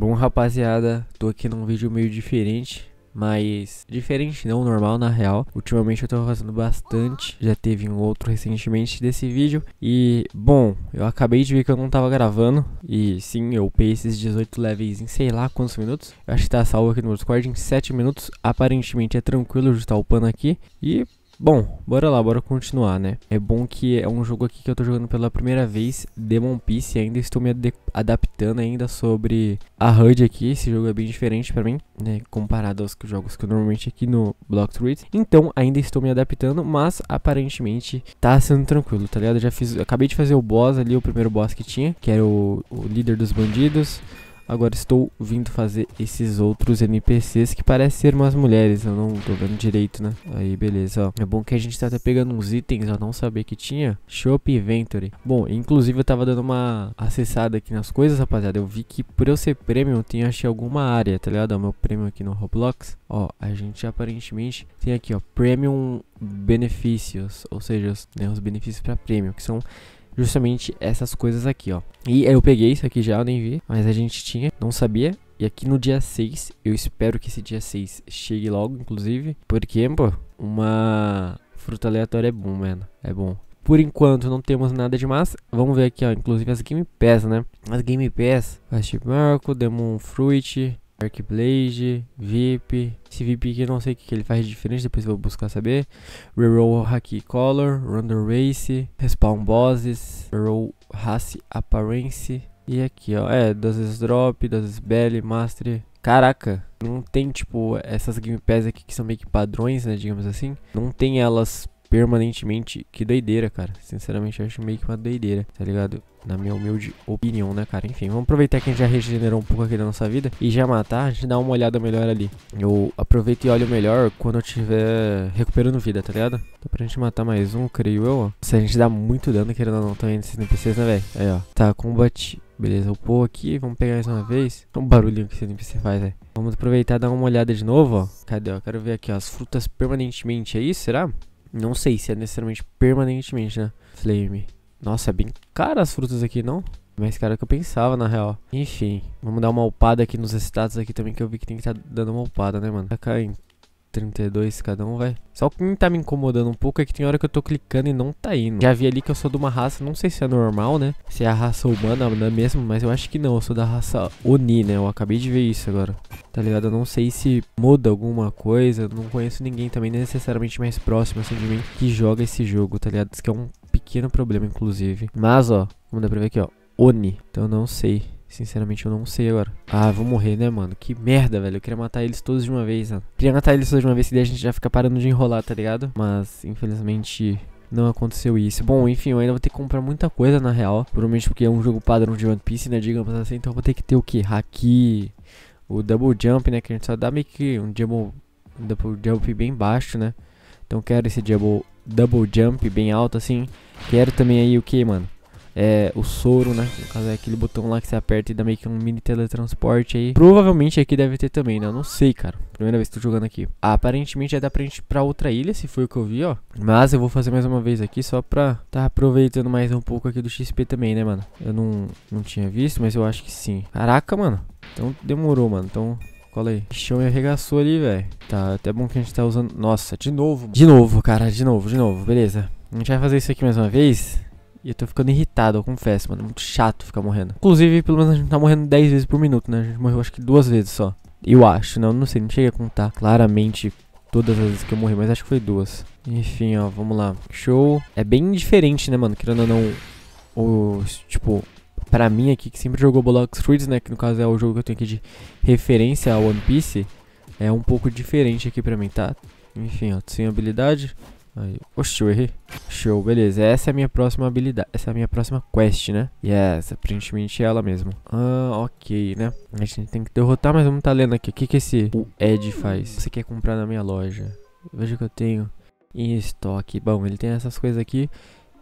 Bom, rapaziada, tô aqui num vídeo meio diferente, mas diferente não, normal na real. Ultimamente eu tô fazendo bastante, já teve um outro recentemente desse vídeo. E, bom, eu acabei de ver que eu não tava gravando. E sim, eu upei esses 18 levels em sei lá quantos minutos. Eu acho que tá salvo aqui no Discord em 7 minutos. Aparentemente é tranquilo de estar tá upando aqui. E, Bom, bora lá, bora continuar, né? É bom que é um jogo aqui que eu tô jogando pela primeira vez, Demon Piece, ainda estou me ad adaptando ainda sobre a HUD aqui, esse jogo é bem diferente pra mim, né, comparado aos jogos que eu normalmente aqui no Block Street. Então, ainda estou me adaptando, mas aparentemente tá sendo tranquilo, tá ligado? já fiz, acabei de fazer o boss ali, o primeiro boss que tinha, que era o, o líder dos bandidos, Agora estou vindo fazer esses outros NPCs que parecem ser umas mulheres. Eu não tô vendo direito, né? Aí, beleza, ó. É bom que a gente tá até pegando uns itens, eu não sabia que tinha. Shop Inventory. Bom, inclusive eu tava dando uma acessada aqui nas coisas, rapaziada. Eu vi que por eu ser premium, eu tinha achei alguma área, tá ligado? É o meu premium aqui no Roblox. Ó, a gente aparentemente tem aqui, ó, Premium Benefícios. Ou seja, os, né, os benefícios pra premium que são justamente essas coisas aqui, ó. E eu peguei isso aqui já, eu nem vi, mas a gente tinha, não sabia. E aqui no dia 6, eu espero que esse dia 6 chegue logo, inclusive, porque, pô, uma fruta aleatória é bom, mano, é bom. Por enquanto não temos nada de massa. Vamos ver aqui, ó. Inclusive as Game Pass, né? As Game Pass. Fast Marco, Demon Fruit, Arcblade, VIP, esse VIP que eu não sei o que ele faz de diferente, depois eu vou buscar saber. Reroll Haki Color, Random Race, Respawn Bosses, Reroll Race Apparence. E aqui ó, é, das vezes Drop, das vezes Belly, Master. Caraca, não tem tipo essas gamepads aqui que são meio que padrões, né, digamos assim. Não tem elas permanentemente. Que doideira, cara. Sinceramente, eu acho meio que uma doideira, tá ligado? na minha humilde opinião, né, cara? Enfim, vamos aproveitar que a gente já regenerou um pouco aqui da nossa vida e já matar, a gente dá uma olhada melhor ali. Eu aproveito e olho melhor quando eu tiver recuperando vida, tá ligado? Então pra gente matar mais um, creio eu, ó. Se a gente dá muito dano, querendo ou não, também nesses NPCs, né, velho? Aí, ó. Tá, combate. Beleza, upou aqui, vamos pegar mais uma vez. É um barulhinho que esse NPC faz, velho. Vamos aproveitar e dar uma olhada de novo, ó. Cadê, ó? Quero ver aqui, ó. As frutas permanentemente aí, é será? Não sei se é necessariamente permanentemente, né? Flame. Nossa, é bem caro as frutas aqui, não? Mais caro que eu pensava, na real. Enfim, vamos dar uma upada aqui nos status aqui também, que eu vi que tem que estar tá dando uma upada, né, mano? Tá caindo. 32 cada um, vai. Só o que tá me incomodando um pouco é que tem hora que eu tô clicando e não tá indo. Já vi ali que eu sou de uma raça, não sei se é normal, né? Se é a raça humana não é mesmo, mas eu acho que não. Eu sou da raça Oni, né? Eu acabei de ver isso agora. Tá ligado? Eu não sei se muda alguma coisa. não conheço ninguém também necessariamente mais próximo, assim, de mim que joga esse jogo, tá ligado? Diz que é um pequeno problema, inclusive. Mas, ó, como dá pra ver aqui, ó, Oni. Então eu não sei. Sinceramente, eu não sei agora. Ah, vou morrer, né, mano? Que merda, velho. Eu queria matar eles todos de uma vez, mano. Queria matar eles todos de uma vez, e daí a gente já fica parando de enrolar, tá ligado? Mas, infelizmente, não aconteceu isso. Bom, enfim, eu ainda vou ter que comprar muita coisa na real. Provavelmente porque é um jogo padrão de One Piece, né? Digamos assim. Então eu vou ter que ter o que? Haki, o Double Jump, né? Que a gente só dá meio que um double, double Jump bem baixo, né? Então eu quero esse Double, double Jump bem alto assim. Quero também aí o que, mano? É, o soro, né? No caso é aquele botão lá que você aperta e dá meio que um mini teletransporte aí. Provavelmente aqui deve ter também, né? Eu não sei, cara. Primeira vez que tô jogando aqui. Ah, aparentemente já é dá pra gente ir pra outra ilha, se foi o que eu vi, ó. Mas eu vou fazer mais uma vez aqui só pra tá aproveitando mais um pouco aqui do XP também, né, mano? Eu não, não tinha visto, mas eu acho que sim. Caraca, mano. Então demorou, mano. Então Cola aí. Chão me arregaçou ali, velho. Tá, até bom que a gente tá usando... Nossa, de novo. Mano. De novo, cara. De novo, de novo. Beleza. A gente vai fazer isso aqui mais uma vez. E eu tô ficando irritado, eu confesso, mano. Muito chato ficar morrendo. Inclusive, pelo menos a gente tá morrendo 10 vezes por minuto, né? A gente morreu acho que duas vezes só. Eu acho, não, né? não sei, não cheguei a contar claramente todas as vezes que eu morri, mas acho que foi duas. Enfim, ó, vamos lá. Show. É bem diferente, né, mano? Querendo ou não, o, tipo, pra mim aqui, que sempre jogou Bolox Fruits, né, que no caso é o jogo que eu tenho aqui de referência ao One Piece, é um pouco diferente aqui pra mim, tá? Enfim, ó, sem habilidade. Aí, oxe, eu errei. Show, beleza. Essa é a minha próxima habilidade. Essa é a minha próxima quest, né? E é aparentemente, é ela mesmo. Ah, ok, né? A gente tem que derrotar, mas vamos tá lendo aqui. O que, que esse o Ed faz? Você quer comprar na minha loja? Veja o que eu tenho em estoque. Bom, ele tem essas coisas aqui.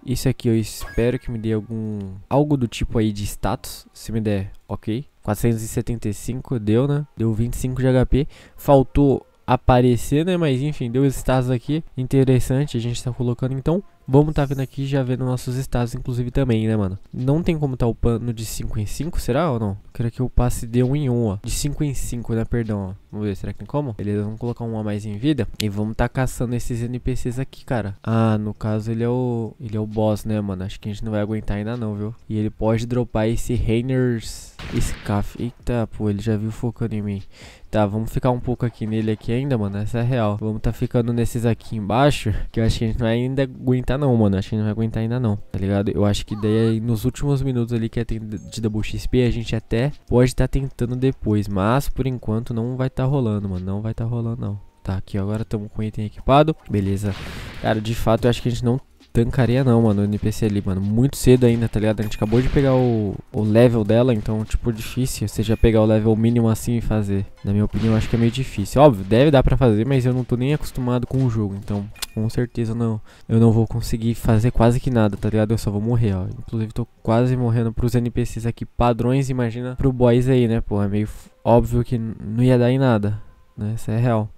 Isso aqui eu espero que me dê algum... Algo do tipo aí de status. Se me der, ok. 475 deu, né? Deu 25 de HP. Faltou aparecer, né? Mas enfim, deu os estados aqui. Interessante, a gente tá colocando. Então, vamos tá vendo aqui já vendo nossos estados, inclusive, também, né, mano? Não tem como tá upando de 5 em 5, será ou não? quero que eu passe de 1 um em 1, um, ó. De 5 em 5, né? Perdão, ó. Vamos ver, será que tem como? Beleza, vamos colocar um a mais em vida. E vamos tá caçando esses NPCs aqui, cara. Ah, no caso, ele é o... Ele é o boss, né, mano? Acho que a gente não vai aguentar ainda não, viu? E ele pode dropar esse Rainers... Esse café. eita, pô, ele já viu focando em mim. Tá, vamos ficar um pouco aqui nele aqui ainda, mano, essa é real. Vamos tá ficando nesses aqui embaixo, que eu acho que a gente não vai ainda aguentar não, mano. Acho que a gente não vai aguentar ainda não, tá ligado? Eu acho que daí nos últimos minutos ali que é de double XP, a gente até pode estar tá tentando depois. Mas, por enquanto, não vai tá rolando, mano, não vai tá rolando não. Tá, aqui agora estamos com o item equipado, beleza. Cara, de fato, eu acho que a gente não tancaria não, mano, o NPC ali, mano. Muito cedo ainda, tá ligado? A gente acabou de pegar o, o level dela, então, tipo, difícil você já pegar o level mínimo assim e fazer. Na minha opinião, acho que é meio difícil. Óbvio, deve dar pra fazer, mas eu não tô nem acostumado com o jogo, então, com certeza não. Eu não vou conseguir fazer quase que nada, tá ligado? Eu só vou morrer, ó. Inclusive, tô quase morrendo pros NPCs aqui padrões, imagina pro boys aí, né, pô. É meio óbvio que não ia dar em nada, né? Isso é real.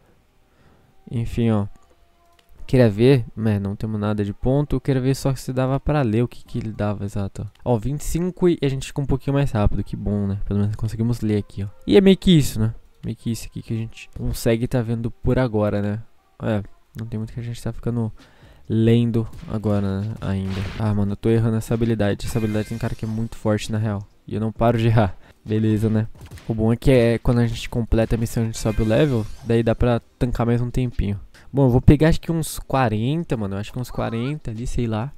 Enfim, ó. Queria ver, mas não temos nada de ponto. Eu queria ver só se dava pra ler o que, que ele dava, exato. Ó, 25 e a gente ficou um pouquinho mais rápido, que bom, né? Pelo menos conseguimos ler aqui, ó. E é meio que isso, né? Meio que isso aqui que a gente consegue tá vendo por agora, né? É, não tem muito que a gente tá ficando lendo agora né? ainda. Ah, mano, eu tô errando essa habilidade. Essa habilidade tem cara que é muito forte, na real. E eu não paro de errar. Beleza, né? O bom é que é, quando a gente completa a missão, a gente sobe o level. Daí dá pra tancar mais um tempinho. Bom, eu vou pegar acho que uns 40, mano. Acho que uns 40 ali, sei lá.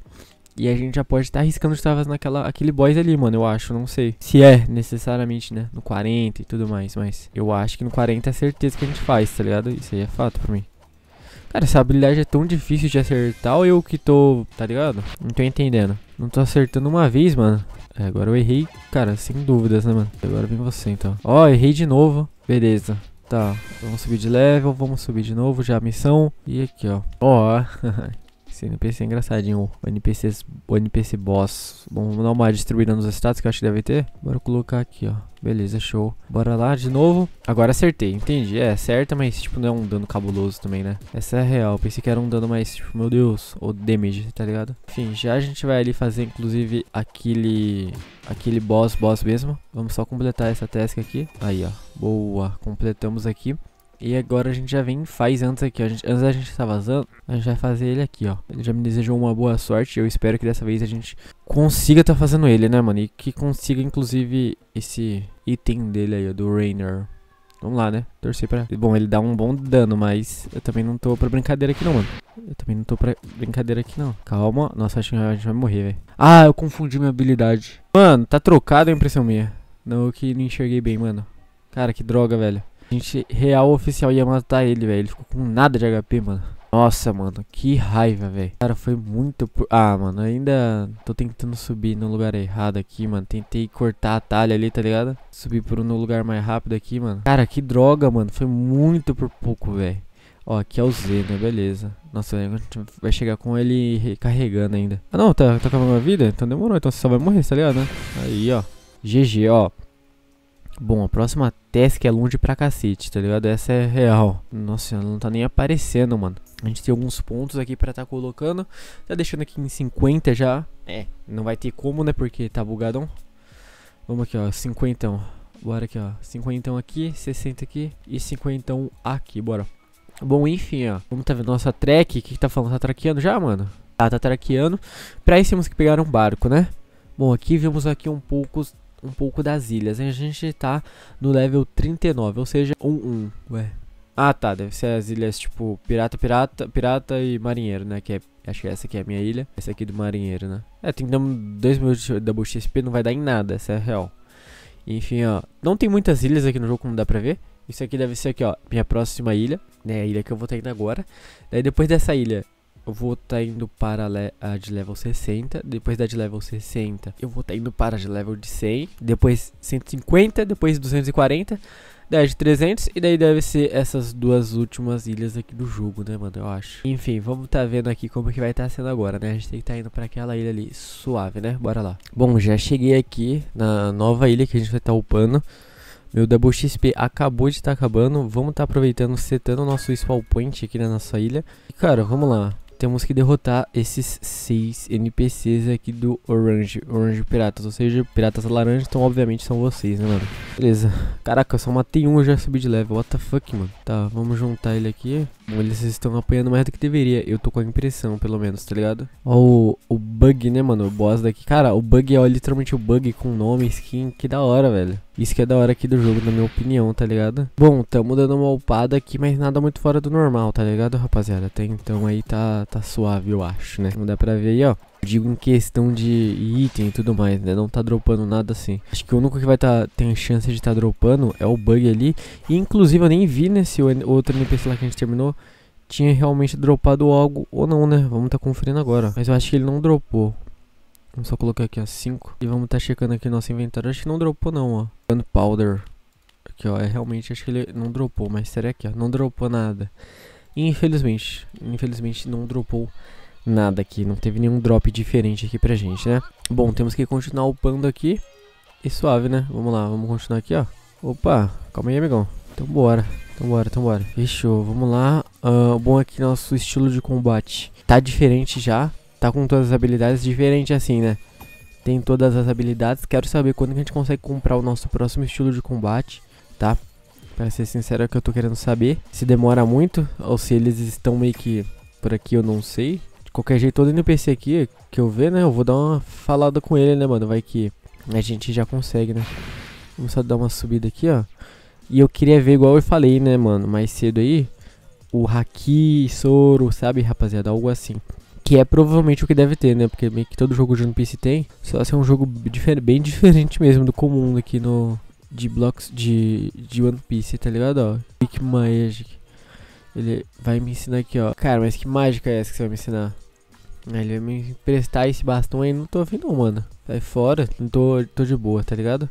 E a gente já pode estar tá arriscando os travas naquela aquele boss ali, mano, eu acho, não sei. Se é necessariamente, né, no 40 e tudo mais, mas eu acho que no 40 é certeza que a gente faz, tá ligado? Isso aí é fato pra mim. Cara, essa habilidade é tão difícil de acertar ou eu que tô, tá ligado? Não tô entendendo. Não tô acertando uma vez, mano. É, agora eu errei, cara, sem dúvidas, né, mano? Agora vem você, então. Ó, errei de novo. Beleza. Tá, vamos subir de level, vamos subir de novo já a missão. E aqui, ó. Ó, oh, NPC. NPC é engraçadinho. O NPC, o NPC boss. Vamos dar uma distribuída nos status que eu acho que deve ter. Bora colocar aqui, ó. Beleza, show. Bora lá de novo. Agora acertei, entendi. É, certa, mas tipo, não é um dano cabuloso também, né? Essa é a real. Pensei que era um dano mais, tipo, meu Deus, ou damage, tá ligado? Enfim, já a gente vai ali fazer, inclusive, aquele... Aquele boss, boss mesmo. Vamos só completar essa task aqui. Aí, ó. Boa, completamos aqui. E agora a gente já vem faz antes aqui, ó. Gente, antes da gente estar tá vazando, a gente vai fazer ele aqui, ó. Ele já me desejou uma boa sorte. Eu espero que dessa vez a gente consiga estar tá fazendo ele, né, mano? E que consiga, inclusive, esse item dele aí, ó, do Rainer. Vamos lá, né? Torcer pra... Bom, ele dá um bom dano, mas eu também não tô pra brincadeira aqui não, mano. Eu também não tô pra brincadeira aqui não. Calma. Nossa, acho que a gente vai morrer, velho. Ah, eu confundi minha habilidade. Mano, tá trocado a impressão minha. Não, eu que não enxerguei bem, mano. Cara, que droga, velho. A gente real oficial ia matar ele, velho. Ele ficou com nada de HP, mano. Nossa, mano, que raiva, velho. Cara, foi muito... Por... Ah, mano, ainda tô tentando subir no lugar errado aqui, mano. Tentei cortar a talha ali, tá ligado? Subir por um lugar mais rápido aqui, mano. Cara, que droga, mano. Foi muito por pouco, velho. Ó, aqui é o Z, né? Beleza. Nossa, a gente vai chegar com ele carregando ainda. Ah, não, tá, tá acabando a vida? Então demorou. Então você só vai morrer, tá ligado, né? Aí, ó. GG, ó. Bom, a próxima task é longe pra cacete, tá ligado? Essa é real. Nossa, ela não tá nem aparecendo, mano. A gente tem alguns pontos aqui pra tá colocando. Tá deixando aqui em 50 já. É, não vai ter como, né? Porque tá bugadão. Vamos aqui, ó. 50. Bora aqui, ó. 50 aqui, 60 aqui e 50 aqui. Bora. Bom, enfim, ó. Vamos tá vendo nossa track. O que, que tá falando? Tá traqueando já, mano? Tá, tá traqueando. Pra isso temos que pegar um barco, né? Bom, aqui vemos aqui um pouco um pouco das ilhas. A gente tá no level 39, ou seja, 1-1. Um, um. Ué. Ah, tá. Deve ser as ilhas tipo pirata, pirata, pirata e marinheiro, né? Que é, acho que essa aqui é a minha ilha. Essa aqui é do marinheiro, né? É, tem que dar 2 mil de double XP, não vai dar em nada, essa é real. Enfim, ó. Não tem muitas ilhas aqui no jogo, como dá pra ver. Isso aqui deve ser aqui, ó. Minha próxima ilha, né? A ilha que eu vou estar indo agora. Daí depois dessa ilha, eu vou estar tá indo para a de level 60, depois da de level 60 eu vou estar tá indo para a de level de 100, depois 150, depois 240, daí de 300 e daí deve ser essas duas últimas ilhas aqui do jogo, né mano, eu acho. Enfim, vamos estar tá vendo aqui como que vai estar tá sendo agora, né, a gente tem que estar tá indo para aquela ilha ali suave, né, bora lá. Bom, já cheguei aqui na nova ilha que a gente vai estar tá upando. Meu Double XP acabou de estar acabando, vamos estar aproveitando, setando o nosso spawn point aqui na nossa ilha. E, cara, vamos lá, temos que derrotar esses seis NPCs aqui do Orange, Orange Piratas, ou seja, Piratas Laranja, então obviamente são vocês, né, mano? Beleza. Caraca, eu só matei um e já subi de level, what the fuck, mano? Tá, vamos juntar ele aqui. Bom, eles estão apanhando mais do que deveria, eu tô com a impressão, pelo menos, tá ligado? Ó o, o bug, né, mano, o boss daqui. Cara, o bug é ó, literalmente o bug com nome, skin, que da hora, velho. Isso que é da hora aqui do jogo, na minha opinião, tá ligado? Bom, tamo dando uma upada aqui, mas nada muito fora do normal, tá ligado, rapaziada? Até então aí tá, tá suave, eu acho, né? Não dá pra ver aí, ó. Digo em questão de item e tudo mais, né? Não tá dropando nada assim. Acho que o único que vai tá, ter chance de tá dropando é o bug ali. E inclusive eu nem vi, né, se o outro NPC lá que a gente terminou tinha realmente dropado algo ou não, né? Vamos tá conferindo agora. Mas eu acho que ele não dropou. Vamos só colocar aqui ó, 5 e vamos tá checando aqui nosso inventário. Acho que não dropou não, ó. Gunpowder. Aqui, ó. É realmente, acho que ele não dropou, mas será que, ó, não dropou nada. Infelizmente, infelizmente não dropou nada aqui. Não teve nenhum drop diferente aqui pra gente, né? Bom, temos que continuar upando aqui. E suave, né? Vamos lá, vamos continuar aqui, ó. Opa, calma aí, amigão. Então bora, então bora, então bora. Fechou, vamos lá. Uh, bom aqui é nosso estilo de combate tá diferente já. Tá com todas as habilidades diferente assim, né? tem todas as habilidades. Quero saber quando que a gente consegue comprar o nosso próximo estilo de combate, tá? Pra ser sincero é o que eu tô querendo saber. Se demora muito ou se eles estão meio que por aqui, eu não sei. De qualquer jeito, todo NPC aqui que eu ver, né? Eu vou dar uma falada com ele, né, mano? Vai que a gente já consegue, né? Vamos só dar uma subida aqui, ó. E eu queria ver, igual eu falei, né, mano? Mais cedo aí. O Haki, Soro, sabe, rapaziada? Algo assim. Que é provavelmente o que deve ter, né? Porque meio que todo jogo de One Piece tem. Só se é um jogo difer bem diferente mesmo do comum aqui no. De blocos de, de One Piece, tá ligado? Que Big Magic. Ele vai me ensinar aqui, ó. Cara, mas que mágica é essa que você vai me ensinar? Ele vai me emprestar esse bastão aí. Não tô afim, não, mano. Sai fora. Não tô, tô de boa, tá ligado?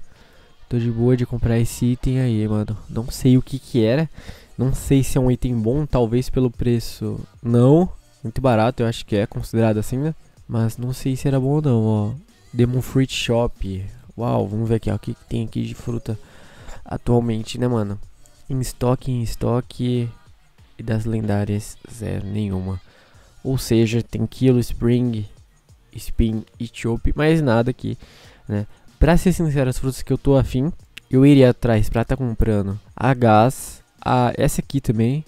Tô de boa de comprar esse item aí, mano. Não sei o que que era. Não sei se é um item bom, talvez pelo preço. Não. Muito barato, eu acho que é considerado assim, né? Mas não sei se era bom ou não, ó. Demon Fruit Shop. Uau, vamos ver aqui, ó. O que, que tem aqui de fruta atualmente, né, mano? Em estoque, em estoque. E das lendárias, zero, nenhuma. Ou seja, tem Kilo, Spring, Spin e Chop, mais nada aqui, né? Pra ser sincero, as frutas que eu tô afim, eu iria atrás pra tá comprando a gás, a, essa aqui também,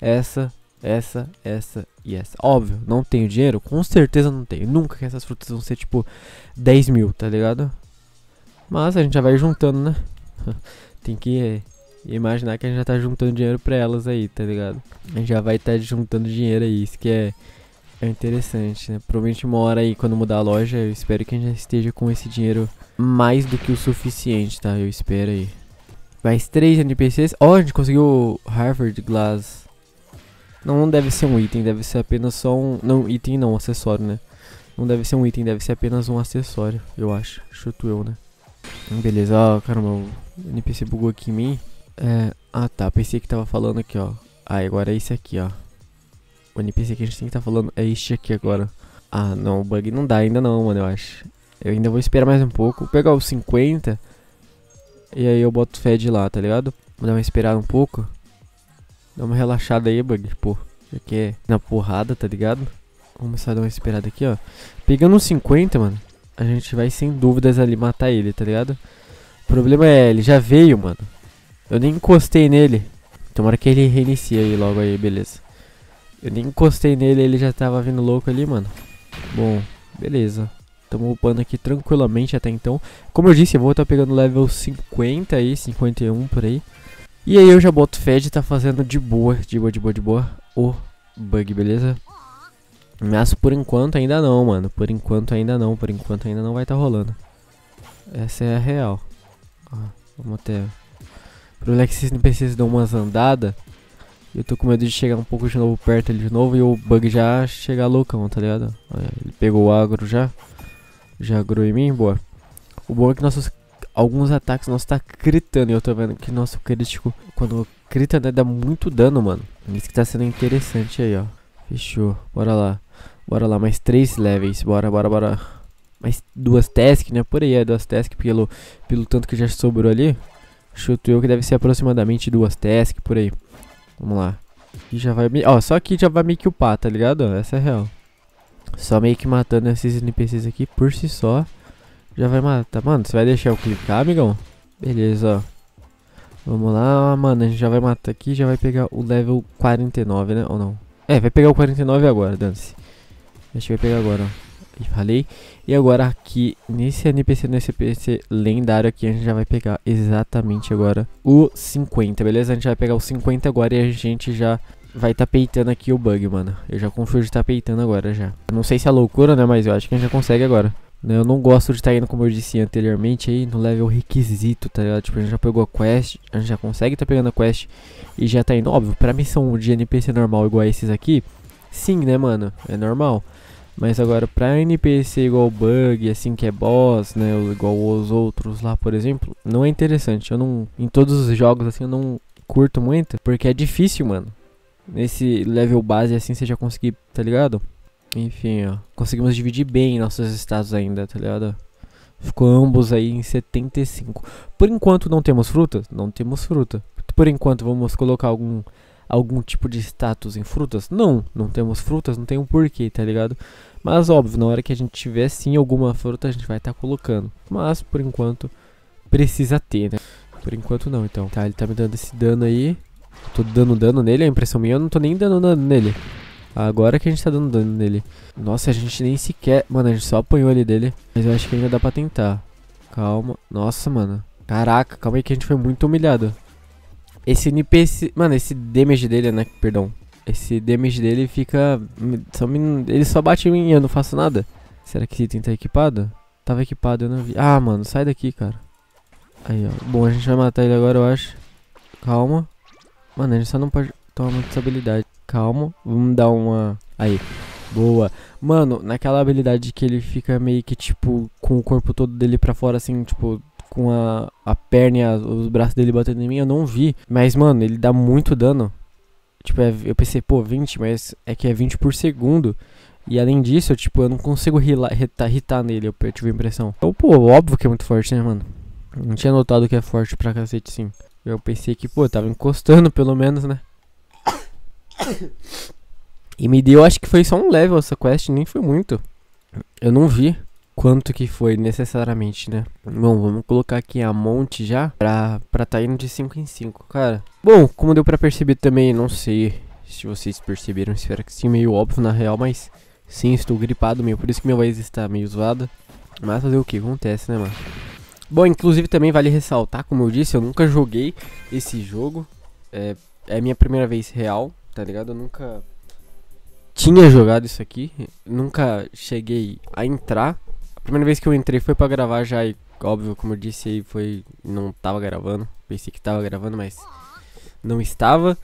essa, essa, essa e essa. Óbvio, não tenho dinheiro? Com certeza não tenho. Nunca que essas frutas vão ser tipo 10 mil, tá ligado? Mas a gente já vai juntando, né? Tem que imaginar que a gente já tá juntando dinheiro pra elas aí, tá ligado? A gente já vai estar tá juntando dinheiro aí, isso que é, é interessante, né? Provavelmente uma hora aí, quando mudar a loja, eu espero que a gente já esteja com esse dinheiro mais do que o suficiente, tá? Eu espero aí. Mais três NPCs. Ó, oh, a gente conseguiu Harvard Glass não deve ser um item, deve ser apenas só um. Não, item não, acessório, né? Não deve ser um item, deve ser apenas um acessório, eu acho. Chuto eu, né? Beleza, ó, caramba, o NPC bugou aqui em mim. É, ah tá, pensei que tava falando aqui, ó. Ah, agora é esse aqui, ó. O NPC que a gente tem que tá falando é este aqui agora. Ah, não, o bug não dá ainda não, mano, eu acho. Eu ainda vou esperar mais um pouco. Vou pegar os 50 e aí eu boto fed lá, tá ligado? Vou dar uma esperada um pouco. Dá uma relaxada aí, bug, pô. Já que é na porrada, tá ligado? Vamos só dar uma esperada aqui, ó. Pegando um 50, mano, a gente vai sem dúvidas ali matar ele, tá ligado? O problema é, ele já veio, mano. Eu nem encostei nele. Tomara que ele reinicie aí logo aí, beleza. Eu nem encostei nele, ele já tava vindo louco ali, mano. Bom, beleza. Tamo upando aqui tranquilamente até então. Como eu disse, eu vou estar tá pegando level 50 aí, 51 por aí. E aí eu já boto fé de tá fazendo de boa, de boa, de boa, de boa, o bug, beleza? Mas por enquanto ainda não, mano. Por enquanto ainda não, por enquanto ainda não vai tá rolando. Essa é a real. Ó, vamos até... Pro Lexis precisam dar umas andadas. Eu tô com medo de chegar um pouco de novo perto ali de novo e o bug já chegar loucão, tá ligado? Ele pegou o agro já. Já agrou em mim, boa. O bom é que nossos alguns ataques nós tá critando. E eu tô vendo que nosso crítico, quando crita, né, dá muito dano, mano. Isso que tá sendo interessante aí, ó. Fechou. Bora lá. Bora lá, mais três levels. Bora, bora, bora. Mais duas tasks, né? Por aí, é duas tasks pelo, pelo tanto que já sobrou ali. Chuto eu que deve ser aproximadamente duas tasks, por aí. Vamos lá. E já vai... Ó, só aqui já vai meio que upar, tá ligado? Essa é real. Só meio que matando esses NPCs aqui por si só. Já vai matar. Tá, mano, você vai deixar eu clicar, amigão? Beleza, ó. Vamos lá, mano. A gente já vai matar aqui. Já vai pegar o level 49, né? Ou não? É, vai pegar o 49 agora, dance. A gente vai pegar agora, ó. Falei. E agora aqui, nesse NPC, nesse NPC lendário aqui, a gente já vai pegar exatamente agora o 50, beleza? A gente vai pegar o 50 agora e a gente já vai tá peitando aqui o bug, mano. Eu já confio de tá peitando agora já. Não sei se é loucura, né? Mas eu acho que a gente já consegue agora. Né? Eu não gosto de estar tá indo, como eu disse anteriormente, aí no level requisito, tá ligado? Tipo, a gente já pegou a quest, a gente já consegue estar tá pegando a quest e já tá indo. Óbvio, pra missão de NPC normal igual a esses aqui, sim, né, mano? É normal. Mas agora, pra NPC igual bug, assim que é boss, né? Igual os outros lá, por exemplo, não é interessante. Eu não. Em todos os jogos, assim, eu não curto muito, porque é difícil, mano. Nesse level base, assim, você já conseguir, tá ligado? Tipo, enfim, ó. Conseguimos dividir bem nossos estados ainda, tá ligado? Ficou ambos aí em 75. Por enquanto não temos fruta? Não temos fruta. Por enquanto vamos colocar algum algum tipo de status em frutas? Não, não temos frutas, não tem um porquê, tá ligado? Mas óbvio, na hora que a gente tiver sim alguma fruta, a gente vai estar tá colocando. Mas por enquanto precisa ter, né? Por enquanto não, então. Tá, ele tá me dando esse dano aí. Tô dando dano nele, é impressão minha, eu não tô nem dando dano nele. Agora que a gente tá dando dano nele. Nossa, a gente nem sequer... Mano, a gente só apanhou ali dele. Mas eu acho que ainda dá pra tentar. Calma. Nossa, mano. Caraca, calma aí que a gente foi muito humilhado. Esse NPC... Mano, esse damage dele, né? Perdão. Esse damage dele fica... Hum, ele só bate em mim e eu não faço nada. Será que esse item tá equipado? Tava equipado, eu não vi. Ah, mano, sai daqui, cara. Aí, ó. Bom, a gente vai matar ele agora, eu acho. Calma. Mano, a gente só não pode toma muita habilidade. Calma, vamos dar uma... Aí, boa. Mano, naquela habilidade que ele fica meio que, tipo, com o corpo todo dele pra fora, assim, tipo, com a, a perna e a, os braços dele batendo em mim, eu não vi. Mas, mano, ele dá muito dano. Tipo, é, eu pensei, pô, 20, mas é que é 20 por segundo. E além disso, eu, tipo, eu não consigo hitar nele, eu tive a impressão. Então, pô, óbvio que é muito forte, né, mano? Não tinha notado que é forte pra cacete, sim. Eu pensei que, pô, tava encostando pelo menos, né? E me deu, acho que foi só um level essa quest, nem foi muito. Eu não vi quanto que foi necessariamente, né? Bom, vamos colocar aqui a monte já pra, pra tá indo de 5 em 5, cara. Bom, como deu pra perceber também, não sei se vocês perceberam, espero que sim, meio óbvio na real, mas sim, estou gripado meio, por isso que minha voz está meio zoada. Mas fazer o que? Acontece, né, mano? Bom, inclusive também vale ressaltar, como eu disse, eu nunca joguei esse jogo. É, é minha primeira vez real, tá ligado? Eu nunca tinha jogado isso aqui, nunca cheguei a entrar. A primeira vez que eu entrei foi para gravar já e óbvio, como eu disse aí, foi não tava gravando. Pensei que tava gravando, mas não estava.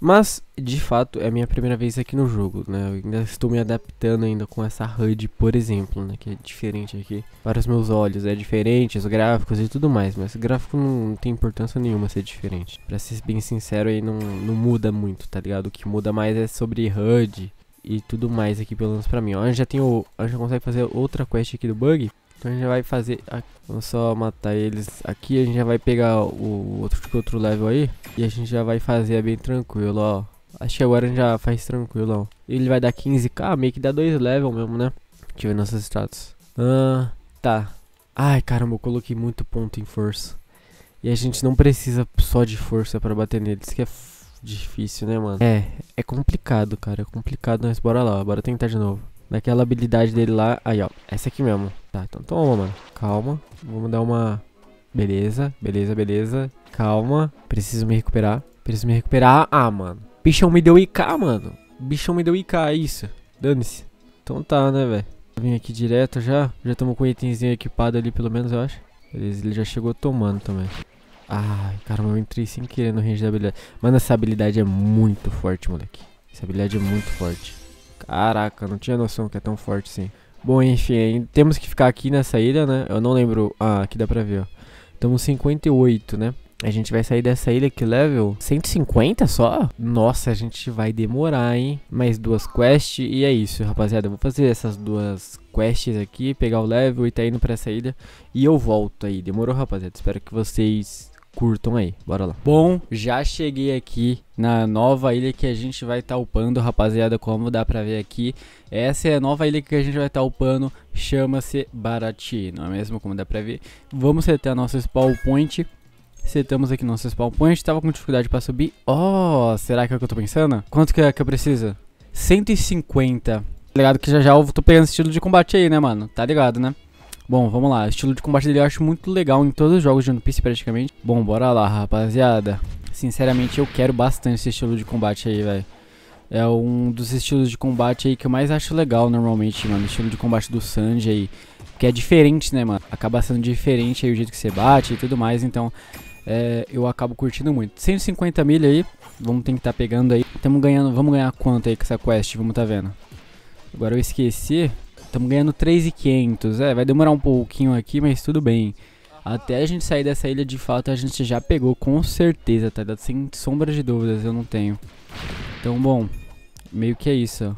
Mas, de fato, é a minha primeira vez aqui no jogo, né? Eu ainda estou me adaptando ainda com essa HUD, por exemplo, né? Que é diferente aqui para os meus olhos. É diferente, os gráficos e tudo mais. Mas gráfico não tem importância nenhuma ser diferente. Pra ser bem sincero, aí não, não muda muito, tá ligado? O que muda mais é sobre HUD e tudo mais aqui, pelo menos pra mim. Ó, a gente já tem o... A gente já consegue fazer outra quest aqui do bug. Então a gente já vai fazer... Vamos só matar eles aqui. A gente já vai pegar o outro, tipo, outro level aí. E a gente já vai fazer bem tranquilo, ó. Acho que agora a gente já faz tranquilo, ó. Ele vai dar 15k, meio que dá dois levels mesmo, né? Deixa eu ver nossas status. Ah, tá. Ai, caramba, eu coloquei muito ponto em força. E a gente não precisa só de força pra bater neles, que é difícil, né, mano? É, é complicado, cara. É complicado, mas bora lá, bora tentar de novo. Naquela habilidade dele lá, aí, ó. Essa aqui mesmo. Tá, então toma, mano. Calma. Vamos dar uma... Beleza, beleza, beleza. Calma. Preciso me recuperar. Preciso me recuperar. Ah, mano. Bichão me deu IK, mano. Bichão me deu IK, é isso. Dane-se. Então tá, né, velho. Vim aqui direto já. Já estamos com o itemzinho equipado ali, pelo menos, eu acho. Beleza, ele já chegou tomando também. Ai, caramba, eu entrei sem querer no range da habilidade. Mano, essa habilidade é muito forte, moleque. Essa habilidade é muito forte. Caraca, não tinha noção que é tão forte assim. Bom, enfim, temos que ficar aqui nessa ilha né? Eu não lembro. Ah, aqui dá pra ver, ó. Estamos 58, né? A gente vai sair dessa ilha que level 150 só? Nossa, a gente vai demorar, hein? Mais duas quests e é isso, rapaziada. Eu vou fazer essas duas quests aqui, pegar o level e tá indo pra essa ilha. E eu volto aí. Demorou, rapaziada? Espero que vocês curtam aí. Bora lá. Bom, já cheguei aqui na nova ilha que a gente vai estar tá upando, rapaziada, como dá pra ver aqui. Essa é a nova ilha que a gente vai estar tá upando, chama-se Barati, não é mesmo? Como dá pra ver. Vamos setar nosso spawn point. Setamos aqui nosso spawn point, tava com dificuldade pra subir. Oh, será que é o que eu tô pensando? Quanto que, é que eu preciso? 150. Tá ligado que já já eu tô pegando estilo de combate aí, né, mano? Tá ligado, né? Bom, vamos lá. O estilo de combate dele eu acho muito legal em todos os jogos de One Piece praticamente. Bom, bora lá, rapaziada. Sinceramente, eu quero bastante esse estilo de combate aí, velho. É um dos estilos de combate aí que eu mais acho legal normalmente, mano. O estilo de combate do Sanji aí. Que é diferente, né, mano? Acaba sendo diferente aí o jeito que você bate e tudo mais. Então, é, eu acabo curtindo muito. 150 mil aí. Vamos tentar que estar pegando aí. Tamo ganhando, vamos ganhar quanto aí com essa quest? Vamos tá vendo. Agora eu esqueci Estamos ganhando 3,500. É, vai demorar um pouquinho aqui, mas tudo bem. Até a gente sair dessa ilha, de fato, a gente já pegou, com certeza, tá? Sem sombra de dúvidas, eu não tenho. Então, bom, meio que é isso.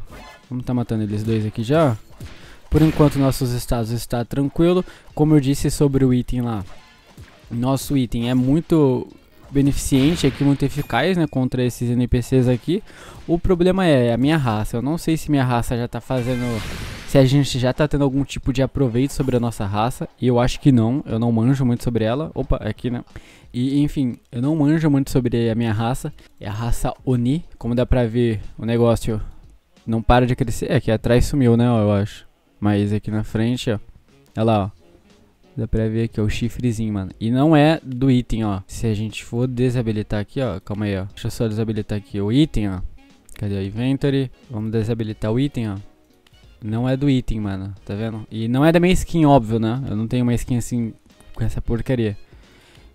Vamos tá matando eles dois aqui já. Por enquanto, nossos estados está tranquilo. Como eu disse sobre o item lá, nosso item é muito beneficente aqui, é muito eficaz, né, contra esses NPCs aqui. O problema é a minha raça. Eu não sei se minha raça já tá fazendo se a gente já tá tendo algum tipo de aproveito sobre a nossa raça, e eu acho que não, eu não manjo muito sobre ela. Opa, é aqui né? E enfim, eu não manjo muito sobre a minha raça, é a raça Oni, como dá pra ver, o negócio não para de crescer. É, aqui atrás sumiu, né, eu acho. Mas aqui na frente, ó, olha lá, ó. Dá pra ver aqui, ó, o chifrezinho, mano. E não é do item, ó. Se a gente for desabilitar aqui, ó, calma aí, ó. Deixa eu só desabilitar aqui o item, ó. Cadê o inventory? Vamos desabilitar o item, ó. Não é do item, mano, tá vendo? E não é da minha skin, óbvio, né? Eu não tenho uma skin assim com essa porcaria.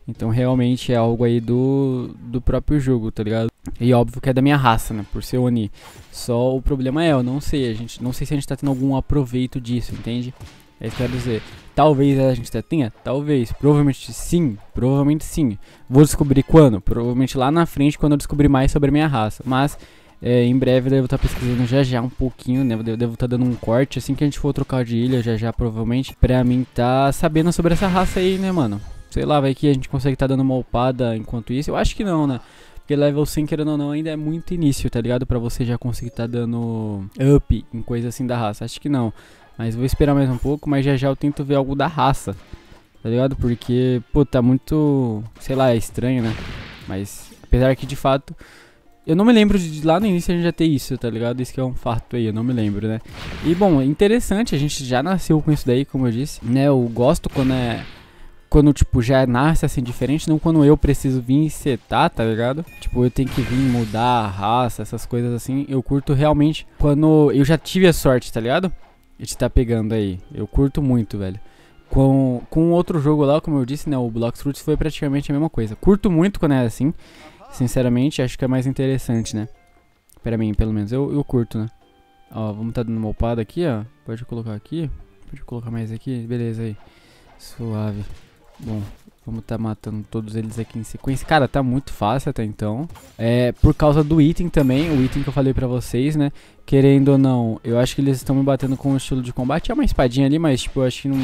Então realmente é algo aí do, do próprio jogo, tá ligado? E óbvio que é da minha raça, né? Por ser Oni. Só o problema é, eu não sei, a gente não sei se a gente tá tendo algum aproveito disso, entende? É isso que eu quero dizer. Talvez a gente até tenha? Talvez. Provavelmente sim. Provavelmente sim. Vou descobrir quando? Provavelmente lá na frente, quando eu descobrir mais sobre a minha raça. Mas é, em breve eu devo estar tá pesquisando já já um pouquinho, né? Eu devo estar tá dando um corte assim que a gente for trocar de ilha, já já provavelmente, pra mim tá sabendo sobre essa raça aí, né, mano? Sei lá, vai que a gente consegue estar tá dando uma upada enquanto isso. Eu acho que não, né? Porque level 100, querendo ou não, ainda é muito início, tá ligado? Pra você já conseguir estar dando up em coisa assim da raça. Acho que não. Mas vou esperar mais um pouco, mas já já eu tento ver algo da raça. Tá ligado? Porque, pô, tá muito. Sei lá, é estranho, né? Mas, apesar que de fato eu não me lembro de lá no início a gente já ter isso, tá ligado? Isso que é um fato aí, eu não me lembro, né? E bom, interessante, a gente já nasceu com isso daí, como eu disse, né? Eu gosto quando é. Quando, tipo, já nasce assim diferente, não quando eu preciso vir setar, tá ligado? Tipo, eu tenho que vir mudar a raça, essas coisas assim. Eu curto realmente quando eu já tive a sorte, tá ligado? De estar tá pegando aí. Eu curto muito, velho com, com outro jogo lá, como eu disse, né? O Blox Fruits foi praticamente a mesma coisa. Curto muito quando é assim. Sinceramente, acho que é mais interessante, né? Pra mim, pelo menos. Eu, eu curto, né? Ó, vamos tá dando uma upada aqui, ó. Pode colocar aqui. Pode colocar mais aqui. Beleza aí. Suave. Bom, vamos tá matando todos eles aqui em sequência. Cara, tá muito fácil até então. É, por causa do item também. O item que eu falei pra vocês, né? Querendo ou não, eu acho que eles estão me batendo com o estilo de combate. É uma espadinha ali, mas tipo, eu acho que não...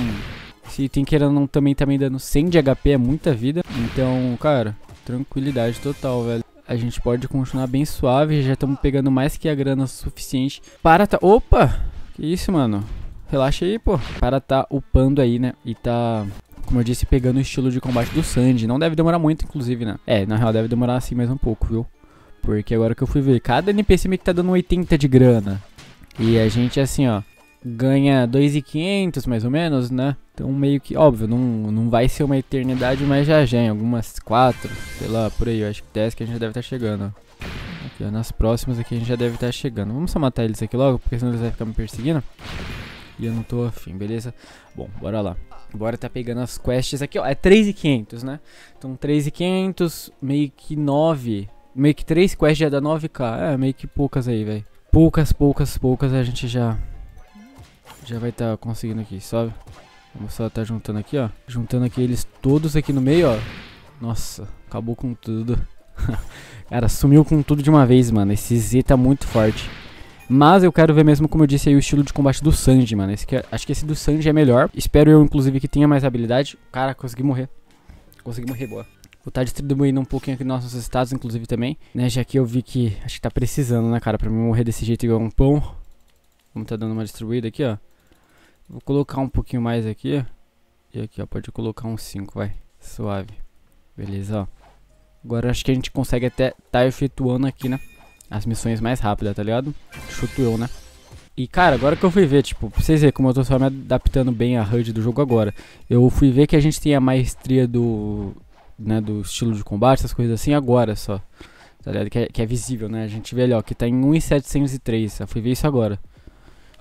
Esse item querendo ou não também tá me dando 100 de HP, é muita vida. Então, cara, tranquilidade total, velho. A gente pode continuar bem suave, já estamos pegando mais que a grana suficiente para tá... Opa! Que isso, mano? Relaxa aí, pô. Para tá upando aí, né? E tá como eu disse, pegando o estilo de combate do Sandy. Não deve demorar muito, inclusive, né? É, na real deve demorar assim mais um pouco, viu? Porque agora que eu fui ver, cada NPC meio que tá dando 80 de grana. E a gente, assim, ó, ganha 2.500 mais ou menos, né? Então meio que, óbvio, não, não vai ser uma eternidade, mas já já, em algumas 4, sei lá, por aí, eu acho que 10 que a gente já deve estar tá chegando, ó. Aqui, ó, nas próximas aqui a gente já deve estar tá chegando. Vamos só matar eles aqui logo, porque senão eles vão ficar me perseguindo. E eu não tô afim, beleza? Bom, bora lá. Bora tá pegando as quests aqui, ó, é 3.500, né? Então 3.500, meio que 9, meio que 3 quests já dá 9k, é, meio que poucas aí, velho. Poucas, poucas, poucas a gente já já vai estar tá conseguindo aqui, sabe? Vamos só tá juntando aqui, ó. Juntando aqui eles todos aqui no meio, ó. Nossa, acabou com tudo. Cara, sumiu com tudo de uma vez, mano. Esse Z tá muito forte. Mas eu quero ver mesmo, como eu disse aí, o estilo de combate do Sanji, mano. Esse é, acho que esse do Sanji é melhor. Espero eu, inclusive, que tenha mais habilidade. Cara, consegui morrer. Consegui morrer, boa. Vou estar tá distribuindo um pouquinho aqui nossos estados, inclusive, também. Né, já que eu vi que acho que tá precisando, né, cara, pra mim morrer desse jeito igual um pão. Vamos tá dando uma distribuída aqui, ó. Vou colocar um pouquinho mais aqui. E aqui, ó, pode colocar um 5, vai. Suave. Beleza, ó. Agora acho que a gente consegue até tá efetuando aqui, né? As missões mais rápidas, tá ligado? Chuto eu, né? E, cara, agora que eu fui ver, tipo, pra vocês verem como eu tô só me adaptando bem a HUD do jogo agora. Eu fui ver que a gente tem a maestria do... Né, do estilo de combate, essas coisas assim, agora só. Tá ligado? Que é, que é visível, né? A gente vê ali, ó, que tá em 1,703. Eu fui ver isso agora.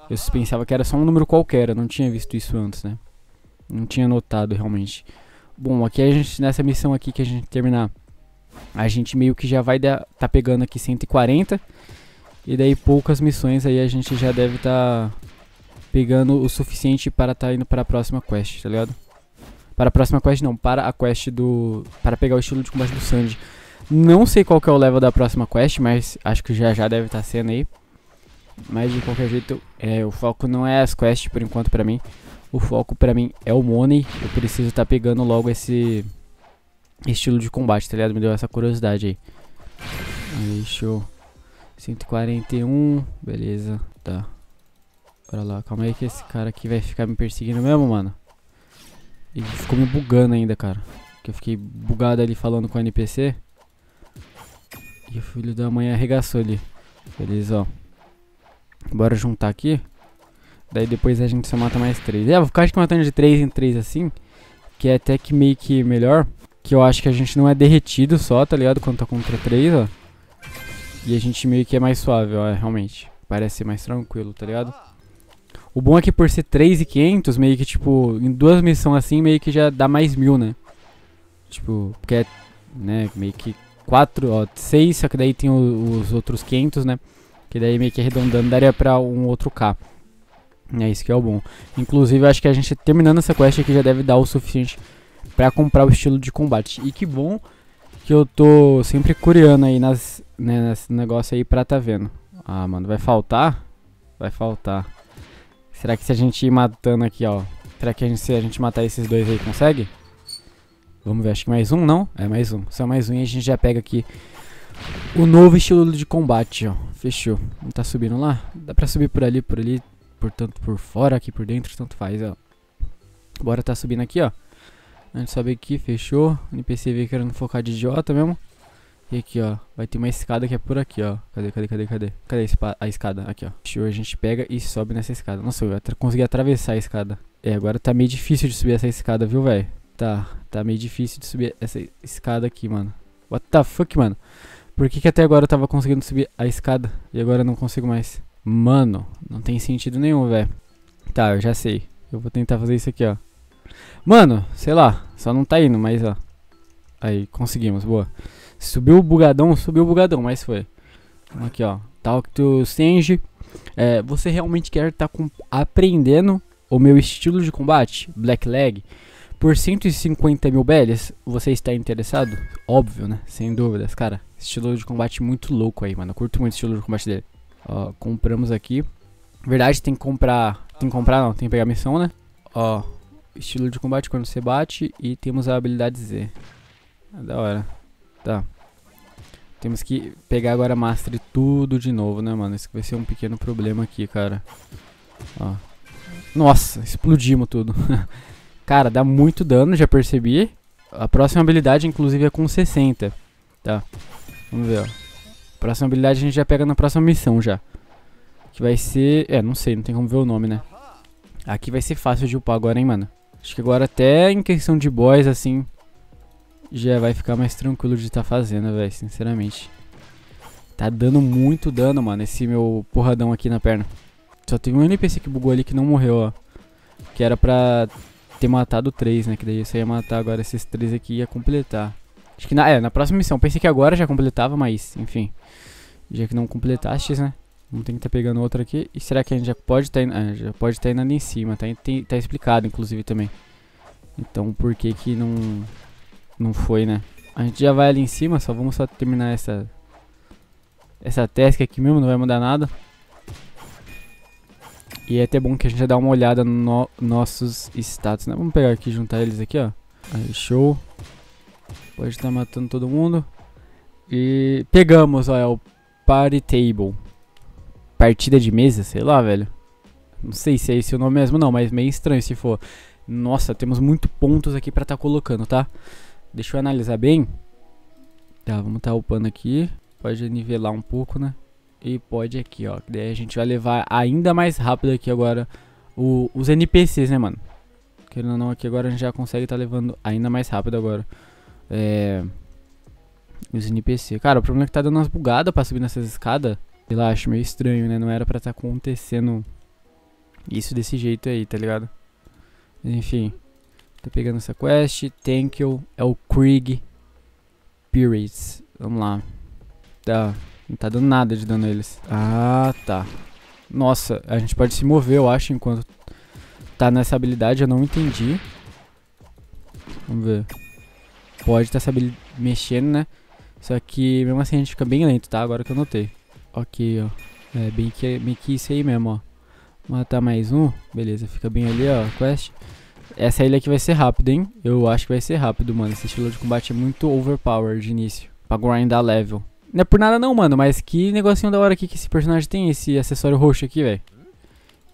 Eu pensava que era só um número qualquer, eu não tinha visto isso antes, né? Não tinha notado realmente. Bom, aqui a gente, nessa missão aqui que a gente terminar, a gente meio que já vai dar, tá pegando aqui 140. E daí poucas missões aí a gente já deve tá pegando o suficiente para tá indo para a próxima quest, tá ligado? Para a próxima quest não, para a quest do... Para pegar o estilo de combate do Sandy. Não sei qual que é o level da próxima quest, mas acho que já já deve estar tá sendo aí. Mas de qualquer jeito, é, o foco não é as quests por enquanto pra mim. O foco pra mim é o money. Eu preciso estar tá pegando logo esse estilo de combate, tá ligado? Me deu essa curiosidade aí. Aí, show. 141, beleza, tá. Bora lá, calma aí que esse cara aqui vai ficar me perseguindo mesmo, mano. Ele ficou me bugando ainda, cara. Que eu fiquei bugado ali falando com o NPC. E o filho da mãe arregaçou ali. Beleza, ó. Bora juntar aqui. Daí depois a gente só mata mais três. É, vou ficar acho que matando de três em três assim. Que é até que meio que melhor. Que eu acho que a gente não é derretido só, tá ligado? Quando tá contra três, ó. E a gente meio que é mais suave, ó. É, realmente. Parece ser mais tranquilo, tá ligado? O bom é que por ser 3,500, meio que tipo... Em duas missões assim, meio que já dá mais mil, né? Tipo, porque é... Né, meio que 4, ó, 6, só que daí tem os, os outros 500, né? Que daí meio que arredondando daria pra um outro K. É isso que é o bom. Inclusive, acho que a gente terminando essa quest aqui já deve dar o suficiente para comprar o estilo de combate. E que bom que eu tô sempre curiando aí nas, né, nesse negócio aí pra tá vendo. Ah, mano, vai faltar? Vai faltar. Será que se a gente ir matando aqui, ó. Será que a gente, se a gente matar esses dois aí, consegue? Vamos ver, acho que mais um, não? É, mais um. Só mais um e a gente já pega aqui o novo estilo de combate, ó. Fechou. Não tá subindo lá? Dá pra subir por ali, por ali, portanto por fora, aqui por dentro, tanto faz, ó. Bora tá subindo aqui, ó. A gente sobe aqui, fechou. O NPC veio querendo focar de idiota mesmo. E aqui, ó, vai ter uma escada que é por aqui, ó. Cadê, cadê, cadê, cadê? Cadê a escada? Aqui, ó. Fechou, a gente pega e sobe nessa escada. Nossa, eu consegui atravessar a escada. É, agora tá meio difícil de subir essa escada, viu, velho? Tá, tá meio difícil de subir essa escada aqui, mano. What the fuck, mano? Por que, que até agora eu tava conseguindo subir a escada e agora eu não consigo mais? Mano, não tem sentido nenhum, velho. Tá, eu já sei. Eu vou tentar fazer isso aqui, ó. Mano, sei lá, só não tá indo, mas ó. Aí, conseguimos, boa. Subiu o bugadão, subiu o bugadão, mas foi. Aqui, ó. Talk to Senji. É, você realmente quer estar tá aprendendo o meu estilo de combate? Black Leg? por 150 mil belas você está interessado? Óbvio, né? Sem dúvidas, cara. Estilo de combate muito louco aí, mano. Eu curto muito o estilo de combate dele. Ó, compramos aqui. Verdade, tem que comprar. Tem que comprar, não, tem que pegar a missão, né? Ó, estilo de combate quando você bate e temos a habilidade Z. Ah, da hora. Tá. Temos que pegar agora a Master tudo de novo, né, mano? Isso vai ser um pequeno problema aqui, cara. Ó. Nossa, explodimos tudo. Cara, dá muito dano, já percebi. A próxima habilidade, inclusive, é com 60. Tá. Vamos ver, ó. Próxima habilidade a gente já pega na próxima missão já. Que vai ser... É, não sei, não tem como ver o nome, né? Aqui vai ser fácil de upar agora, hein, mano. Acho que agora até em questão de boys assim... Já vai ficar mais tranquilo de estar tá fazendo, velho, sinceramente. Tá dando muito dano, mano, esse meu porradão aqui na perna. Só tem um NPC que bugou ali que não morreu, ó. Que era pra ter matado três, né? Que daí você ia matar agora esses três aqui e ia completar. Acho que na, é, na próxima missão. Pensei que agora já completava, mas enfim. Já que não completaste, né? Não tem que estar tá pegando outra aqui. E será que a gente já pode estar tá indo, é, já pode tá indo ali em cima? Tá, tem, tá explicado, inclusive, também. Então, por que que não, não foi, né? A gente já vai ali em cima, só vamos só terminar essa, essa task aqui mesmo, não vai mudar nada. E é até bom que a gente já dá uma olhada nos no nossos status, né? Vamos pegar aqui, juntar eles aqui, ó. Aí, show. Pode estar tá matando todo mundo. E pegamos, ó, é o Party Table. Partida de mesa, sei lá, velho. Não sei se é esse o nome mesmo, não, mas meio estranho se for. Nossa, temos muito pontos aqui pra tá colocando, tá? Deixa eu analisar bem. Tá, vamos tá upando aqui. Pode nivelar um pouco, né? e pode aqui, ó. Daí a gente vai levar ainda mais rápido aqui agora o, os NPCs, né, mano? Querendo ou não, aqui agora a gente já consegue tá levando ainda mais rápido agora. É... Os NPC. Cara, o problema é que tá dando umas bugadas pra subir nessas escadas. Sei lá, acho meio estranho, né? Não era pra tá acontecendo isso desse jeito aí, tá ligado? enfim. Tá pegando essa quest. Thank you. É o Krieg Pirates. Vamos lá. Tá. Não tá dando nada de dano neles. Ah, tá. Nossa, a gente pode se mover, eu acho, enquanto tá nessa habilidade. Eu não entendi. Vamos ver. Pode tá se mexendo, né? Só que mesmo assim a gente fica bem lento, tá? Agora que eu notei. Ok, ó. É bem que, bem que isso aí mesmo, ó. Matar mais um. Beleza, fica bem ali, ó. Quest. Essa ilha aqui vai ser rápida, hein? Eu acho que vai ser rápido, mano. Esse estilo de combate é muito overpowered de início. Pra grindar level. Não é por nada não, mano, mas que negocinho da hora aqui que esse personagem tem, esse acessório roxo aqui, velho.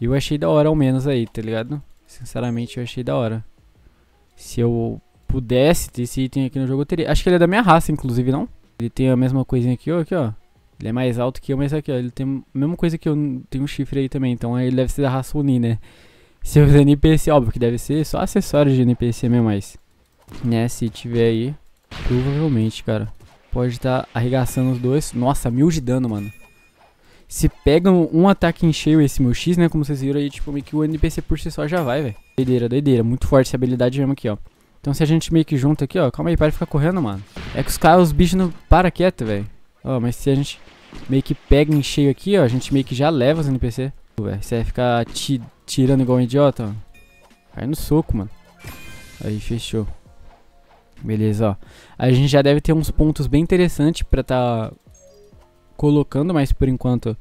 Eu achei da hora ao menos aí, tá ligado? Sinceramente, eu achei da hora. Se eu pudesse ter esse item aqui no jogo, eu teria. Acho que ele é da minha raça, inclusive, não? Ele tem a mesma coisinha aqui, ó, aqui, ó. Ele é mais alto que eu, mas aqui, ó, ele tem a mesma coisa que eu, tem um chifre aí também, então ele deve ser da raça Uni, né? se fizer NPC, óbvio que deve ser só acessórios de NPC mesmo, mas... Né, se tiver aí, provavelmente, cara. Pode estar tá arregaçando os dois. Nossa, mil de dano, mano. Se pegam um ataque em cheio esse meu X, né? Como vocês viram aí, tipo, meio que o NPC por si só já vai, velho. Doideira, doideira. Muito forte essa habilidade mesmo aqui, ó. Então se a gente meio que junta aqui, ó. Calma aí, para de ficar correndo, mano. É que os caras, os bichos não para quieto, velho. Ó, mas se a gente meio que pega em cheio aqui, ó. A gente meio que já leva os NPC. Véio, você vai ficar ti tirando igual um idiota, ó. Cai no soco, mano. Aí, fechou. Beleza, ó. A gente já deve ter uns pontos bem interessantes para estar tá colocando, mas por enquanto,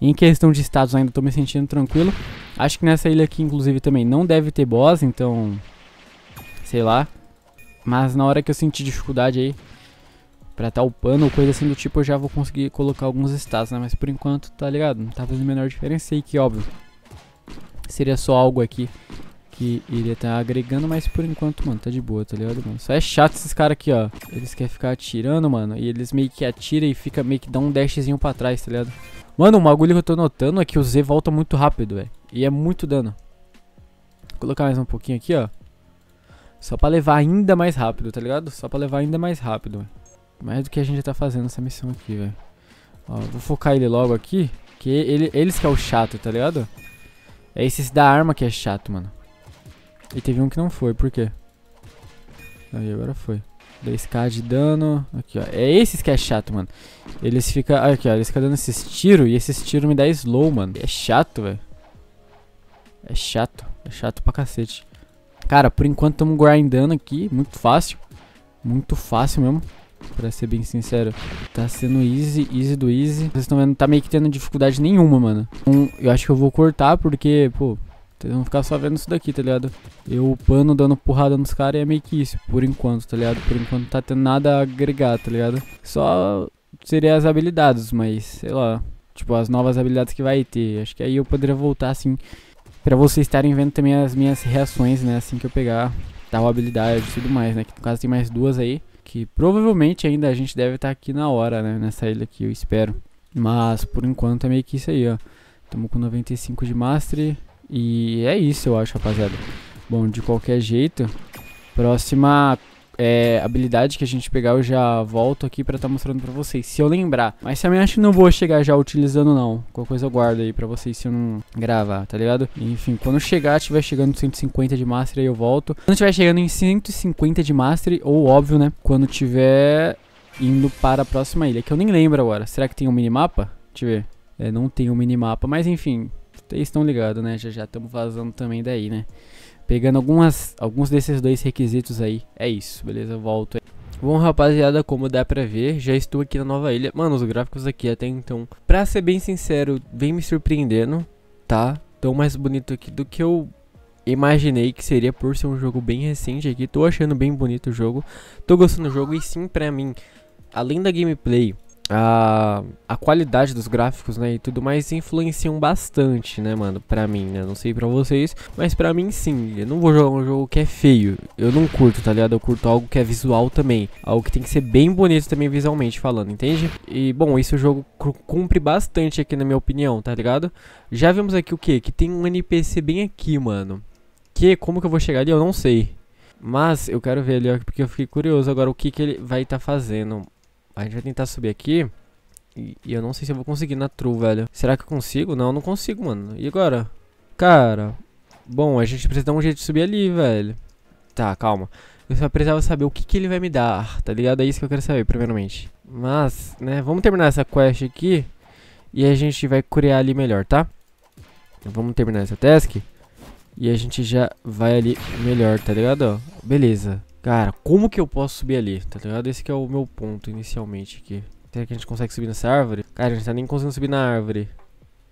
em questão de status, ainda estou me sentindo tranquilo. Acho que nessa ilha aqui, inclusive, também não deve ter boss, então... Sei lá. Mas na hora que eu sentir dificuldade aí, pra tá upando ou coisa assim do tipo, eu já vou conseguir colocar alguns status, né? Mas por enquanto, tá ligado? Não tá fazendo a menor diferença aí que, óbvio, seria só algo aqui que iria estar tá agregando, mas por enquanto, mano, tá de boa, tá ligado, mano? Só é chato esses caras aqui, ó. Eles querem ficar atirando, mano, e eles meio que atiram e fica meio que dá um dashzinho pra trás, tá ligado? Mano, um bagulho que eu tô notando é que o Z volta muito rápido, velho. E é muito dano. Vou colocar mais um pouquinho aqui, ó. Só pra levar ainda mais rápido, tá ligado? Só pra levar ainda mais rápido, véio. Mais do que a gente já tá fazendo essa missão aqui, velho. Ó, vou focar ele logo aqui. Que ele, eles que é o chato, tá ligado? É esse da arma que é chato, mano. E teve um que não foi, por quê? Aí, agora foi. 2k de dano. Aqui, ó. É esses que é chato, mano. Eles ficam... Aqui, ó. Eles ficam dando esses tiros e esses tiros me dá slow, mano. É chato, velho. É chato. É chato pra cacete. Cara, por enquanto estamos grindando aqui. Muito fácil. Muito fácil mesmo. Pra ser bem sincero. Tá sendo easy, easy do easy. Vocês estão vendo, tá meio que tendo dificuldade nenhuma, mano. Um, então, eu acho que eu vou cortar porque, pô... Eles vão ficar só vendo isso daqui, tá ligado? Eu upando, dando porrada nos caras e é meio que isso, por enquanto, tá ligado? Por enquanto não tá tendo nada a agregar, tá ligado? Só seria as habilidades, mas sei lá. Tipo, as novas habilidades que vai ter. Acho que aí eu poderia voltar assim. Pra vocês estarem vendo também as minhas reações, né? Assim que eu pegar tal habilidade e tudo mais, né? Que no caso tem mais duas aí. Que provavelmente ainda a gente deve estar tá aqui na hora, né? Nessa ilha aqui, eu espero. Mas por enquanto é meio que isso aí, ó. Tamo com 95 de Mastery. E é isso, eu acho, rapaziada. Bom, de qualquer jeito, próxima é, habilidade que a gente pegar, eu já volto aqui pra estar tá mostrando pra vocês, se eu lembrar. Mas também acho que não vou chegar já utilizando, não. Qualquer coisa eu guardo aí pra vocês se eu não gravar, tá ligado? Enfim, quando chegar, tiver chegando 150 de Master, aí eu volto. Quando tiver chegando em 150 de Master, ou óbvio, né? Quando tiver indo para a próxima ilha, que eu nem lembro agora. Será que tem um minimapa? Deixa eu ver. É, não tem um minimapa, mas enfim, vocês estão ligados, né? Já já estamos vazando também daí, né? Pegando algumas, alguns desses dois requisitos aí. É isso, beleza? Volto aí. Bom, rapaziada, como dá pra ver, já estou aqui na nova ilha. Mano, os gráficos aqui até então, pra ser bem sincero, vem me surpreendendo, tá? Tão mais bonito aqui do que eu imaginei que seria por ser um jogo bem recente aqui. Tô achando bem bonito o jogo, tô gostando do jogo e sim, pra mim, além da gameplay, a, a qualidade dos gráficos, né, e tudo mais influenciam bastante, né, mano, pra mim, né, não sei pra vocês, mas pra mim sim, eu não vou jogar um jogo que é feio, eu não curto, tá ligado, eu curto algo que é visual também, algo que tem que ser bem bonito também visualmente falando, entende? E, bom, isso o jogo cumpre bastante aqui na minha opinião, tá ligado? Já vimos aqui o que? Que tem um NPC bem aqui, mano, que, como que eu vou chegar ali, eu não sei. Mas eu quero ver ali, ó, porque eu fiquei curioso agora o que, que ele vai estar tá fazendo. A gente vai tentar subir aqui. E, e, eu não sei se eu vou conseguir na true, velho. Será que eu consigo? Não, eu não consigo, mano. E agora? Cara, bom, a gente precisa dar um jeito de subir ali, velho. Tá, calma. Eu só precisava saber o que, que ele vai me dar, tá ligado? É isso que eu quero saber, primeiramente. Mas, né, vamos terminar essa quest aqui. E a gente vai curiar ali melhor, tá? Então, vamos terminar essa task. E a gente já vai ali melhor, tá ligado? Beleza. Cara, como que eu posso subir ali, tá ligado? Esse é o meu ponto inicialmente aqui. Será que a gente consegue subir nessa árvore? Cara, a gente tá nem conseguindo subir na árvore.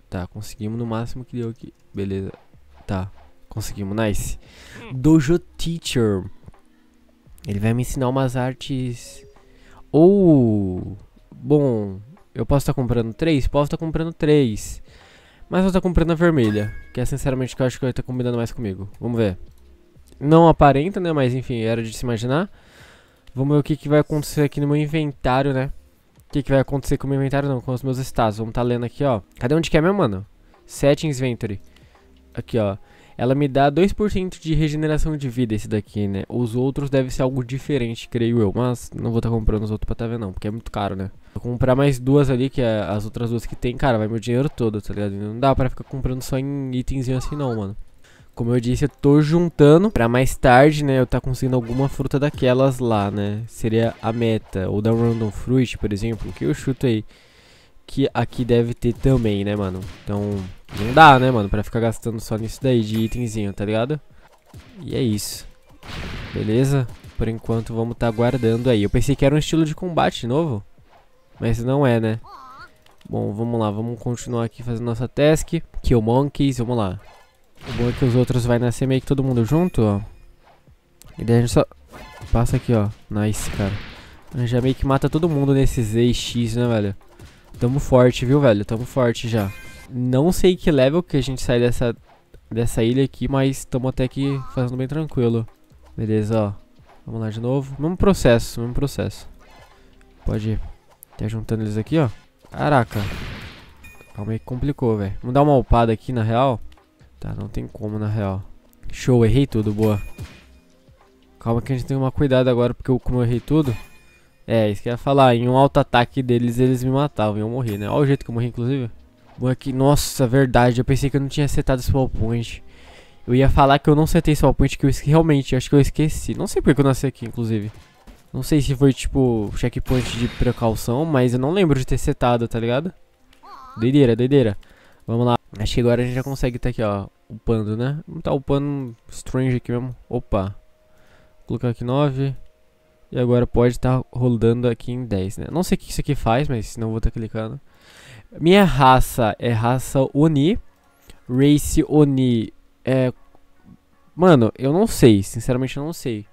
Tá, conseguimos no máximo que deu aqui. Beleza. Tá, conseguimos. Nice. Hum. Dojo Teacher. Ele vai me ensinar umas artes... Ou... Oh, bom, eu posso estar tá comprando três? Posso estar tá comprando três. Mas vou estar comprando a vermelha. Que é sinceramente que eu acho que vai estar tá combinando mais comigo. Vamos ver. Não aparenta, né? Mas enfim, era de se imaginar. Vamos ver o que, que vai acontecer aqui no meu inventário, né? O que, que vai acontecer com o meu inventário, não, com os meus status. Vamos tá lendo aqui, ó. Cadê onde que é mesmo, mano? Settings Inventory. Aqui, ó. Ela me dá 2% de regeneração de vida esse daqui, né? Os outros devem ser algo diferente, creio eu. Mas não vou estar tá comprando os outros pra tá vendo, não. Porque é muito caro, né? Vou comprar mais duas ali, que é as outras duas que tem. Cara, vai meu dinheiro todo, tá ligado? Não dá pra ficar comprando só em itenzinho assim, não, mano. Como eu disse, eu tô juntando para mais tarde, né, eu tá conseguindo alguma fruta daquelas lá, né? Seria a meta, ou da Random Fruit, por exemplo, que eu chuto aí. Que aqui deve ter também, né, mano? Então, não dá, né, mano, pra ficar gastando só nisso daí de itemzinho, tá ligado? E é isso. Beleza? Por enquanto vamos tá guardando aí. Eu pensei que era um estilo de combate novo, mas não é, né? Bom, vamos lá, vamos continuar aqui fazendo nossa task. Kill monkeys, vamos lá. O bom é que os outros vai nascer meio que todo mundo junto, ó. E daí a gente só passa aqui, ó. Nice, cara. A gente já meio que mata todo mundo nesse Z né, velho? Tamo forte, viu, velho? Tamo forte já. Não sei que level que a gente sai dessa, dessa ilha aqui, mas tamo até aqui fazendo bem tranquilo. Beleza, ó. Vamos lá de novo. Mesmo processo, mesmo processo. Pode ir. Tá juntando eles aqui, ó. Caraca. Calma aí que complicou, velho. Vamos dar uma upada aqui, na real. Tá, não tem como na real. Show, errei tudo, boa. Calma que a gente tem que tomar cuidado agora, porque eu, como eu errei tudo... É, isso que eu ia falar, em um alto ataque deles, eles me matavam e eu morri, né? Olha o jeito que eu morri, inclusive. Bom, aqui, nossa, verdade, eu pensei que eu não tinha setado spawn point. Eu ia falar que eu não setei spawn point, que eu esqueci realmente, acho que eu esqueci. Não sei por que eu nasci aqui, inclusive. Não sei se foi, tipo, checkpoint de precaução, mas eu não lembro de ter setado, tá ligado? Doideira, doideira. Vamos lá. Acho que agora a gente já consegue estar tá aqui, ó. Upando, né? Não tá upando strange aqui mesmo. Opa. Vou colocar aqui 9. E agora pode estar tá rodando aqui em 10, né? Não sei o que isso aqui faz, mas não vou estar tá clicando. Minha raça é raça Oni. Race Oni é... Mano, eu não sei. Sinceramente, eu não sei.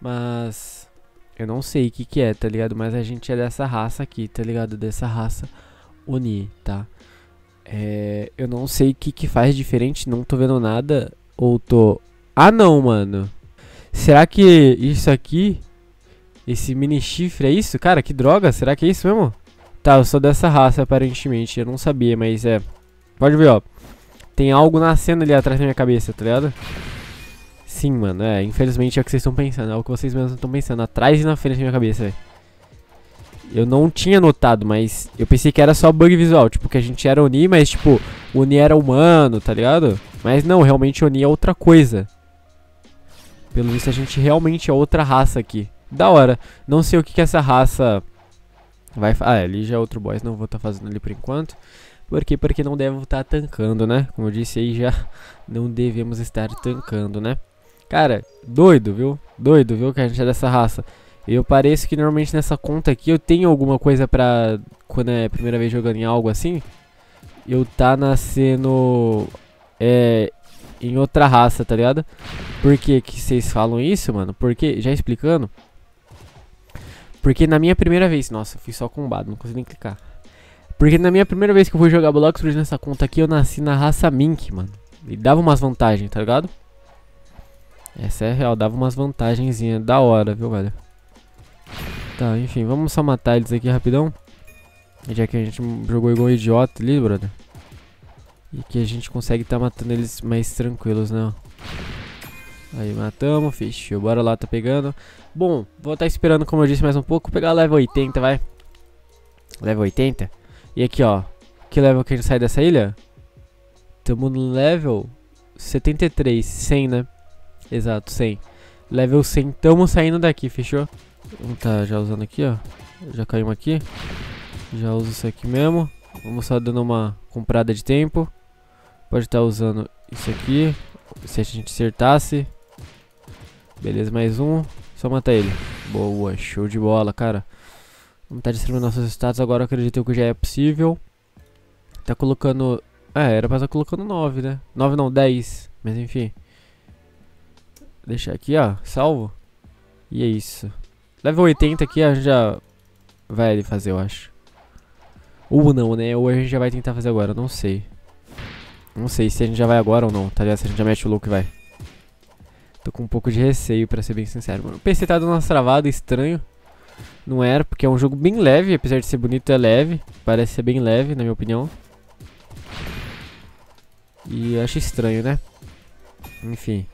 Mas... Eu não sei o que que é, tá ligado? Mas a gente é dessa raça aqui, tá ligado? Dessa raça Oni, tá? É, eu não sei o que, que faz diferente, não tô vendo nada. Ou tô. Ah não, mano. Será que isso aqui. Esse mini chifre é isso? Cara, que droga, será que é isso mesmo? Tá, eu sou dessa raça aparentemente, eu não sabia, mas é. Pode ver, ó. Tem algo nascendo ali atrás da minha cabeça, tá ligado? Sim, mano, é. Infelizmente é o que vocês estão pensando, é o que vocês mesmos estão pensando, atrás e na frente da minha cabeça, velho. Eu não tinha notado, mas eu pensei que era só bug visual, tipo, que a gente era Oni, mas tipo, o Oni era humano, tá ligado? Mas não, realmente Oni é outra coisa. Pelo visto a gente realmente é outra raça aqui. Da hora. Não sei o que, que essa raça vai Ah, ali já é outro boss, não vou estar tá fazendo ali por enquanto. por quê? porque não devo estar tá tancando, né? Como eu disse aí, já não devemos estar tancando, né? Cara, doido, viu? Doido, viu? Que a gente é dessa raça. Eu pareço que normalmente nessa conta aqui eu tenho alguma coisa pra... Quando é a primeira vez jogando em algo assim, eu tá nascendo... É... Em outra raça, tá ligado? Por que que vocês falam isso, mano? Porque, já explicando... Porque na minha primeira vez... Nossa, fui só combado, não consegui nem clicar. Porque na minha primeira vez que eu fui jogar Blox nessa conta aqui, eu nasci na raça Mink, mano. E dava umas vantagens, tá ligado? Essa é real, dava umas vantagenzinhas da hora, viu, velho? Tá, enfim, vamos só matar eles aqui rapidão. Já que a gente jogou igual um idiota ali, brother. E que a gente consegue tá matando eles mais tranquilos, né? Aí, matamos, fechou. Bora lá, tá pegando. Bom, vou estar tá esperando, como eu disse, mais um pouco. Pegar level 80, vai. Level 80. E aqui, ó. Que level que a gente sai dessa ilha? Tamo no level 73. 100, né? Exato, 100. Level 100. Tamo saindo daqui, fechou? Tá, já usando aqui, ó. Já caímos aqui. Já uso isso aqui mesmo. Vamos só dando uma comprada de tempo. Pode estar tá usando isso aqui. Se a gente acertasse. Beleza, mais um. Só matar ele. Boa, show de bola, cara. Vamos estar tá distribuindo nossos status agora. Eu acredito que já é possível. Tá colocando... É, era pra estar tá colocando 9, né? 9 não, 10. Mas enfim. Deixar aqui, ó. Salvo. E é isso. Level 80 aqui a gente já vai fazer, eu acho. Ou não, né? Ou a gente já vai tentar fazer agora, não sei. Não sei se a gente já vai agora ou não, tá ligado? Se a gente já mete o louco e vai. Tô com um pouco de receio, pra ser bem sincero. o PC tá dando uma travada, estranho. Não era, porque é um jogo bem leve, apesar de ser bonito, é leve. Parece ser bem leve, na minha opinião. E eu acho estranho, né? Enfim.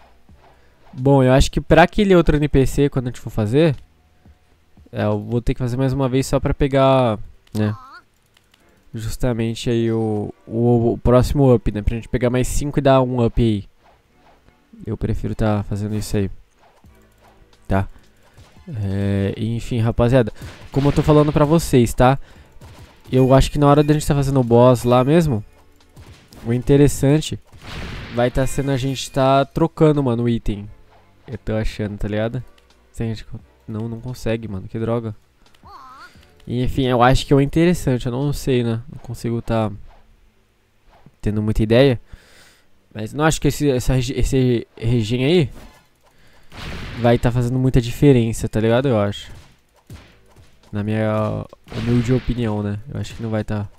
Bom, eu acho que pra aquele outro NPC, quando a gente for fazer... É, eu vou ter que fazer mais uma vez só pra pegar, né? Justamente aí o, o, o próximo up, né? Pra gente pegar mais 5 e dar um up aí. Eu prefiro estar tá fazendo isso aí. Tá? É, enfim, rapaziada. Como eu tô falando pra vocês, tá? Eu acho que na hora da gente tá fazendo o boss lá mesmo, o interessante vai estar tá sendo a gente tá trocando, mano, o item. Eu tô achando, tá ligado? Sem a gente não, não consegue, mano. Que droga. E, enfim, eu acho que é interessante. Eu não sei, né? Não consigo tá tendo muita ideia. Mas não acho que esse, essa, esse regen aí vai estar tá fazendo muita diferença, tá ligado? Eu acho. Na minha humilde opinião, né? Eu acho que não vai estar tá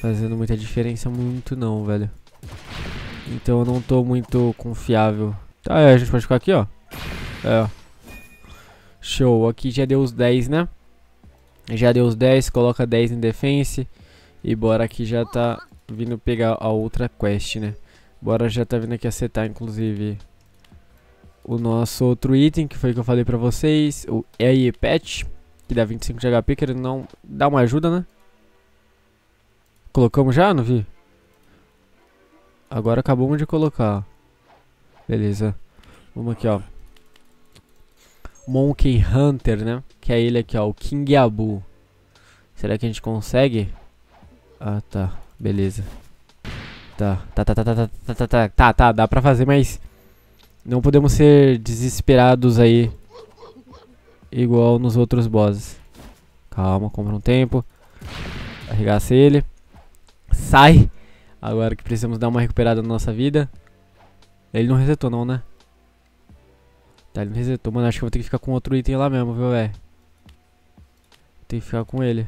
fazendo muita diferença muito não, velho. Então eu não tô muito confiável. Tá, é, a gente pode ficar aqui, ó. É, ó. Show, aqui já deu os 10, né? Já deu os 10, coloca 10 em defense. E bora aqui já tá vindo pegar a outra quest, né? Bora já tá vindo aqui acertar, inclusive, o nosso outro item, que foi que eu falei pra vocês. O EI Patch, que dá 25 de HP, que ele não dá uma ajuda, né? Colocamos já, não vi? Agora acabamos de colocar. Beleza. Vamos aqui, ó. Monkey Hunter, né? Que é ele aqui, ó, o King Abu. Será que a gente consegue? Ah, tá. Beleza. Tá. tá, tá, tá, tá, tá, tá, tá, tá, tá, tá, dá pra fazer, mas não podemos ser desesperados aí igual nos outros bosses. Calma, compra um tempo. Arregaça ele. Sai. Agora que precisamos dar uma recuperada na nossa vida. Ele não resetou não, né? Tá, ele não resetou. Mano, acho que eu vou ter que ficar com outro item lá mesmo, viu, velho? Tem que ficar com ele.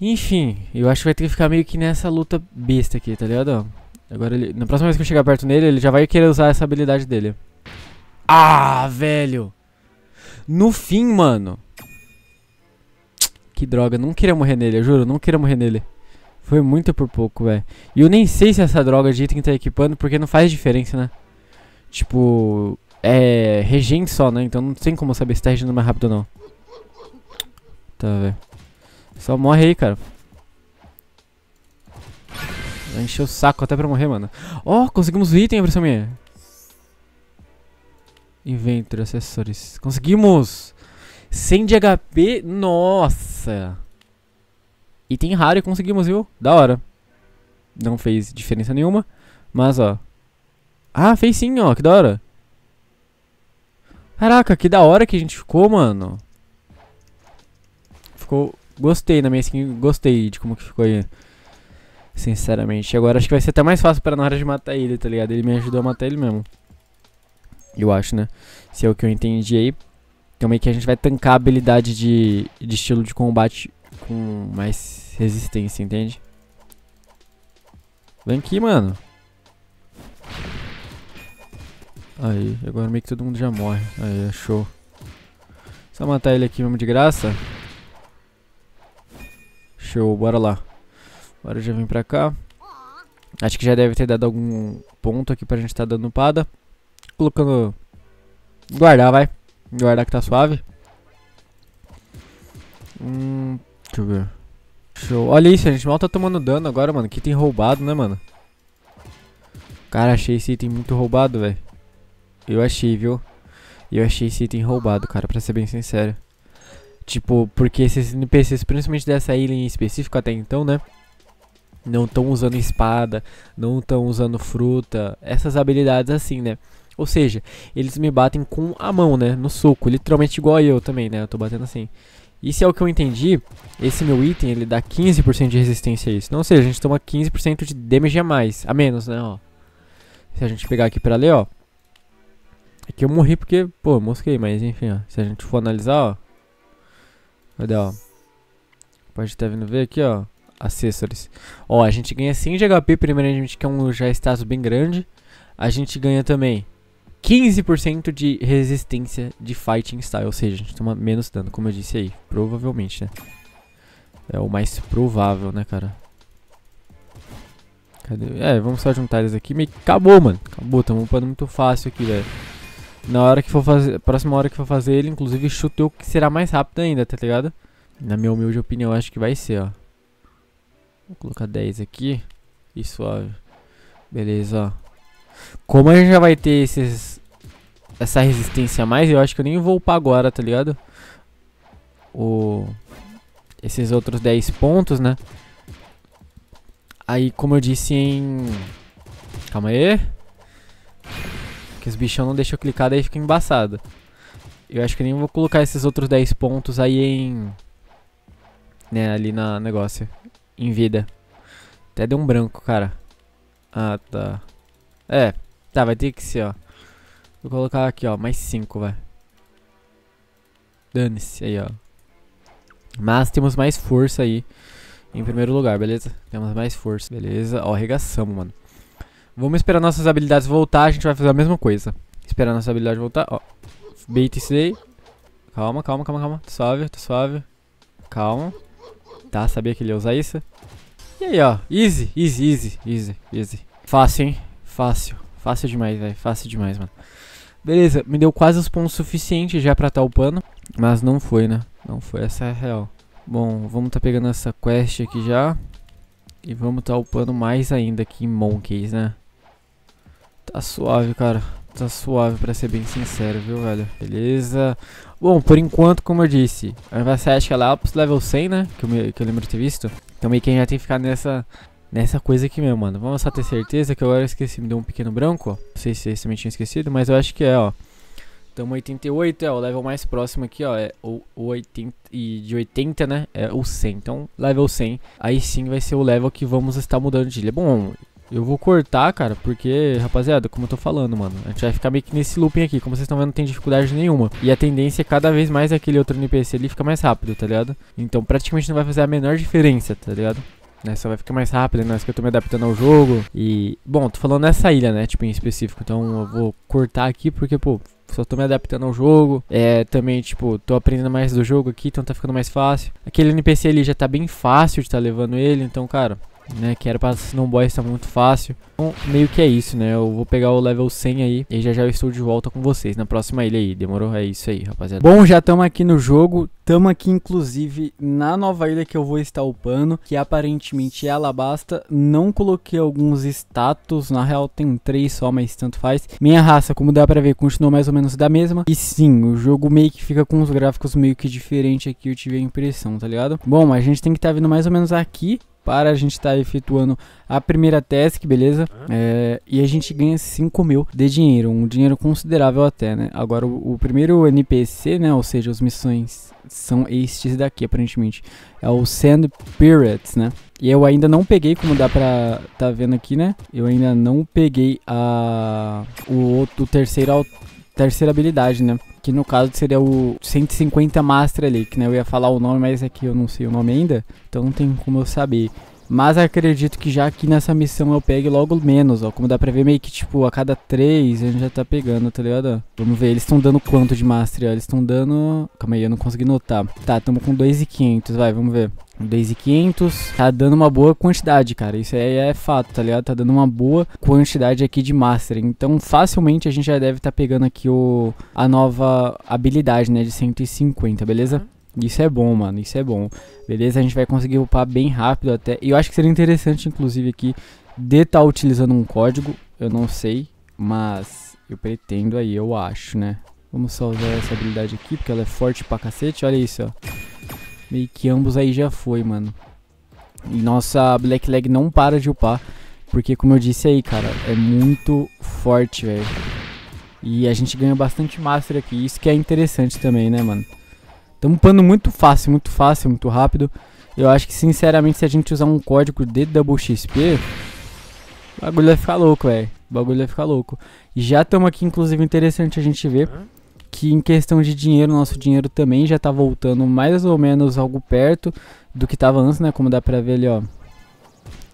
Enfim, eu acho que vai ter que ficar meio que nessa luta besta aqui, tá ligado? Agora ele... Na próxima vez que eu chegar perto nele, ele já vai querer usar essa habilidade dele. Ah, velho! No fim, mano. Que droga, não queria morrer nele, eu juro, não queria morrer nele. Foi muito por pouco, velho. E eu nem sei se essa droga de item tá equipando, porque não faz diferença, né? Tipo, é regente só, né? Então não tem como saber se tá regendo mais rápido ou não. Tá, velho. Só morre aí, cara. Encheu o saco até pra morrer, mano. Ó, oh, conseguimos o item, impressão minha. Inventor, acessórios. Conseguimos! 100 de HP. Nossa! Item raro e conseguimos, viu? Da hora. Não fez diferença nenhuma. Mas, ó. Ah, fez sim, ó. Que da hora. Caraca, que da hora que a gente ficou, mano. Ficou... Gostei na minha skin, gostei de como que ficou aí. Sinceramente. Agora acho que vai ser até mais fácil pra na hora de matar ele, tá ligado? Ele me ajudou a matar ele mesmo. Eu acho, né? Se é o que eu entendi aí. Então meio que a gente vai tancar a habilidade de, de estilo de combate com mais resistência, entende? Vem aqui, mano. Aí, agora meio que todo mundo já morre. Aí, é show. Só matar ele aqui mesmo de graça. Show, bora lá. Agora já vim pra cá. Acho que já deve ter dado algum ponto aqui pra gente estar tá dando upada. Colocando... Guardar, vai. Guardar que tá suave. Hum, deixa eu ver. Show. Olha isso, a gente mal tá tomando dano agora, mano. Que item roubado, né, mano? Cara, achei esse item muito roubado, velho. Eu achei, viu? Eu achei esse item roubado, cara, pra ser bem sincero. Tipo, porque esses NPCs, principalmente dessa ilha em específico até então, né? Não estão usando espada, não estão usando fruta, essas habilidades assim, né? Ou seja, eles me batem com a mão, né? No soco, literalmente igual eu também, né? Eu tô batendo assim. E se é o que eu entendi, esse meu item, ele dá 15% de resistência a isso. Não, ou seja, a gente toma 15% de damage a mais, a menos, né, ó. Se a gente pegar aqui pra ler, ó. É que eu morri porque, pô, mosquei, mas enfim, ó. Se a gente for analisar, ó. Cadê, ó? Pode estar vindo ver aqui, ó. Acessores. Ó, a gente ganha 100 de HP, primeiramente, que é um já status bem grande. A gente ganha também 15% de resistência de fighting style, ou seja, a gente toma menos dano, como eu disse aí. Provavelmente, né? É o mais provável, né, cara? Cadê? É, vamos só juntar eles aqui. acabou, mano. Acabou, tamo upando muito fácil aqui, velho. Na hora que for fazer, próxima hora que for fazer ele, inclusive, chuteu que será mais rápido ainda, tá ligado? Na minha humilde opinião, acho que vai ser, ó. Vou colocar 10 aqui. E suave. Beleza, ó. Como a gente já vai ter esses, essa resistência a mais, eu acho que eu nem vou upar agora, tá ligado? O, esses outros 10 pontos, né? Aí, como eu disse em... Calma aí que os bichão não deixam clicar, daí fica embaçado. Eu acho que nem vou colocar esses outros 10 pontos aí em... Né, ali na negócio. Em vida. Até deu um branco, cara. Ah, tá. É, tá, vai ter que ser, ó. Vou colocar aqui, ó, mais 5, vai. Dane-se aí, ó. Mas temos mais força aí. Em primeiro lugar, beleza? Temos mais força, beleza? Ó, arregaçamos, mano. Vamos esperar nossas habilidades voltar, a gente vai fazer a mesma coisa. Esperar nossa habilidade voltar, ó. Bait isso daí. Calma, calma, calma, calma. Tá suave, tá suave. Calma. Tá, sabia que ele ia usar isso. E aí, ó. Easy, easy, easy, easy, easy. Fácil, hein? Fácil. Fácil demais, velho. Fácil demais, mano. Beleza, me deu quase os pontos suficientes já pra tá upando. Mas não foi, né? Não foi, essa é a real. Bom, vamos tá pegando essa quest aqui já. E vamos tá upando mais ainda aqui em Monkeys, né? Tá suave, cara. Tá suave, pra ser bem sincero, viu, velho? Beleza. Bom, por enquanto, como eu disse, a Universidade é lá pro level 100, né? Que eu, me, que eu lembro de ter visto. Então meio que a gente já tem que ficar nessa, nessa coisa aqui mesmo, mano. Vamos só ter certeza que agora eu esqueci. Me deu um pequeno branco, ó. Não sei se vocês também tinham esquecido, mas eu acho que é, ó. Tamo 88, é o level mais próximo aqui, ó, é o 80 e de 80, né, é o 100. Então, level 100, aí sim vai ser o level que vamos estar mudando de ilha. Bom, eu vou cortar, cara, porque, rapaziada, como eu tô falando, mano, a gente vai ficar meio que nesse looping aqui. Como vocês estão vendo, não tem dificuldade nenhuma. E a tendência é cada vez mais aquele outro NPC ali fica mais rápido, tá ligado? Então praticamente não vai fazer a menor diferença, tá ligado? Né, só vai ficar mais rápido, né? Acho que eu tô me adaptando ao jogo. E, bom, tô falando nessa ilha, né? Tipo, em específico. Então eu vou cortar aqui porque, pô, só tô me adaptando ao jogo. É, também, tipo, tô aprendendo mais do jogo aqui, então tá ficando mais fácil. Aquele NPC ali já tá bem fácil de tá levando ele, então, cara, né? Que era pra não boy estar muito fácil. Então, meio que é isso, né? Eu vou pegar o level 100 aí e já já eu estou de volta com vocês na próxima ilha aí. Demorou? É isso aí, rapaziada. Bom, já estamos aqui no jogo. Estamos aqui, inclusive, na nova ilha que eu vou estar upando, que aparentemente é Alabasta. Não coloquei alguns status, na real tem três só, mas tanto faz. Minha raça, como dá pra ver, continuou mais ou menos da mesma. E sim, o jogo meio que fica com os gráficos meio que diferente aqui, eu tive a impressão, tá ligado? Bom, a gente tem que estar tá vindo mais ou menos aqui para a gente estar tá efetuando a primeira task, beleza? É, e a gente ganha 5 mil de dinheiro, um dinheiro considerável até, né? Agora, o, o primeiro NPC, né? Ou seja, as missões são estes daqui, aparentemente. É o Sand Pirates, né? E eu ainda não peguei, como dá pra tá vendo aqui, né? Eu ainda não peguei a... o, outro, terceiro, a terceira habilidade, né? que no caso seria o 150 Master ali, que né, eu ia falar o nome, mas aqui é eu não sei o nome ainda, então não tem como eu saber. Mas acredito que já aqui nessa missão eu pegue logo menos, ó. Como dá pra ver, meio que, tipo, a cada três a gente já tá pegando, tá ligado? Vamos ver, eles estão dando quanto de Master, ó? Eles estão dando... Calma aí, eu não consegui notar. Tá, tamo com 2,500, vai, vamos ver. Daisy 500 tá dando uma boa quantidade, cara. Isso aí é fato, tá ligado? Tá dando uma boa quantidade aqui de Master. Então, facilmente a gente já deve estar tá pegando aqui o, a nova habilidade, né? De 150, beleza? Isso é bom, mano. Isso é bom. Beleza? A gente vai conseguir upar bem rápido até. E eu acho que seria interessante, inclusive, aqui de estar tá utilizando um código. Eu não sei, mas eu pretendo aí, eu acho, né? Vamos só usar essa habilidade aqui, porque ela é forte pra cacete. Olha isso, ó. Meio que ambos aí já foi, mano. E nossa Black Leg não para de upar. Porque, como eu disse aí, cara, é muito forte, velho. E a gente ganha bastante Master aqui. Isso que é interessante também, né, mano? Estamos upando muito fácil, muito fácil, muito rápido. Eu acho que, sinceramente, se a gente usar um código de Double XP... O bagulho vai ficar louco, velho. O bagulho vai ficar louco. E já estamos aqui, inclusive, interessante a gente ver que em questão de dinheiro, nosso dinheiro também já tá voltando mais ou menos algo perto do que tava antes, né? Como dá pra ver ali, ó.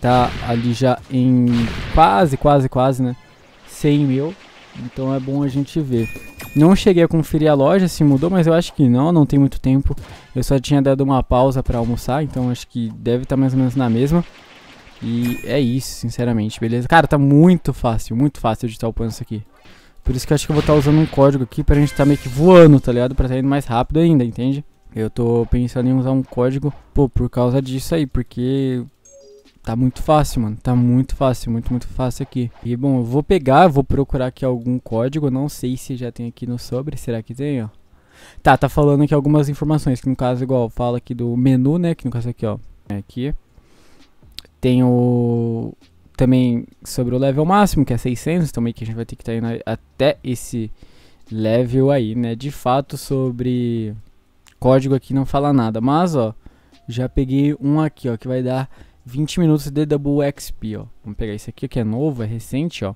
Tá ali já em quase, quase, quase, né? 100 mil. Então é bom a gente ver. Não cheguei a conferir a loja se mudou, mas eu acho que não, não tem muito tempo. Eu só tinha dado uma pausa para almoçar, então acho que deve estar tá mais ou menos na mesma. E é isso, sinceramente, beleza? Cara, tá muito fácil, muito fácil de estar upando isso aqui. Por isso que eu acho que eu vou estar tá usando um código aqui pra gente estar tá meio que voando, tá ligado? Pra estar tá indo mais rápido ainda, entende? Eu tô pensando em usar um código, pô, por causa disso aí, porque tá muito fácil, mano. Tá muito fácil, muito, muito fácil aqui. E bom, eu vou pegar, vou procurar aqui algum código. Não sei se já tem aqui no sobre. Será que tem, ó? Tá, tá falando aqui algumas informações, que no caso, igual, fala aqui do menu, né? Que no caso aqui, ó. É aqui. Tem o, também sobre o level máximo, que é 600, também então que a gente vai ter que estar tá indo até esse level aí, né? De fato, sobre código aqui não fala nada, mas ó, já peguei um aqui, ó, que vai dar 20 minutos de double XP ó. Vamos pegar esse aqui que é novo, é recente, ó.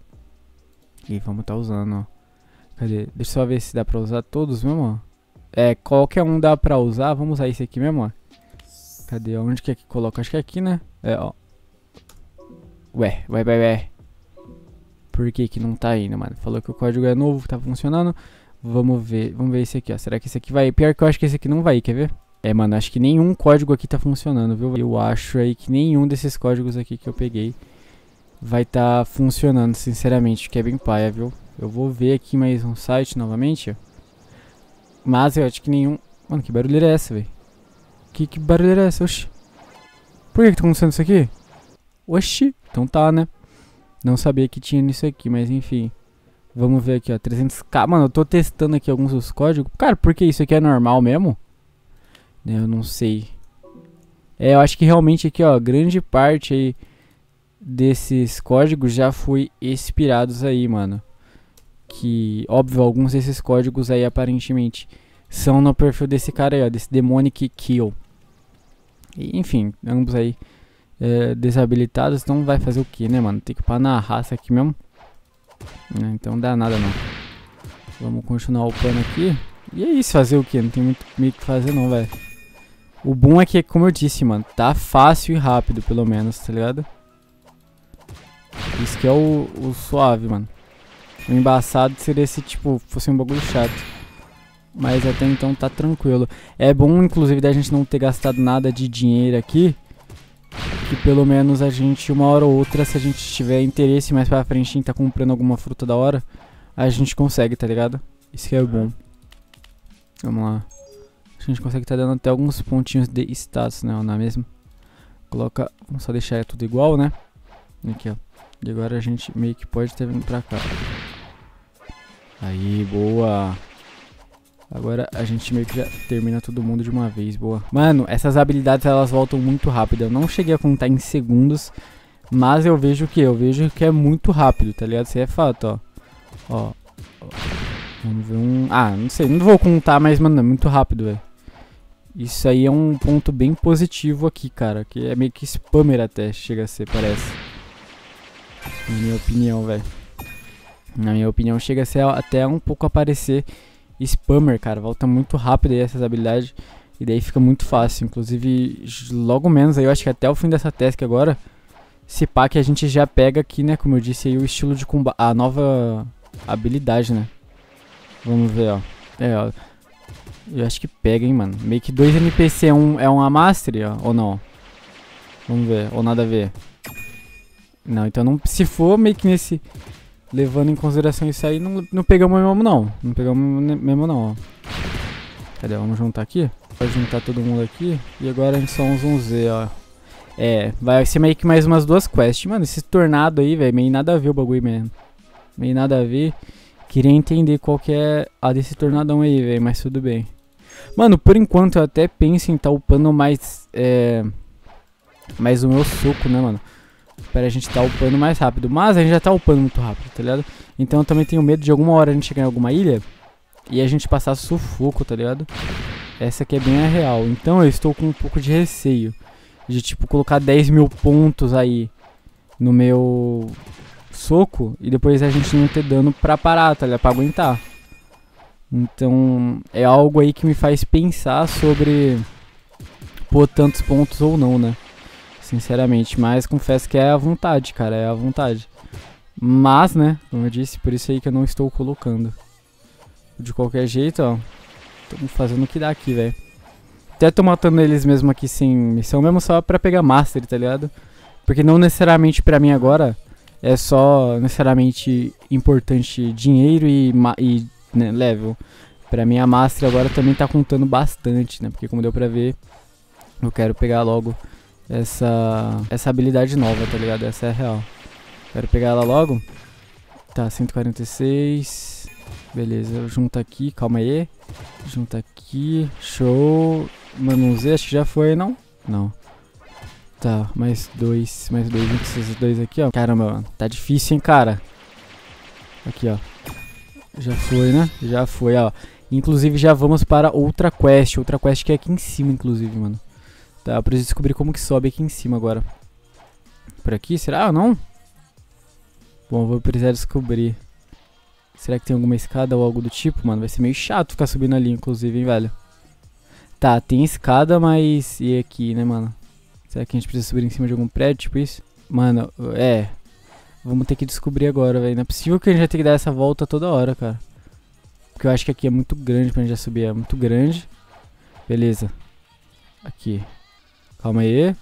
E vamos tá usando, ó. Cadê? Deixa eu só ver se dá pra usar todos mesmo, ó. É, qualquer um dá pra usar. Vamos usar esse aqui mesmo, ó. Cadê? Onde que é que coloca? Acho que é aqui, né? É, ó. Ué, ué, ué, ué. Por que que não tá indo, mano? Falou que o código é novo, que tá funcionando. Vamos ver, vamos ver esse aqui, ó. Será que esse aqui vai? Pior que eu acho que esse aqui não vai, quer ver? É, mano, acho que nenhum código aqui tá funcionando, viu? Eu acho aí que nenhum desses códigos aqui que eu peguei vai estar tá funcionando, sinceramente, que é bem paia, viu? Eu vou ver aqui mais um site novamente. Mas eu acho que nenhum... Mano, que barulheira é essa, velho? Que, que barulheira é essa? Oxi. Por que que tá acontecendo isso aqui? Oxi, então tá, né? Não sabia que tinha nisso aqui, mas enfim. Vamos ver aqui, ó. 300k. Mano, eu tô testando aqui alguns dos códigos. Cara, por que isso aqui é normal mesmo? Eu não sei. É, eu acho que realmente aqui, ó, grande parte aí desses códigos já foi expirados aí, mano. Que, óbvio, alguns desses códigos aí aparentemente são no perfil desse cara aí, ó, desse Demonic Kill. E, enfim, ambos aí é, desabilitados, então vai fazer o que, né, mano? Tem que parar na raça aqui mesmo. É, então dá nada não. Vamos continuar upando aqui. E é isso, fazer o que? Não tem muito meio que fazer não, velho. O bom é que, como eu disse, mano, tá fácil e rápido, pelo menos, tá ligado? Isso que é o, o suave, mano. O embaçado seria se, tipo, fosse um bagulho chato. Mas até então tá tranquilo. É bom, inclusive, da gente não ter gastado nada de dinheiro aqui que pelo menos a gente, uma hora ou outra, se a gente tiver interesse mais pra frente em tá comprando alguma fruta da hora, a gente consegue, tá ligado? Isso que é bom. Vamos lá. A gente consegue tá dando até alguns pontinhos de status, né? Não é mesmo? Coloca. Vamos só deixar tudo igual, né? Aqui, ó. E agora a gente meio que pode ter vindo pra cá. Aí, boa. Agora a gente meio que já termina todo mundo de uma vez, boa. Mano, essas habilidades elas voltam muito rápido. Eu não cheguei a contar em segundos, mas eu vejo que eu vejo que é muito rápido, tá ligado? Isso é fato, ó. Ó. ó. Vamos ver um... Ah, não sei, não vou contar, mas, mano, é muito rápido, velho. Isso aí é um ponto bem positivo aqui, cara. Que é meio que spammer até, chega a ser, parece. Na minha opinião, velho. Na minha opinião, chega a ser até um pouco aparecer spammer, cara. Volta muito rápido aí essas habilidades. E daí fica muito fácil. Inclusive, logo menos aí, eu acho que até o fim dessa task agora, se pá que a gente já pega aqui, né? Como eu disse aí, o estilo de combate. A nova habilidade, né? Vamos ver, ó. É, ó. Eu acho que pega, hein, mano. Meio que dois NPC é, um, é uma mastery, ó, ou não? Vamos ver, ou nada a ver. Não, então não. Se for meio que nesse Levando em consideração isso aí, não, não pegamos mesmo não. Não pegamos mesmo não, ó. Cadê? Vamos juntar aqui. Pode juntar todo mundo aqui. E agora a gente só usa um Z, ó. É, vai ser meio que mais umas duas quests. Mano, esse tornado aí, velho, meio nada a ver o bagulho mesmo. Meio nada a ver. Queria entender qual que é a desse tornadão aí, velho, mas tudo bem. Mano, por enquanto eu até penso em tá upando mais, é... Mais o meu soco, né, mano? espera a gente estar tá upando mais rápido. Mas a gente já tá upando muito rápido, tá ligado? Então eu também tenho medo de alguma hora a gente chegar em alguma ilha e a gente passar sufoco, tá ligado? Essa aqui é bem a real. Então eu estou com um pouco de receio de, tipo, colocar 10 mil pontos aí no meu soco e depois a gente não ter dano pra parar, tá ligado? Pra aguentar. Então é algo aí que me faz pensar sobre pôr tantos pontos ou não, né? sinceramente. Mas confesso que é a vontade, cara, é a vontade. Mas, né, como eu disse, por isso aí que eu não estou colocando. De qualquer jeito, ó, estamos fazendo o que dá aqui, velho. Até tô matando eles mesmo aqui sem missão, mesmo só pra pegar Master, tá ligado? Porque não necessariamente pra mim agora é só necessariamente importante dinheiro e, e né, level. Pra mim a Master agora também tá contando bastante, né? Porque como deu pra ver, eu quero pegar logo essa, essa habilidade nova, tá ligado? Essa é a real. Quero pegar ela logo. Tá, 146. Beleza, junta aqui, calma aí. Junta aqui, show. Mano, um Z acho que já foi, não? Não. Tá, mais dois, mais dois, esses dois aqui, ó. Caramba, mano, tá difícil, hein, cara. Aqui, ó. Já foi, né? Já foi, ó. Inclusive, já vamos para outra quest. Outra quest que é aqui em cima, inclusive, mano. Tá, eu preciso descobrir como que sobe aqui em cima agora. Por aqui? Será? Ah, não? Bom, vou precisar descobrir. Será que tem alguma escada ou algo do tipo? Mano, vai ser meio chato ficar subindo ali, inclusive, hein, velho? Tá, tem escada, mas... E aqui, né, mano? Será que a gente precisa subir em cima de algum prédio, tipo isso? Mano, é... Vamos ter que descobrir agora, velho. Não é possível que a gente vai ter que dar essa volta toda hora, cara. Porque eu acho que aqui é muito grande pra gente já subir. É muito grande. Beleza. Aqui. Calma aí.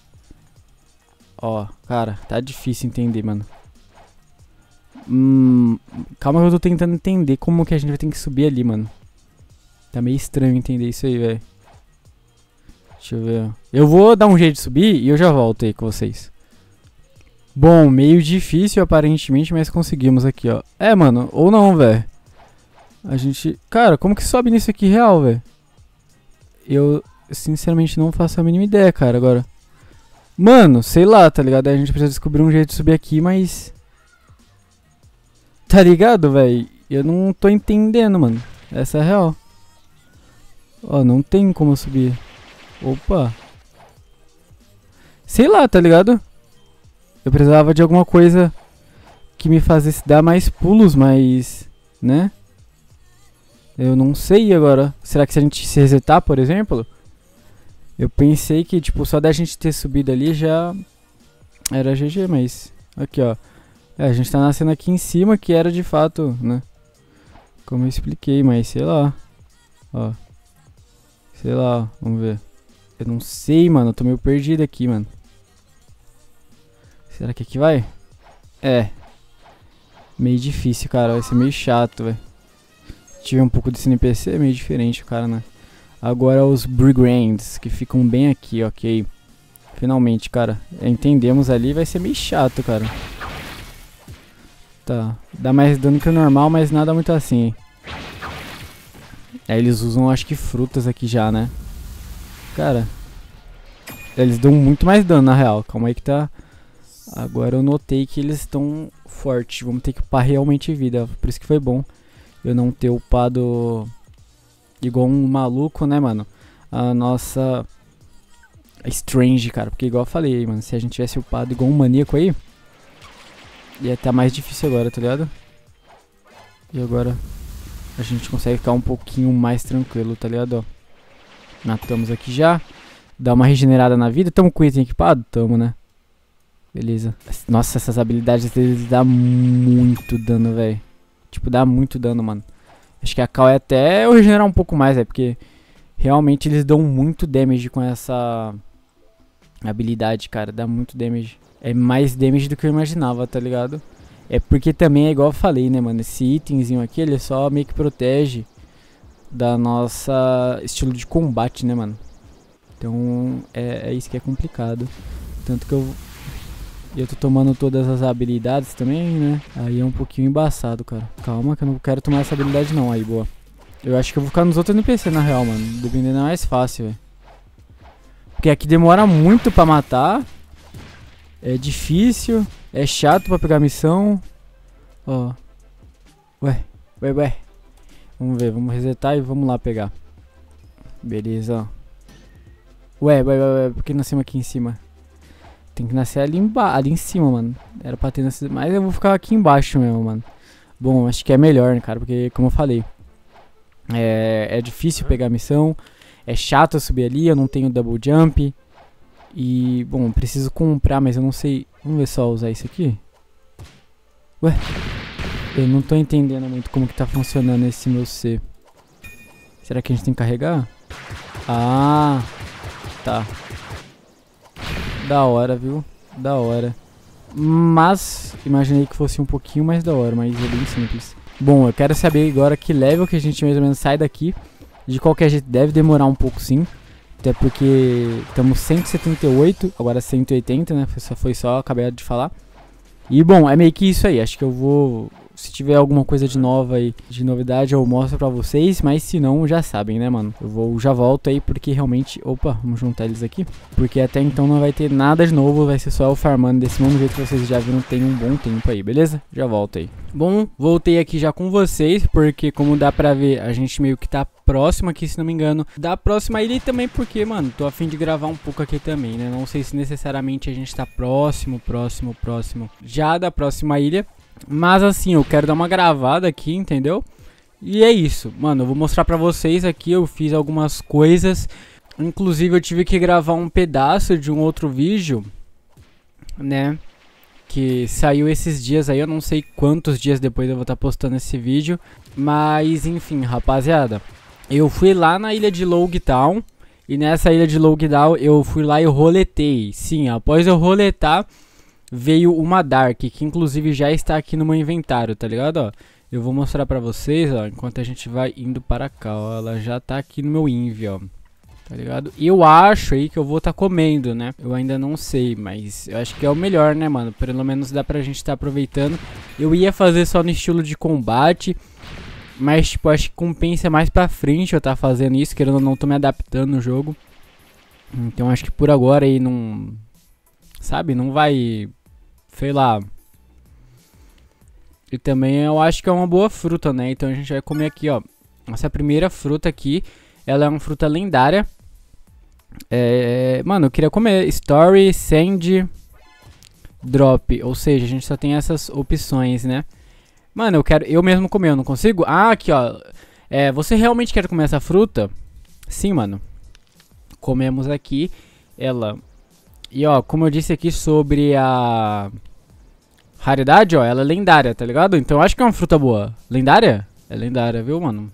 Ó, cara, tá difícil entender, mano. Hum, calma que eu tô tentando entender como que a gente vai ter que subir ali, mano. Tá meio estranho entender isso aí, velho. Deixa eu ver. Eu vou dar um jeito de subir e eu já volto aí com vocês. Bom, meio difícil aparentemente, mas conseguimos aqui, ó. É, mano, ou não, velho. A gente... Cara, como que sobe nisso aqui real, velho? Eu sinceramente não faço a mínima ideia, cara. Agora, mano, sei lá, tá ligado? A gente precisa descobrir um jeito de subir aqui, mas. Tá ligado, velho? Eu não tô entendendo, mano. Essa é a real. Ó, não tem como subir. Opa. Sei lá, tá ligado? Eu precisava de alguma coisa que me fazesse dar mais pulos, mas. né? Eu não sei agora. Será que se a gente se resetar, por exemplo? Eu pensei que, tipo, só da gente ter subido ali já era GG, mas... Aqui, ó. É, a gente tá nascendo aqui em cima, que era de fato, né? Como eu expliquei, mas sei lá. Ó. Sei lá, vamos ver. Eu não sei, mano. Eu tô meio perdido aqui, mano. Será que aqui vai? É. Meio difícil, cara. Vai ser meio chato, velho. Tiver um pouco desse NPC, é meio diferente cara, né? Agora os Brigands, que ficam bem aqui, ok. Finalmente, cara. Entendemos ali, vai ser meio chato, cara. Tá. Dá mais dano que o normal, mas nada muito assim. É, eles usam, acho que, frutas aqui já, né? Cara. Eles dão muito mais dano, na real. Calma aí que tá... Agora eu notei que eles estão fortes. Vamos ter que upar realmente vida. Por isso que foi bom eu não ter upado igual um maluco, né, mano? A nossa Strange, cara. Porque igual eu falei, mano, se a gente tivesse upado igual um maníaco aí, ia estar tá mais difícil agora, tá ligado? E agora a gente consegue ficar um pouquinho mais tranquilo, tá ligado? matamos aqui já. Dá uma regenerada na vida. Tamo com item equipado? Tamo, né? Beleza. Nossa, essas habilidades deles dá muito dano, velho. Tipo, dá muito dano, mano. Acho que a Cal é até eu regenerar um pouco mais, é porque realmente eles dão muito damage com essa habilidade, cara. Dá muito damage. É mais damage do que eu imaginava, tá ligado? É porque também é igual eu falei, né, mano? Esse itemzinho aqui, ele só meio que protege da nossa estilo de combate, né, mano? Então é, é isso que é complicado. Tanto que eu e eu tô tomando todas as habilidades também, né? Aí é um pouquinho embaçado, cara. Calma que eu não quero tomar essa habilidade não. Aí, boa. Eu acho que eu vou ficar nos outros NPC, na real, mano. Dependendo é mais fácil, velho. Porque aqui demora muito pra matar. É difícil. É chato pra pegar missão. Ó. Ué, ué, ué. Vamos ver, vamos resetar e vamos lá pegar. Beleza, ó. Ué, ué, ué, ué. Por que nascemos aqui em cima? Tem que nascer ali, ali em cima, mano. Era pra ter nascido. Mas eu vou ficar aqui embaixo mesmo, mano. Bom, acho que é melhor, né, cara? Porque, como eu falei, é, é difícil pegar a missão. É chato subir ali. Eu não tenho double jump. E, bom, preciso comprar, mas eu não sei. Vamos ver só usar isso aqui. Ué? Eu não tô entendendo muito como que tá funcionando esse meu C. Será que a gente tem que carregar? Ah, tá. Da hora, viu? Da hora. Mas imaginei que fosse um pouquinho mais da hora, mas é bem simples. Bom, eu quero saber agora que level que a gente mais ou menos sai daqui. De qualquer jeito, deve demorar um pouco sim. Até porque estamos 178, agora 180, né? Foi só, foi só acabei de falar. E bom, é meio que isso aí. Acho que eu vou se tiver alguma coisa de nova aí, de novidade, eu mostro pra vocês. Mas se não, já sabem, né, mano? Eu vou, já volto aí, porque realmente. Opa, vamos juntar eles aqui. Porque até então não vai ter nada de novo, vai ser só eu farmando desse mesmo jeito que vocês já viram tem um bom tempo aí, beleza? Já volto aí. Bom, voltei aqui já com vocês, porque como dá pra ver, a gente meio que tá próxima aqui, se não me engano, da próxima ilha e também porque, mano, tô afim de gravar um pouco aqui também, né? Não sei se necessariamente a gente tá próximo, próximo, próximo já da próxima ilha, mas assim, eu quero dar uma gravada aqui, entendeu? E é isso, mano, eu vou mostrar pra vocês aqui, eu fiz algumas coisas. Inclusive eu tive que gravar um pedaço de um outro vídeo, né? Que saiu esses dias aí, eu não sei quantos dias depois eu vou estar tá postando esse vídeo. Mas enfim, rapaziada, eu fui lá na ilha de Logtown. E nessa ilha de Logdown eu fui lá e roletei. Sim, após eu roletar, veio uma Dark, que inclusive já está aqui no meu inventário, tá ligado? Ó, eu vou mostrar pra vocês, ó, enquanto a gente vai indo para cá, ó, ela já tá aqui no meu inv, ó. Tá ligado? Eu acho aí que eu vou tá comendo, né? Eu ainda não sei, mas eu acho que é o melhor, né, mano? Pelo menos dá pra gente tá aproveitando. Eu ia fazer só no estilo de combate, mas, tipo, acho que compensa mais pra frente eu tá fazendo isso, querendo ou não, tô me adaptando no jogo. Então acho que por agora aí não, sabe? Não vai, sei lá. E também eu acho que é uma boa fruta, né? Então a gente vai comer aqui, ó. Essa primeira fruta aqui, ela é uma fruta lendária. É, mano, eu queria comer Story, Sand, Drop. Ou seja, a gente só tem essas opções, né? Mano, eu quero eu mesmo comer, eu não consigo? Ah, aqui, ó. É, você realmente quer comer essa fruta? Sim, mano. Comemos aqui. Ela e ó, como eu disse aqui sobre a raridade, ó, ela é lendária, tá ligado? Então eu acho que é uma fruta boa. Lendária? É lendária, viu, mano?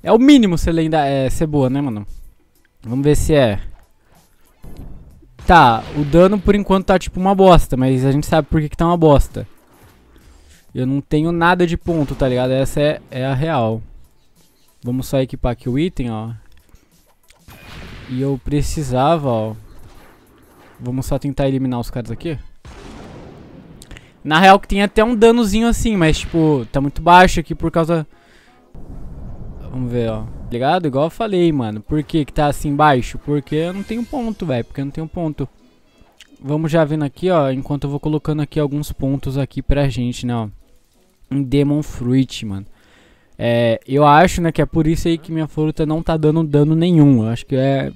É o mínimo ser, lenda é, ser boa, né, mano? Vamos ver se é. Tá, o dano por enquanto tá tipo uma bosta, mas a gente sabe por que, que tá uma bosta. Eu não tenho nada de ponto, tá ligado? Essa é, é a real. Vamos só equipar aqui o item, ó. E eu precisava, ó. Vamos só tentar eliminar os caras aqui. Na real que tem até um danozinho assim, mas tipo, tá muito baixo aqui por causa... Vamos ver, ó. Tá ligado? Igual eu falei, mano. Por que que tá assim baixo? Porque eu não tenho ponto, velho. Porque eu não tenho ponto. Vamos já vendo aqui, ó. Enquanto eu vou colocando aqui alguns pontos aqui pra gente, né, ó. Um Demon Fruit, mano. É, eu acho, né, que é por isso aí que minha fruta não tá dando dano nenhum. Eu acho que é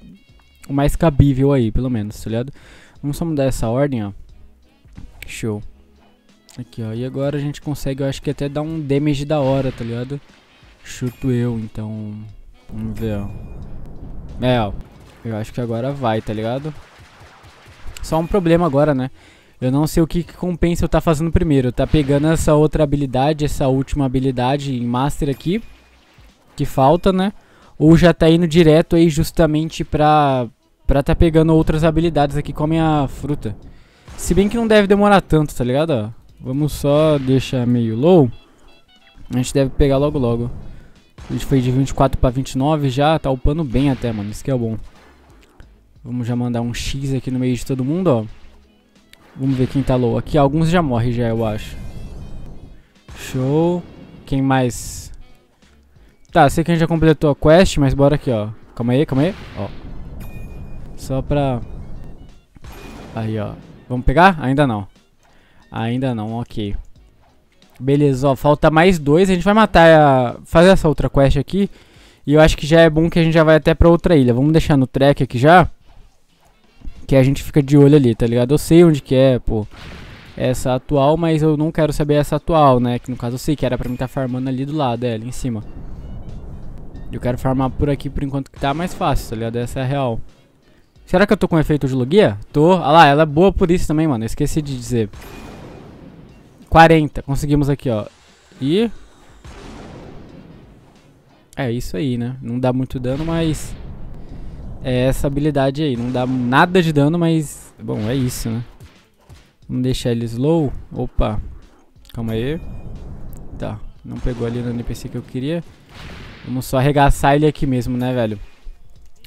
o mais cabível aí, pelo menos, tá ligado? Vamos só mudar essa ordem, ó. Show. Aqui, ó. E agora a gente consegue, eu acho que até dar um damage da hora, tá ligado? Chuto eu, então... Vamos ver, ó. É, ó. Eu acho que agora vai, tá ligado? Só um problema agora, né? Eu não sei o que, que compensa eu tá fazendo primeiro. Tá pegando essa outra habilidade, essa última habilidade em Master aqui. Que falta, né? Ou já tá indo direto aí justamente pra, Pra tá pegando outras habilidades aqui com a minha fruta. Se bem que não deve demorar tanto, tá ligado? vamos só deixar meio low. A gente deve pegar logo logo. A gente foi de 24 pra 29 já, tá upando bem até, mano. Isso que é bom. Vamos já mandar um X aqui no meio de todo mundo, ó. Vamos ver quem tá low. Aqui alguns já morrem já, eu acho. Show. Quem mais? Tá, sei que a gente já completou a quest, mas bora aqui, ó. Calma aí, calma aí. Ó. Só pra... Aí, ó. Vamos pegar? Ainda não. Ainda não, ok. Beleza, ó. Falta mais dois. A gente vai matar a... Fazer essa outra quest aqui. E eu acho que já é bom que a gente já vai até pra outra ilha. Vamos deixar no track aqui já. Que a gente fica de olho ali, tá ligado? Eu sei onde que é, pô. Essa atual, mas eu não quero saber essa atual, né? Que no caso eu sei que era pra mim estar tá farmando ali do lado, é, ali em cima. Eu quero farmar por aqui por enquanto que tá mais fácil, tá ligado? Essa é a real. Será que eu tô com efeito de logia? Tô. Ah lá, ela é boa por isso também, mano. Eu esqueci de dizer. 40. Conseguimos aqui, ó. E... É isso aí, né? Não dá muito dano, mas... É essa habilidade aí. Não dá nada de dano, mas... Bom, é isso, né? Vamos deixar ele slow. Opa. Calma aí. Tá. Não pegou ali no NPC que eu queria. Vamos só arregaçar ele aqui mesmo, né, velho?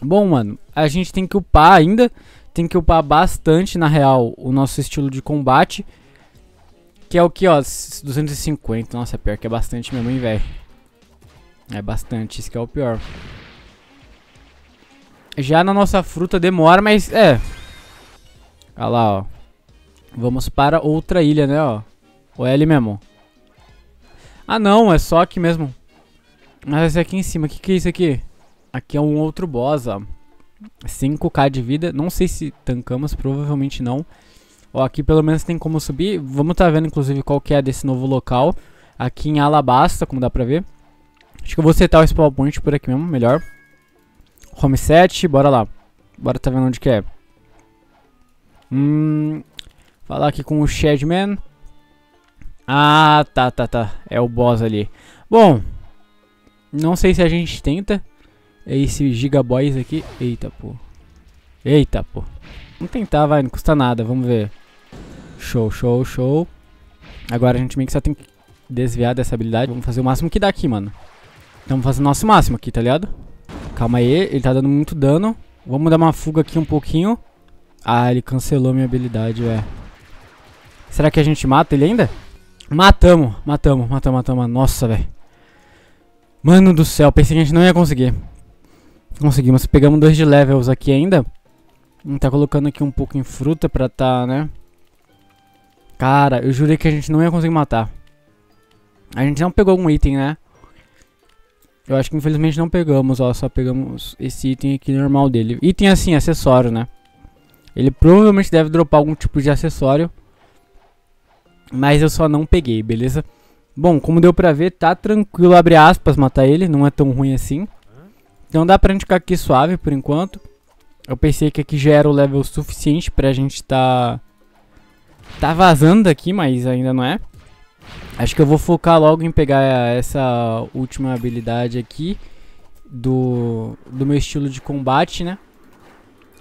Bom, mano, a gente tem que upar ainda. Tem que upar bastante, na real, o nosso estilo de combate. Que é o que, ó, 250. Nossa, é pior que é bastante mesmo, hein, velho. É bastante, isso que é o pior. Já na nossa fruta demora, mas é. Olha lá, ó. Vamos para outra ilha, né, ó. Ou é mesmo? Ah, não, é só aqui mesmo. Mas esse aqui em cima, o que que é isso aqui? Aqui é um outro boss, ó. 5k de vida. Não sei se tancamos, provavelmente não. Ó, aqui pelo menos tem como subir. Vamos tá vendo, inclusive, qual que é desse novo local. Aqui em Alabasta, como dá pra ver. Acho que eu vou setar o spawn point por aqui mesmo, melhor. Home set, bora lá. Bora tá vendo onde que é. Hum, falar aqui com o Shedman. Ah, tá, tá, tá. É o boss ali. Bom, não sei se a gente tenta. É esse Gigaboys aqui. Eita, pô. Eita, pô. Vamos tentar, vai. Não custa nada. Vamos ver. Show, show, show. Agora a gente meio que só tem que desviar dessa habilidade. Vamos fazer o máximo que dá aqui, mano. Estamos então, fazendo o nosso máximo aqui, tá ligado? Calma aí. Ele tá dando muito dano. Vamos dar uma fuga aqui um pouquinho. Ah, ele cancelou minha habilidade, velho. Será que a gente mata ele ainda? Matamos, matamos, matamos, matamos. Nossa, velho. Mano do céu, pensei que a gente não ia conseguir. Conseguimos. Pegamos dois de levels aqui ainda. Tá colocando aqui um pouco em fruta pra tá, né? Cara, eu jurei que a gente não ia conseguir matar. A gente não pegou algum item, né? Eu acho que infelizmente não pegamos, ó. Só pegamos esse item aqui normal dele. Item assim, acessório, né? Ele provavelmente deve dropar algum tipo de acessório. Mas eu só não peguei, beleza? Bom, como deu pra ver, tá tranquilo, abre aspas, matar ele. Não é tão ruim assim. Então dá pra gente ficar aqui suave por enquanto. Eu pensei que aqui já era o level suficiente pra gente tá... Tá vazando aqui, mas ainda não é. Acho que eu vou focar logo em pegar essa última habilidade aqui do, do meu estilo de combate, né?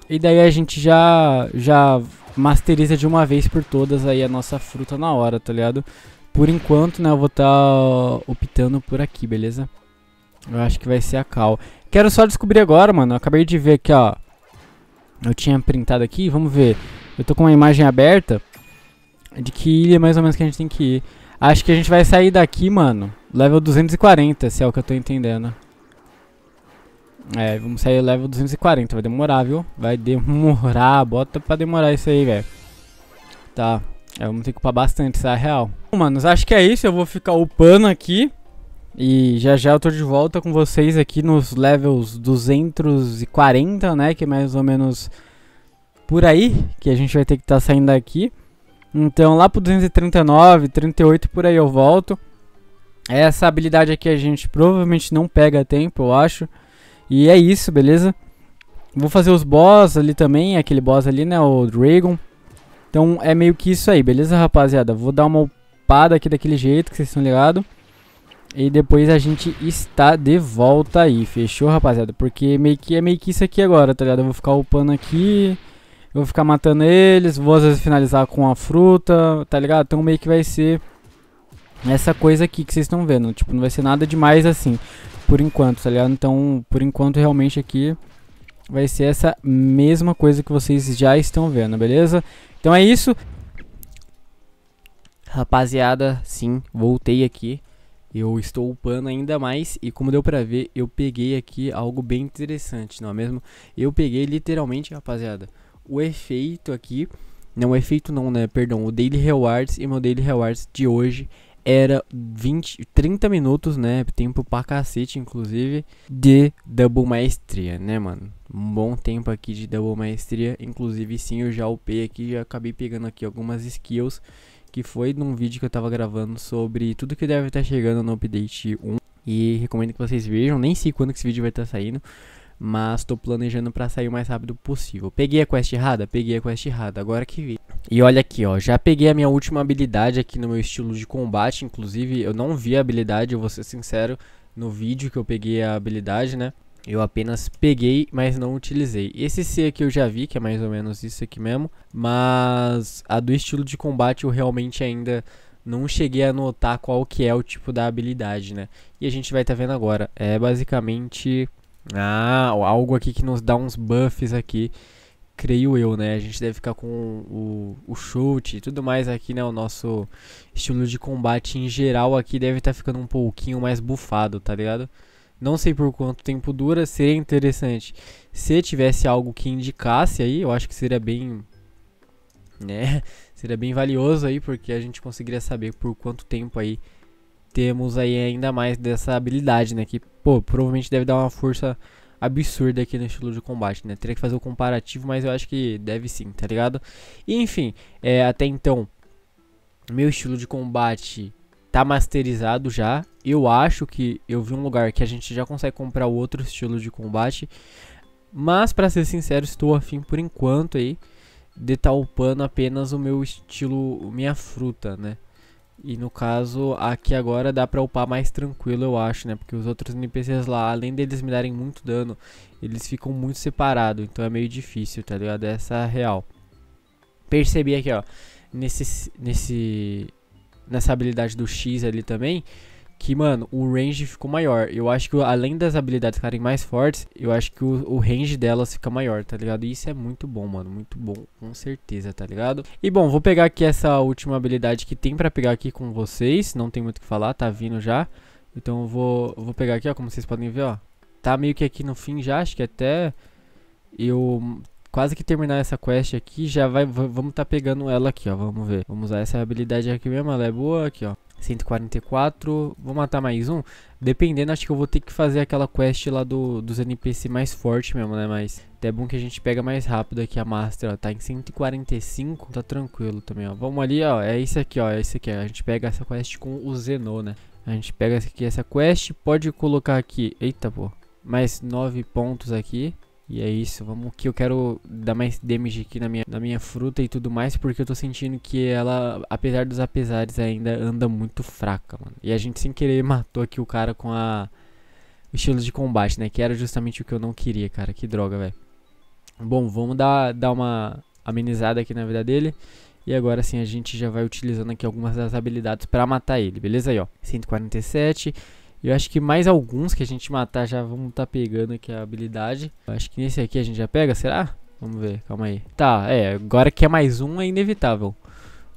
E daí a gente já, já masteriza de uma vez por todas aí a nossa fruta na hora, tá ligado? Por enquanto, né, eu vou estar tá optando por aqui, beleza? Eu acho que vai ser a cal. Quero só descobrir agora, mano. Eu acabei de ver aqui, ó. Eu tinha printado aqui, vamos ver. Eu tô com uma imagem aberta de que ilha mais ou menos que a gente tem que ir. Acho que a gente vai sair daqui, mano. Level 240, se é o que eu tô entendendo. É, vamos sair level 240. Vai demorar, viu? Vai demorar. Bota pra demorar isso aí, velho. Tá. É, vamos ter que upar bastante, isso é real. Bom, manos, acho que é isso. Eu vou ficar upando aqui. E já já eu tô de volta com vocês aqui nos levels 240, né? Que é mais ou menos por aí que a gente vai ter que estar tá saindo daqui. Então lá pro 239, 38 por aí eu volto. Essa habilidade aqui a gente provavelmente não pega tempo, eu acho. E é isso, beleza? Vou fazer os boss ali também, aquele boss ali, né? O Dragon. Então é meio que isso aí, beleza, rapaziada? Vou dar uma upada aqui daquele jeito que vocês estão ligados. E depois a gente está de volta aí, fechou, rapaziada? Porque meio que é meio que isso aqui agora, tá ligado? Eu vou ficar upando aqui, eu vou ficar matando eles, vou às vezes finalizar com a fruta, tá ligado? Então meio que vai ser essa coisa aqui que vocês estão vendo. Tipo, não vai ser nada demais assim, por enquanto, tá ligado? Então, por enquanto, realmente aqui vai ser essa mesma coisa que vocês já estão vendo, beleza? Então é isso. Rapaziada, sim, voltei aqui eu estou upando ainda mais e como deu para ver, eu peguei aqui algo bem interessante, não é mesmo? Eu peguei literalmente, rapaziada, o efeito aqui, não o efeito não, né, perdão, o Daily Rewards e meu Daily Rewards de hoje era 20, 30 minutos, né, tempo pra cacete, inclusive, de Double Maestria, né, mano? Um bom tempo aqui de Double Maestria, inclusive sim, eu já upei aqui, já acabei pegando aqui algumas skills que foi num vídeo que eu tava gravando sobre tudo que deve estar tá chegando no update 1. E recomendo que vocês vejam, nem sei quando que esse vídeo vai estar tá saindo, mas tô planejando para sair o mais rápido possível. Peguei a quest errada? Peguei a quest errada, agora que vi. E olha aqui, ó, já peguei a minha última habilidade aqui no meu estilo de combate, inclusive eu não vi a habilidade, eu vou ser sincero, no vídeo que eu peguei a habilidade, né? Eu apenas peguei, mas não utilizei. Esse C aqui eu já vi, que é mais ou menos isso aqui mesmo. Mas a do estilo de combate eu realmente ainda não cheguei a notar qual que é o tipo da habilidade, né? E a gente vai estar tá vendo agora. É basicamente... Ah, algo aqui que nos dá uns buffs aqui. Creio eu, né? A gente deve ficar com o, o chute e tudo mais aqui, né? O nosso estilo de combate em geral aqui deve estar tá ficando um pouquinho mais bufado, tá ligado? não sei por quanto tempo dura, seria interessante se tivesse algo que indicasse aí, eu acho que seria bem né, seria bem valioso aí, porque a gente conseguiria saber por quanto tempo aí temos aí ainda mais dessa habilidade, né, que pô, provavelmente deve dar uma força absurda aqui no estilo de combate, né? Teria que fazer o comparativo, mas eu acho que deve sim, tá ligado? E, enfim, é, até então, meu estilo de combate tá masterizado já. Eu acho que eu vi um lugar que a gente já consegue comprar outro estilo de combate. Mas para ser sincero, estou afim por enquanto aí de tá upando apenas o meu estilo, minha fruta, né? E no caso, aqui agora dá pra upar mais tranquilo, eu acho, né? Porque os outros NPCs lá, além deles me darem muito dano, eles ficam muito separados. Então é meio difícil, tá ligado? Essa é real. Percebi aqui, ó. Nesse, nesse nessa habilidade do X ali também, que, mano, o range ficou maior. Eu acho que além das habilidades ficarem mais fortes, eu acho que o, o, range delas fica maior, tá ligado? E isso é muito bom, mano. Muito bom, com certeza, tá ligado? E bom, vou pegar aqui essa última habilidade que tem pra pegar aqui com vocês. Não tem muito o que falar, tá vindo já. Então eu vou, eu vou pegar aqui, ó, como vocês podem ver, ó. Tá meio que aqui no fim já, acho que até eu quase que terminar essa quest aqui, já vai, vamos tá pegando ela aqui, ó, vamos ver. Vamos usar essa habilidade aqui mesmo, ela é boa aqui, ó. 144, vou matar mais um Dependendo, acho que eu vou ter que fazer aquela quest lá do, dos NPC mais forte mesmo, né Mas é bom que a gente pega mais rápido aqui a Master, ó Tá em 145, tá tranquilo também, ó Vamos ali, ó, é isso aqui, ó, é isso aqui A gente pega essa quest com o Zeno, né A gente pega aqui essa quest, pode colocar aqui Eita, pô, mais 9 pontos aqui e é isso, vamos que eu quero dar mais damage aqui na minha, na minha fruta e tudo mais, porque eu tô sentindo que ela, apesar dos apesares, ainda anda muito fraca, mano. E a gente sem querer matou aqui o cara com a o estilo de combate, né, que era justamente o que eu não queria, cara. Que droga, velho. Bom, vamos dar, dar uma amenizada aqui na vida dele. E agora sim a gente já vai utilizando aqui algumas das habilidades para matar ele, beleza aí, ó. 147 eu acho que mais alguns que a gente matar já vamos estar tá pegando aqui a habilidade. Eu acho que nesse aqui a gente já pega, será? Vamos ver, calma aí. Tá, é, agora que é mais um é inevitável.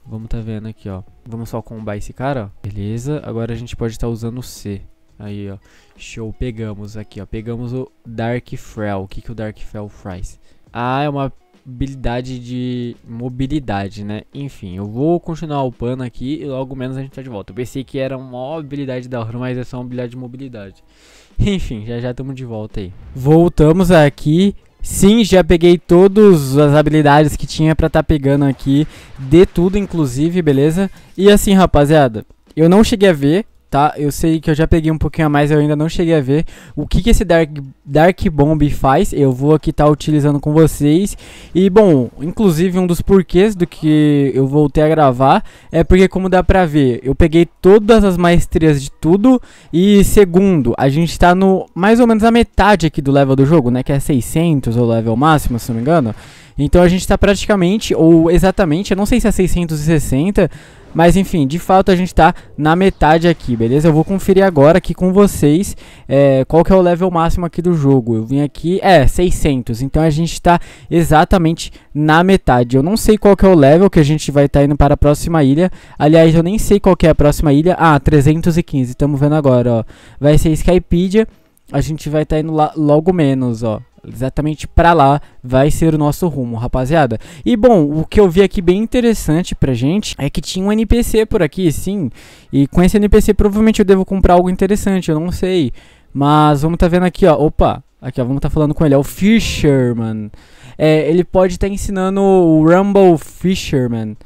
Vamos tá vendo aqui, ó. Vamos só combar esse cara, ó. Beleza, agora a gente pode estar tá usando o C. Aí, ó. Show, pegamos aqui, ó. Pegamos o Dark Frel. O que, que o Dark Frel faz? Ah, é uma habilidade de mobilidade, né? Enfim, eu vou continuar upando aqui e logo menos a gente tá de volta. Eu pensei que era uma habilidade da hora, mas é só uma habilidade de mobilidade. Enfim, já já estamos de volta aí. Voltamos aqui. Sim, já peguei todas as habilidades que tinha pra tá pegando aqui. De tudo, inclusive, beleza? E assim, rapaziada, eu não cheguei a ver tá? Eu sei que eu já peguei um pouquinho a mais, eu ainda não cheguei a ver o que, que esse Dark, Dark Bomb faz. Eu vou aqui estar tá utilizando com vocês. E, bom, inclusive um dos porquês do que eu voltei a gravar é porque, como dá pra ver, eu peguei todas as maestrias de tudo. E, segundo, a gente tá no mais ou menos a metade aqui do level do jogo, né? Que é 600 o level máximo, se não me engano. Então a gente tá praticamente, ou exatamente, eu não sei se é 660 mas enfim, de fato a gente tá na metade aqui, beleza? Eu vou conferir agora aqui com vocês é, qual que é o level máximo aqui do jogo. Eu vim aqui, é, 600. Então a gente tá exatamente na metade. Eu não sei qual que é o level que a gente vai estar tá indo para a próxima ilha. Aliás, eu nem sei qual que é a próxima ilha. Ah, 315, estamos vendo agora, ó. Vai ser Skypedia. A gente vai estar tá indo lá logo menos, ó. Exatamente para lá vai ser o nosso rumo, rapaziada. E bom, o que eu vi aqui bem interessante pra gente é que tinha um NPC por aqui, sim. E com esse NPC provavelmente eu devo comprar algo interessante, eu não sei. Mas vamos tá vendo aqui, ó. Opa, aqui ó, vamos tá falando com ele, é o Fisherman. É, ele pode estar tá ensinando o Rumble Fisherman.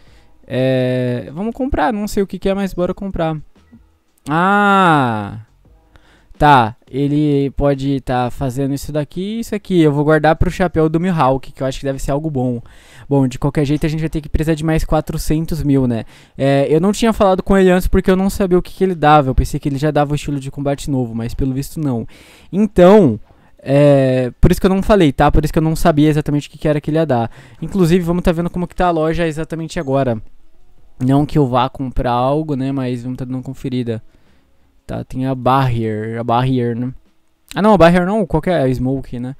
É, vamos comprar, não sei o que, que é, mas bora comprar. Ah! tá, ele pode estar tá fazendo isso daqui e isso aqui. Eu vou guardar para o chapéu do Milhawk, que eu acho que deve ser algo bom. Bom, de qualquer jeito a gente vai ter que precisar de mais 400 mil, né? É, eu não tinha falado com ele antes porque eu não sabia o que, que ele dava. Eu pensei que ele já dava o estilo de combate novo, mas pelo visto não. Então... É, por isso que eu não falei, tá? Por isso que eu não sabia exatamente o que, que era que ele ia dar. Inclusive, vamos tá vendo como que tá a loja exatamente agora. Não que eu vá comprar algo, né? Mas vamos tá dando uma conferida tá? Tem a Barrier, a Barrier, né? Ah não, a Barrier não, qualquer é Smoke, né?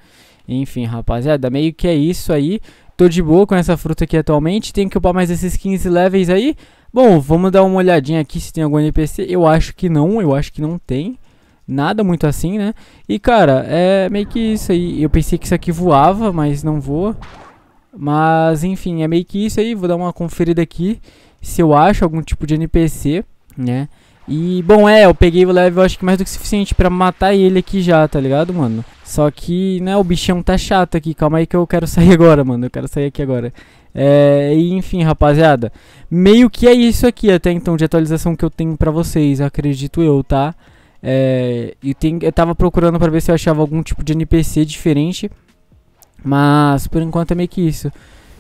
Enfim, rapaziada, meio que é isso aí. Tô de boa com essa fruta aqui atualmente. Tem que upar mais esses 15 levels aí. Bom, vamos dar uma olhadinha aqui se tem algum NPC. Eu acho que não, eu acho que não tem. Nada muito assim, né? E, cara, é meio que isso aí. Eu pensei que isso aqui voava, mas não voa. Mas, enfim, é meio que isso aí. Vou dar uma conferida aqui se eu acho algum tipo de NPC, né? E, bom, é, eu peguei o level acho que mais do que suficiente pra matar ele aqui já, tá ligado, mano? Só que, né, o bichão tá chato aqui, calma aí que eu quero sair agora, mano, eu quero sair aqui agora. É, enfim, rapaziada, meio que é isso aqui até então de atualização que eu tenho pra vocês, acredito eu, tá? É, e tem, eu tava procurando pra ver se eu achava algum tipo de NPC diferente, mas por enquanto é meio que isso.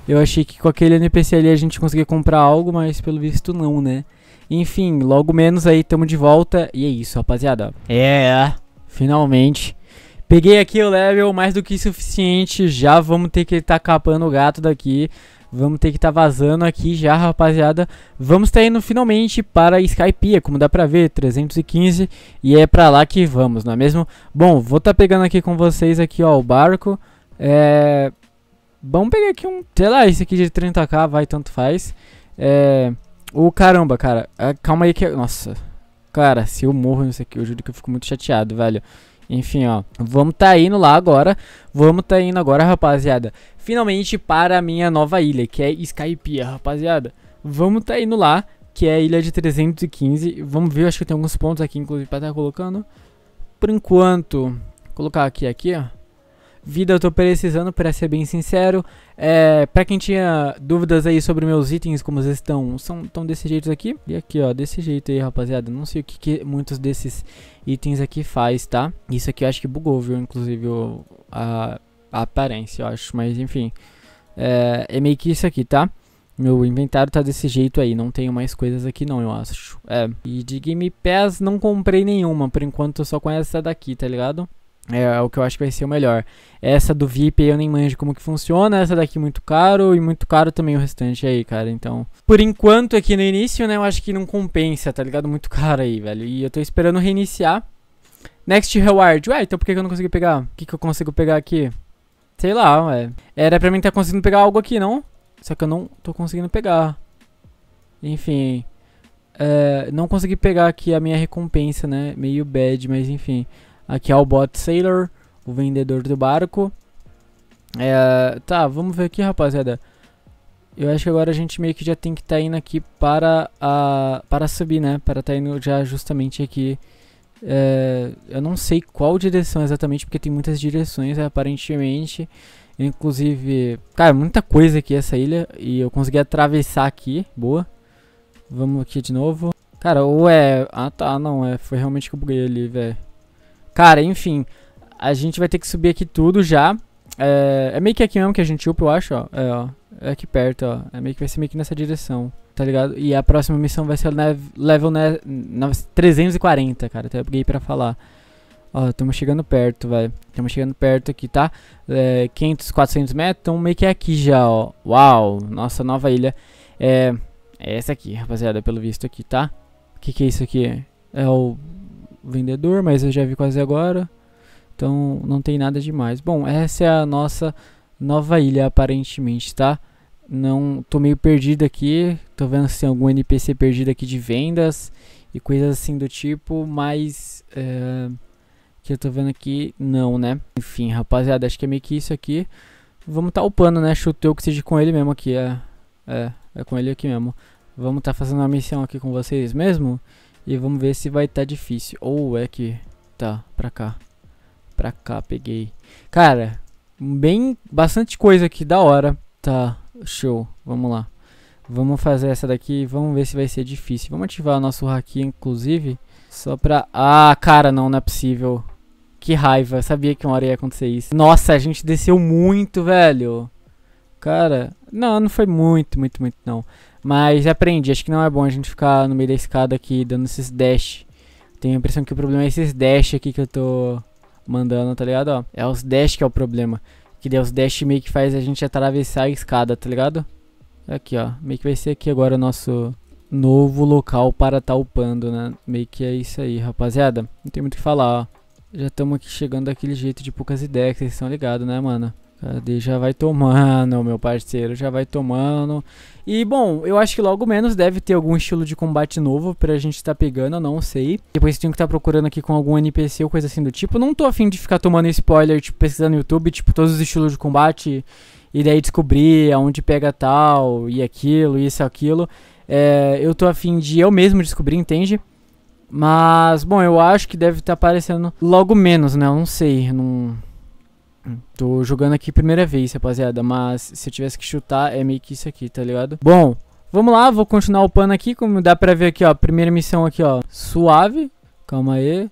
Eu achei que com aquele NPC ali a gente conseguia comprar algo, mas pelo visto não, né? Enfim, logo menos aí tamo de volta. E é isso, rapaziada. É, finalmente. Peguei aqui o level mais do que suficiente. Já vamos ter que estar tá capando o gato daqui. Vamos ter que estar tá vazando aqui já, rapaziada. Vamos estar tá indo finalmente para Skypia, como dá pra ver, 315. E é pra lá que vamos, não é mesmo? Bom, vou estar tá pegando aqui com vocês aqui, ó, o barco. É... Vamos pegar aqui um, sei lá, esse aqui de 30k, vai, tanto faz. É... O caramba, cara. É, calma aí que. Eu... Nossa. Cara, se eu morro nisso aqui, eu juro que eu fico muito chateado, velho. Enfim, ó. Vamos tá indo lá agora. Vamos tá indo agora, rapaziada. Finalmente para a minha nova ilha, que é Skypiea, rapaziada. Vamos tá indo lá, que é a ilha de 315. Vamos ver, acho que tem alguns pontos aqui, inclusive, pra estar tá colocando. Por enquanto, colocar aqui, aqui, ó vida eu tô precisando, para ser bem sincero. É, para quem tinha dúvidas aí sobre meus itens, como eles estão, são tão desse jeito aqui. E aqui, ó, desse jeito aí, rapaziada. Não sei o que, que muitos desses itens aqui faz, tá? Isso aqui eu acho que bugou, viu? Inclusive a, a, aparência, eu acho. Mas enfim, é, é meio que isso aqui, tá? Meu inventário tá desse jeito aí, não tenho mais coisas aqui não, eu acho. É, e de Game Pass não comprei nenhuma, por enquanto só com essa daqui, tá ligado? É, é, o que eu acho que vai ser o melhor. Essa do VIP eu nem manjo como que funciona, essa daqui muito caro e muito caro também o restante aí, cara. Então, por enquanto aqui no início, né, eu acho que não compensa, tá ligado? Muito caro aí, velho. E eu tô esperando reiniciar. Next reward. Ué, então por que, que eu não consegui pegar? O que, que eu consigo pegar aqui? Sei lá, ué. Era pra mim estar tá conseguindo pegar algo aqui, não? Só que eu não tô conseguindo pegar. Enfim. É, não consegui pegar aqui a minha recompensa, né? Meio bad, mas enfim. Aqui é o Bot Sailor, o vendedor do barco. É, tá, vamos ver aqui, rapaziada. Eu acho que agora a gente meio que já tem que estar tá indo aqui para, a, para subir, né? Para estar tá indo já justamente aqui. É, eu não sei qual direção exatamente, porque tem muitas direções, aparentemente. Inclusive, cara, muita coisa aqui essa ilha. E eu consegui atravessar aqui, boa. Vamos aqui de novo. Cara, ou é... Ah, tá, não, é, foi realmente que eu buguei ali, velho. Cara, enfim, a gente vai ter que subir aqui tudo já. É, é meio que aqui mesmo que a gente upa, eu acho, ó. É, ó. É aqui perto, ó. É meio que vai ser meio que nessa direção, tá ligado? E a próxima missão vai ser level ne, 340, cara. Até peguei pra falar. Ó, estamos chegando perto, velho. Estamos chegando perto aqui, tá? É, 500, 400 metros. Então meio que é aqui já, ó. Uau, nossa nova ilha. É, é essa aqui, rapaziada, pelo visto aqui, tá? O que que é isso aqui? É o vendedor, mas eu já vi quase agora. Então não tem nada demais. Bom, essa é a nossa nova ilha aparentemente, tá? Não tô meio perdido aqui. Tô vendo se tem algum NPC perdido aqui de vendas e coisas assim do tipo, mas é, que eu tô vendo aqui não, né? Enfim, rapaziada, acho que é meio que isso aqui. Vamos tá upando, né? Chuteu que seja com ele mesmo aqui, é, é, é com ele aqui mesmo. Vamos tá fazendo uma missão aqui com vocês mesmo. E vamos ver se vai estar tá difícil. Ou oh, é que... Tá, pra cá. Pra cá, peguei. Cara, bem... Bastante coisa aqui, da hora. Tá, show. Vamos lá. Vamos fazer essa daqui. Vamos ver se vai ser difícil. Vamos ativar nosso haki, inclusive. Só pra... Ah, cara, não, não é possível. Que raiva. Sabia que uma hora ia acontecer isso. Nossa, a gente desceu muito, velho. Cara... Não, não foi muito, muito, muito, não. Mas aprendi, acho que não é bom a gente ficar no meio da escada aqui dando esses dash. Tenho a impressão que o problema é esses dash aqui que eu tô mandando, tá ligado? Ó, é os dash que é o problema. Que daí os dash meio que faz a gente atravessar a escada, tá ligado? Aqui, ó. Meio que vai ser aqui agora o nosso novo local para tá upando, né? Meio que é isso aí, rapaziada. Não tem muito o que falar, ó. Já estamos aqui chegando daquele jeito de poucas ideias, vocês estão ligados, né, mano? Cadê? Já vai tomando, meu parceiro, já vai tomando. E bom, eu acho que logo menos deve ter algum estilo de combate novo pra gente estar tá pegando, não sei. Depois tenho que estar tá procurando aqui com algum NPC ou coisa assim do tipo. Não tô afim de ficar tomando spoiler, tipo, pesquisando no YouTube, tipo, todos os estilos de combate. E daí descobrir aonde pega tal, e aquilo, isso, aquilo. É, eu tô afim de eu mesmo descobrir, entende? Mas, bom, eu acho que deve estar tá aparecendo logo menos, né? Eu não sei, não Tô jogando aqui primeira vez, rapaziada, mas se eu tivesse que chutar, é meio que isso aqui, tá ligado? Bom, vamos lá, vou continuar upando aqui, como dá pra ver aqui, ó, primeira missão aqui, ó, suave, calma aí,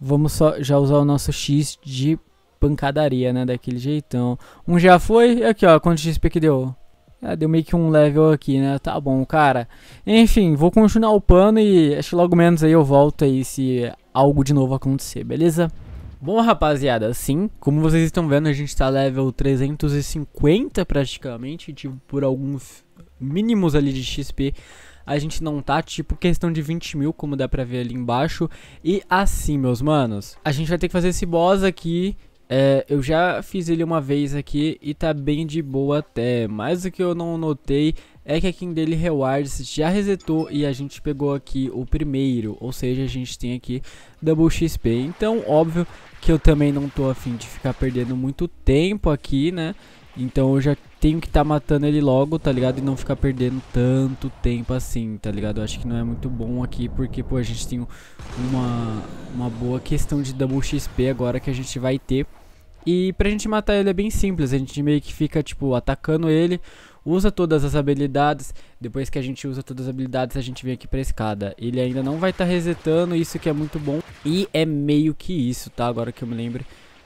vamos só já usar o nosso X de pancadaria, né, daquele jeitão. Um já foi, aqui, ó, quanto XP que deu? Ah, deu meio que um level aqui, né? Tá bom, cara. Enfim, vou continuar upando e acho que logo menos aí eu volto aí se algo de novo acontecer, beleza? Bom, rapaziada, sim, como vocês estão vendo, a gente tá level 350 praticamente, tipo, por alguns mínimos ali de XP. A gente não tá, tipo, questão de 20 mil, como dá pra ver ali embaixo. E assim, meus manos, a gente vai ter que fazer esse boss aqui. É, eu já fiz ele uma vez aqui e tá bem de boa até. Mas o que eu não notei é que a em dele Rewards já resetou e a gente pegou aqui o primeiro, ou seja, a gente tem aqui Double XP. Então, óbvio que eu também não tô afim de ficar perdendo muito tempo aqui, né? Então eu já tenho que estar tá matando ele logo, tá ligado? E não ficar perdendo tanto tempo assim, tá ligado? Eu acho que não é muito bom aqui, porque, pô, a gente tem uma, uma boa questão de double XP agora que a gente vai ter. E pra gente matar ele é bem simples, a gente meio que fica, tipo, atacando ele, usa todas as habilidades. Depois que a gente usa todas as habilidades, a gente vem aqui pra escada. Ele ainda não vai estar tá resetando, isso que é muito bom. E é meio que isso, tá? Agora que eu me lembro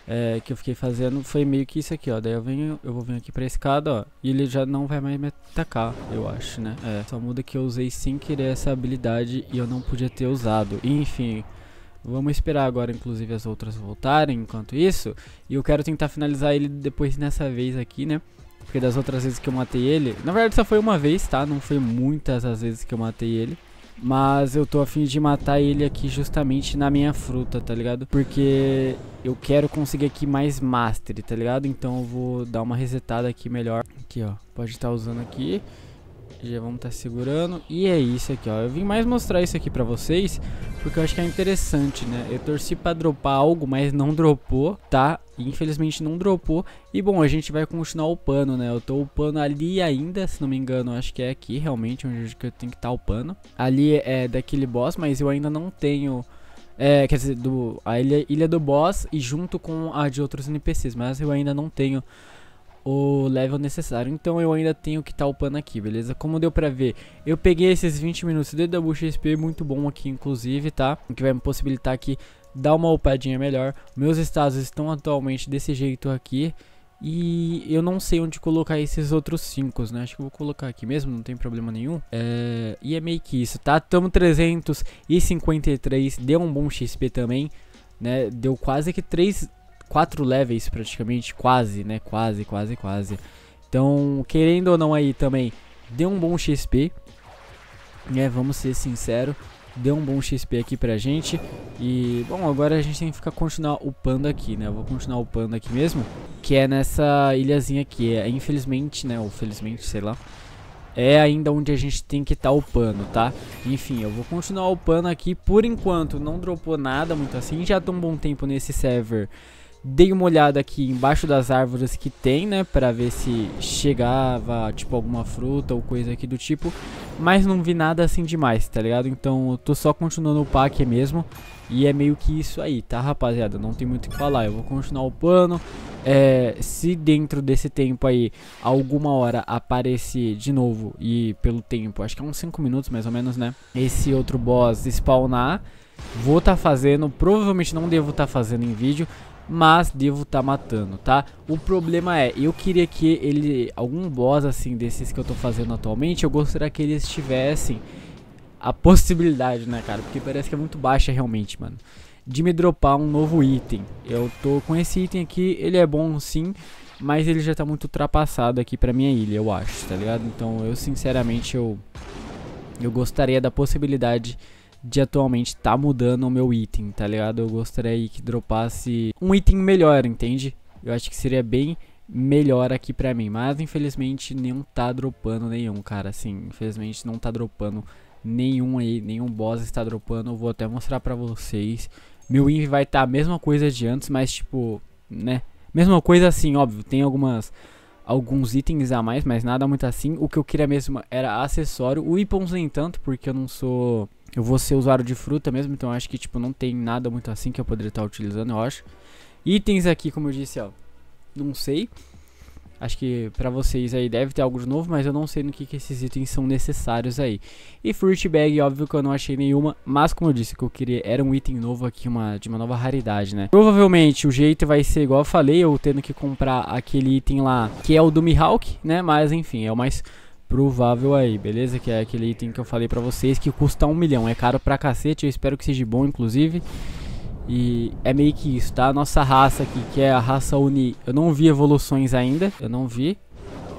é, que eu fiquei fazendo, foi meio que isso aqui, ó. Daí eu venho, eu vou vir aqui pra escada, ó. E ele já não vai mais me atacar, eu acho, né? É, só muda que eu usei sem querer essa habilidade e eu não podia ter usado. Enfim... Vamos esperar agora, inclusive, as outras voltarem enquanto isso. E eu quero tentar finalizar ele depois nessa vez aqui, né? Porque das outras vezes que eu matei ele... Na verdade só foi uma vez, tá? Não foi muitas as vezes que eu matei ele. Mas eu tô afim de matar ele aqui justamente na minha fruta, tá ligado? Porque eu quero conseguir aqui mais master, tá ligado? Então eu vou dar uma resetada aqui melhor. Aqui, ó. Pode estar tá usando aqui. Já vamos estar tá segurando. E é isso aqui, ó. Eu vim mais mostrar isso aqui pra vocês, porque eu acho que é interessante, né? Eu torci pra dropar algo, mas não dropou, tá? Infelizmente não dropou. E bom, a gente vai continuar upando, né? Eu tô upando ali ainda, se não me engano. Acho que é aqui realmente onde eu tenho que estar tá upando. Ali é daquele boss, mas eu ainda não tenho... É, quer dizer, do, a ilha, ilha do boss e junto com a de outros NPCs, mas eu ainda não tenho o level necessário. Então eu ainda tenho que estar tá upando aqui, beleza? Como deu pra ver, eu peguei esses 20 minutos de double XP, muito bom aqui inclusive, tá? O que vai me possibilitar aqui dar uma upadinha melhor. Meus estados estão atualmente desse jeito aqui. E eu não sei onde colocar esses outros 5, né? Acho que eu vou colocar aqui mesmo, não tem problema nenhum. É... E é meio que isso, tá? Tamo 353, deu um bom XP também, né? Deu quase que 3 quatro levels praticamente, quase, né? Quase, quase, quase. Então, querendo ou não aí também, deu um bom XP. Né? Vamos ser sincero, deu um bom XP aqui pra gente. E, bom, agora a gente tem que ficar continuar upando aqui, né? Eu vou continuar upando aqui mesmo, que é nessa ilhazinha aqui. É, infelizmente, né? Ou felizmente, sei lá. É ainda onde a gente tem que estar tá upando, tá? Enfim, eu vou continuar upando aqui. Por enquanto, não dropou nada muito assim. Já tô um bom tempo nesse server Dei uma olhada aqui embaixo das árvores que tem, né? Pra ver se chegava, tipo, alguma fruta ou coisa aqui do tipo. Mas não vi nada assim demais, tá ligado? Então eu tô só continuando o pack mesmo. E é meio que isso aí, tá, rapaziada? Não tem muito o que falar. Eu vou continuar o pano. É, se dentro desse tempo aí, alguma hora aparecer de novo, e pelo tempo, acho que é uns 5 minutos mais ou menos, né? Esse outro boss spawnar. Vou estar tá fazendo, provavelmente não devo estar tá fazendo em vídeo, mas devo estar tá matando, tá? O problema é, eu queria que ele, algum boss assim, desses que eu tô fazendo atualmente, eu gostaria que eles tivessem a possibilidade, né, cara? Porque parece que é muito baixa realmente, mano. De me dropar um novo item. Eu tô com esse item aqui, ele é bom sim, mas ele já tá muito ultrapassado aqui pra minha ilha, eu acho, tá ligado? Então eu sinceramente, eu, eu gostaria da possibilidade de atualmente tá mudando o meu item, tá ligado? Eu gostaria que dropasse um item melhor, entende? Eu acho que seria bem melhor aqui pra mim, mas infelizmente não tá dropando nenhum, cara, assim, infelizmente não tá dropando nenhum aí, nenhum boss está dropando, eu vou até mostrar pra vocês. Meu inv vai estar tá a mesma coisa de antes, mas tipo, né, mesma coisa assim, óbvio, tem algumas alguns itens a mais, mas nada muito assim. O que eu queria mesmo era acessório. O Ippons nem tanto, porque eu não sou... Eu vou ser usuário de fruta mesmo, então acho que, tipo, não tem nada muito assim que eu poderia estar utilizando, eu acho. Itens aqui, como eu disse, ó, não sei. Acho que para vocês aí deve ter algo de novo, mas eu não sei no que, que esses itens são necessários aí. E Fruit Bag, óbvio que eu não achei nenhuma, mas como eu disse que eu queria, era um item novo aqui, uma, de uma nova raridade, né? Provavelmente o jeito vai ser igual eu falei, eu tendo que comprar aquele item lá, que é o do Mihawk, né? Mas enfim, é o mais provável aí, beleza? Que é aquele item que eu falei pra vocês que custa um milhão, é caro pra cacete, eu espero que seja bom inclusive. E é meio que isso, tá? A nossa raça aqui, que é a raça Uni, eu não vi evoluções ainda, eu não vi.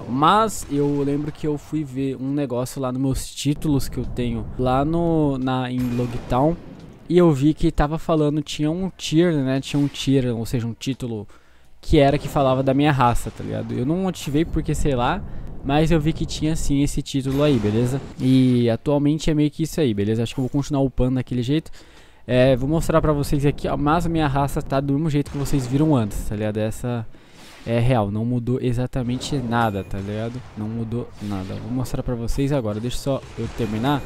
Mas eu lembro que eu fui ver um negócio lá nos meus títulos que eu tenho lá no, na, em Logtown. E eu vi que tava falando, tinha um tier, né? Tinha um tier, ou seja, um título que era que falava da minha raça, tá ligado? Eu não ativei porque, sei lá, mas eu vi que tinha sim esse título aí, beleza? E atualmente é meio que isso aí, beleza? Acho que eu vou continuar upando daquele jeito. É, vou mostrar pra vocês aqui, ó, mas a minha raça tá do mesmo jeito que vocês viram antes, tá ligado? Essa é real, não mudou exatamente nada, tá ligado? Não mudou nada. Vou mostrar pra vocês agora, deixa só eu terminar.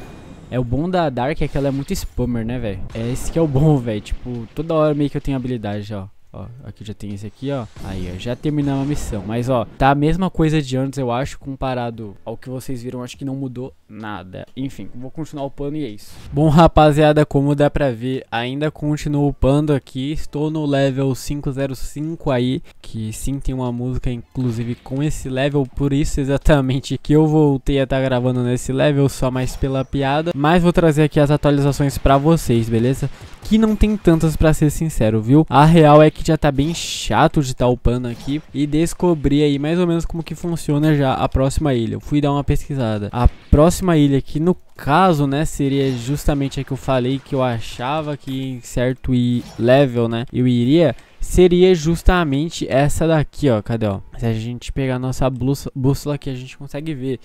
É o bom da Dark é que ela é muito spammer, né, velho? É esse que é o bom, velho. Tipo, toda hora meio que eu tenho habilidade, ó. Ó, aqui já tem esse aqui, ó. Aí, ó, já terminamos a missão. Mas, ó, tá a mesma coisa de antes, eu acho, comparado ao que vocês viram. Acho que não mudou nada. Enfim, vou continuar upando e é isso. Bom, rapaziada, como dá pra ver, ainda continuo upando aqui. Estou no level 505 aí, que sim, tem uma música, inclusive, com esse level. Por isso, exatamente, que eu voltei a estar tá gravando nesse level, só mais pela piada. Mas vou trazer aqui as atualizações pra vocês, beleza? Que não tem tantas pra ser sincero, viu? A real é que já tá bem chato de estar tá upando aqui e descobrir aí mais ou menos como que funciona já a próxima ilha. Eu fui dar uma pesquisada. A próxima ilha que no caso, né, seria justamente a que eu falei que eu achava que em certo level, né, eu iria seria justamente essa daqui, ó. Cadê, ó? Se a gente pegar nossa bússola aqui, a gente consegue ver.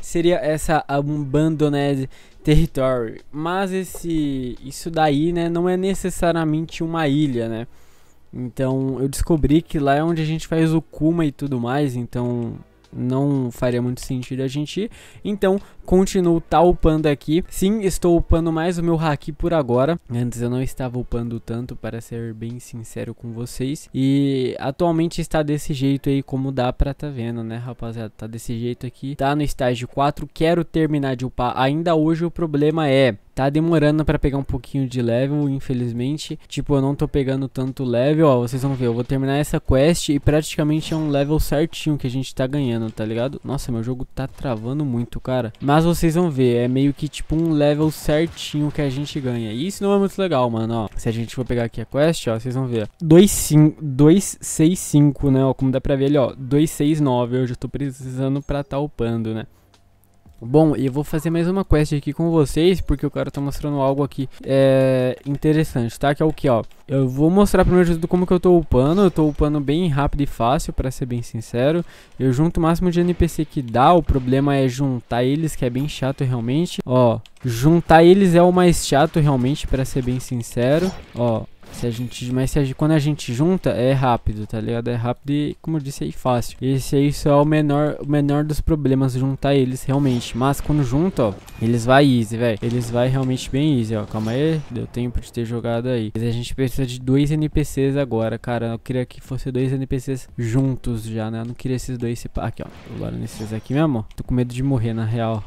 Seria essa Umbandonese Territory. Mas esse isso daí, né, não é necessariamente uma ilha, né? Então eu descobri que lá é onde a gente faz o Kuma e tudo mais, então não faria muito sentido a gente ir. Então, continuo tá upando aqui. Sim, estou upando mais o meu haki por agora. Antes eu não estava upando tanto, para ser bem sincero com vocês. E atualmente está desse jeito aí, como dá pra tá vendo, né, rapaziada? Tá desse jeito aqui. Tá no estágio 4, quero terminar de upar ainda hoje. O problema é, Tá demorando para pegar um pouquinho de level, infelizmente. Tipo, eu não tô pegando tanto level, ó, vocês vão ver. Eu vou terminar essa quest e praticamente é um level certinho que a gente tá ganhando, tá ligado? Nossa, meu jogo tá travando muito, cara. Mas vocês vão ver, é meio que tipo um level certinho que a gente ganha. E isso não é muito legal, mano, ó. Se a gente for pegar aqui a quest, ó, vocês vão ver. 265, né, ó, como dá pra ver ali, ó, 269. Eu já tô precisando pra tá upando, né? Bom, e eu vou fazer mais uma quest aqui com vocês, porque o cara tá mostrando algo aqui é, interessante, tá? Que é o que, ó. Eu vou mostrar primeiro de como que eu tô upando. Eu tô upando bem rápido e fácil, pra ser bem sincero. Eu junto o máximo de NPC que dá. O problema é juntar eles, que é bem chato realmente. Ó, juntar eles é o mais chato realmente, pra ser bem sincero. Ó, se a gente, mas se a, quando a gente junta, é rápido, tá ligado? É rápido e, como eu disse, é fácil. Esse aí só é o menor, o menor dos problemas, juntar eles realmente. Mas quando junta, ó, eles vai easy, velho. Eles vai realmente bem easy, ó. Calma aí, deu tempo de ter jogado aí. Mas a gente precisa de dois NPCs agora, cara. Eu queria que fosse dois NPCs juntos já, né? Eu não queria esses dois separados. Aqui, ó. Agora nesses aqui mesmo, ó. Tô com medo de morrer, na real.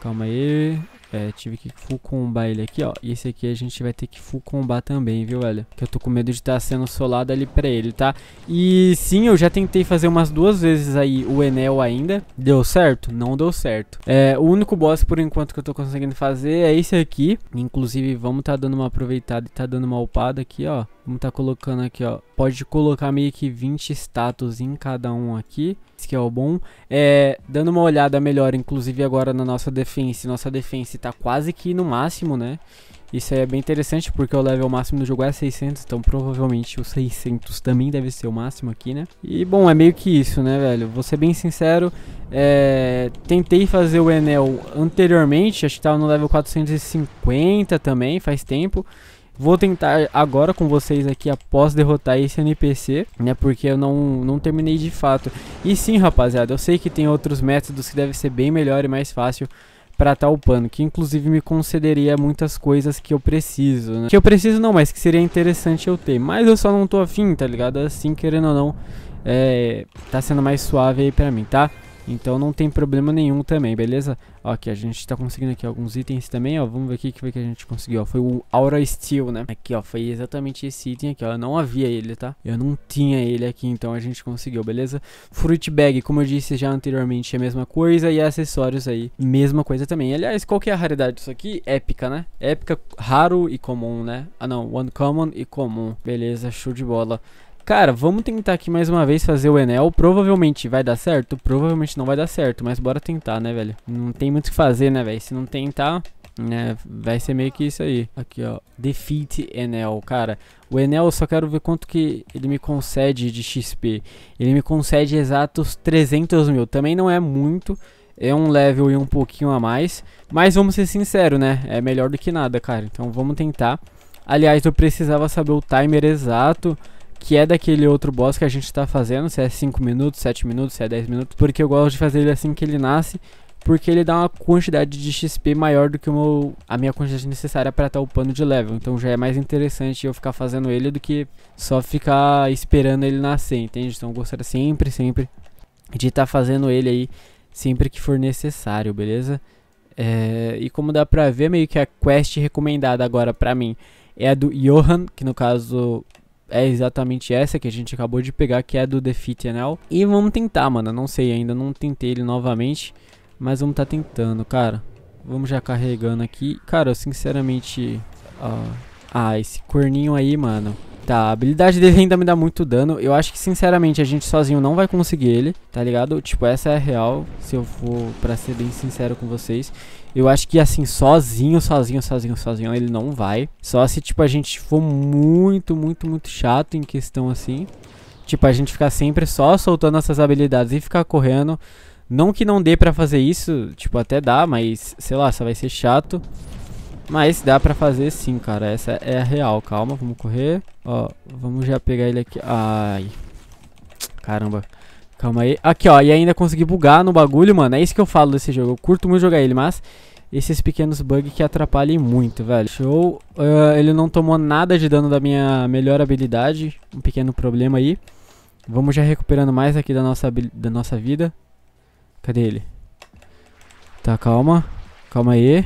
Calma aí. É, tive que full combar ele aqui, ó. E esse aqui a gente vai ter que full combar também, viu, velho? Que eu tô com medo de estar tá sendo solado ali pra ele, tá? E sim, eu já tentei fazer umas duas vezes aí o Enel ainda. Deu certo? Não deu certo. É, o único boss por enquanto que eu tô conseguindo fazer é esse aqui. Inclusive, vamos tá dando uma aproveitada e tá dando uma upada aqui, ó. Vamos estar tá colocando aqui, ó. Pode colocar meio que 20 status em cada um aqui. Isso que é o bom. É, dando uma olhada melhor, inclusive agora na nossa defense. Nossa defense tá quase que no máximo, né? Isso aí é bem interessante, porque o level máximo do jogo é 600. Então provavelmente o 600 também deve ser o máximo aqui, né? E, bom, é meio que isso, né, velho? Vou ser bem sincero. É, tentei fazer o Enel anteriormente. Acho que tava no level 450 também, faz tempo. Vou tentar agora com vocês aqui após derrotar esse NPC, né? Porque eu não, não terminei de fato. E sim, rapaziada, eu sei que tem outros métodos que devem ser bem melhor e mais fácil para tal tá pano, que inclusive me concederia muitas coisas que eu preciso, né? Que eu preciso não, mas que seria interessante eu ter. Mas eu só não tô afim, tá ligado? Assim, querendo ou não, é, tá sendo mais suave aí pra mim, tá? Então não tem problema nenhum também, beleza? aqui a gente tá conseguindo aqui alguns itens também, ó. Vamos ver aqui que foi que a gente conseguiu, ó. Foi o Aura Steel, né? Aqui, ó, foi exatamente esse item aqui, ó. Eu não havia ele, tá? Eu não tinha ele aqui, então a gente conseguiu, beleza? Fruit Bag, como eu disse já anteriormente, é a mesma coisa. E acessórios aí, mesma coisa também. Aliás, qual que é a raridade disso aqui? Épica, né? Épica, raro e comum, né? Ah, não. One Common e comum. Beleza, show de bola cara, vamos tentar aqui mais uma vez fazer o Enel. Provavelmente vai dar certo, provavelmente não vai dar certo, mas bora tentar, né, velho? Não tem muito o que fazer, né, velho? Se não tentar, né, vai ser meio que isso aí. Aqui, ó, defeat Enel, cara. O Enel, eu só quero ver quanto que ele me concede de XP. Ele me concede exatos 300 mil, também não é muito... É um level e um pouquinho a mais. Mas vamos ser sinceros, né? É melhor do que nada, cara. Então vamos tentar. Aliás, eu precisava saber o timer exato que é daquele outro boss que a gente tá fazendo, se é 5 minutos, 7 minutos, se é 10 minutos, porque eu gosto de fazer ele assim que ele nasce, porque ele dá uma quantidade de XP maior do que meu, a minha quantidade necessária para estar tá o upando de level. Então já é mais interessante eu ficar fazendo ele do que só ficar esperando ele nascer, entende? Então eu gostaria sempre, sempre de estar tá fazendo ele aí sempre que for necessário, beleza? É, e como dá pra ver, meio que a quest recomendada agora pra mim é a do Johan, que no caso é exatamente essa que a gente acabou de pegar, que é do Defeat Enel. E vamos tentar, mano. Não sei ainda, não tentei ele novamente. Mas vamos tá tentando, cara. Vamos já carregando aqui. Cara, eu sinceramente... Uh... Ah, esse corninho aí, mano. Tá, a habilidade dele ainda me dá muito dano. Eu acho que, sinceramente, a gente sozinho não vai conseguir ele, tá ligado? Tipo, essa é a real, se eu for pra ser bem sincero com vocês. Eu acho que assim, sozinho, sozinho, sozinho, sozinho, ele não vai. Só se, tipo, a gente for muito, muito, muito chato em questão assim. Tipo, a gente ficar sempre só soltando essas habilidades e ficar correndo. Não que não dê pra fazer isso, tipo, até dá, mas sei lá, só vai ser chato. Mas dá pra fazer sim, cara. Essa é a real. Calma, vamos correr. Ó, vamos já pegar ele aqui. Ai. Caramba. Calma aí. Aqui, ó. E ainda consegui bugar no bagulho, mano. É isso que eu falo desse jogo. Eu curto muito jogar ele, mas... Esses pequenos bugs que atrapalham muito, velho. Show. Uh, ele não tomou nada de dano da minha melhor habilidade. Um pequeno problema aí. Vamos já recuperando mais aqui da nossa, da nossa vida. Cadê ele? Tá, calma. Calma aí.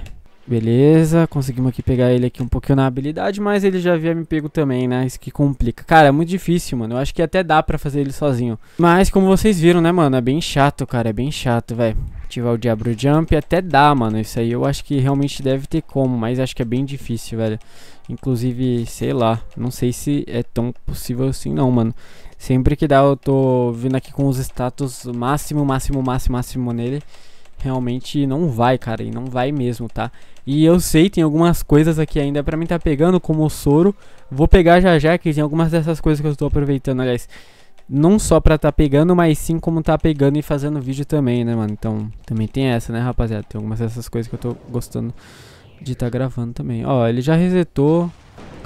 Beleza, conseguimos aqui pegar ele aqui um pouquinho na habilidade, mas ele já havia me pego também, né? Isso que complica. Cara, é muito difícil, mano. Eu acho que até dá pra fazer ele sozinho. Mas, como vocês viram, né, mano? É bem chato, cara. É bem chato, velho. Ativar o Diablo Jump até dá, mano. Isso aí eu acho que realmente deve ter como, mas acho que é bem difícil, velho. Inclusive, sei lá. Não sei se é tão possível assim, não, mano. Sempre que dá, eu tô vindo aqui com os status máximo, máximo, máximo, máximo nele realmente não vai, cara, e não vai mesmo, tá? E eu sei, tem algumas coisas aqui ainda pra mim tá pegando, como o soro. Vou pegar já já, que tem algumas dessas coisas que eu estou aproveitando, aliás. Não só pra tá pegando, mas sim como tá pegando e fazendo vídeo também, né, mano? Então, também tem essa, né, rapaziada? Tem algumas dessas coisas que eu tô gostando de tá gravando também. Ó, ele já resetou.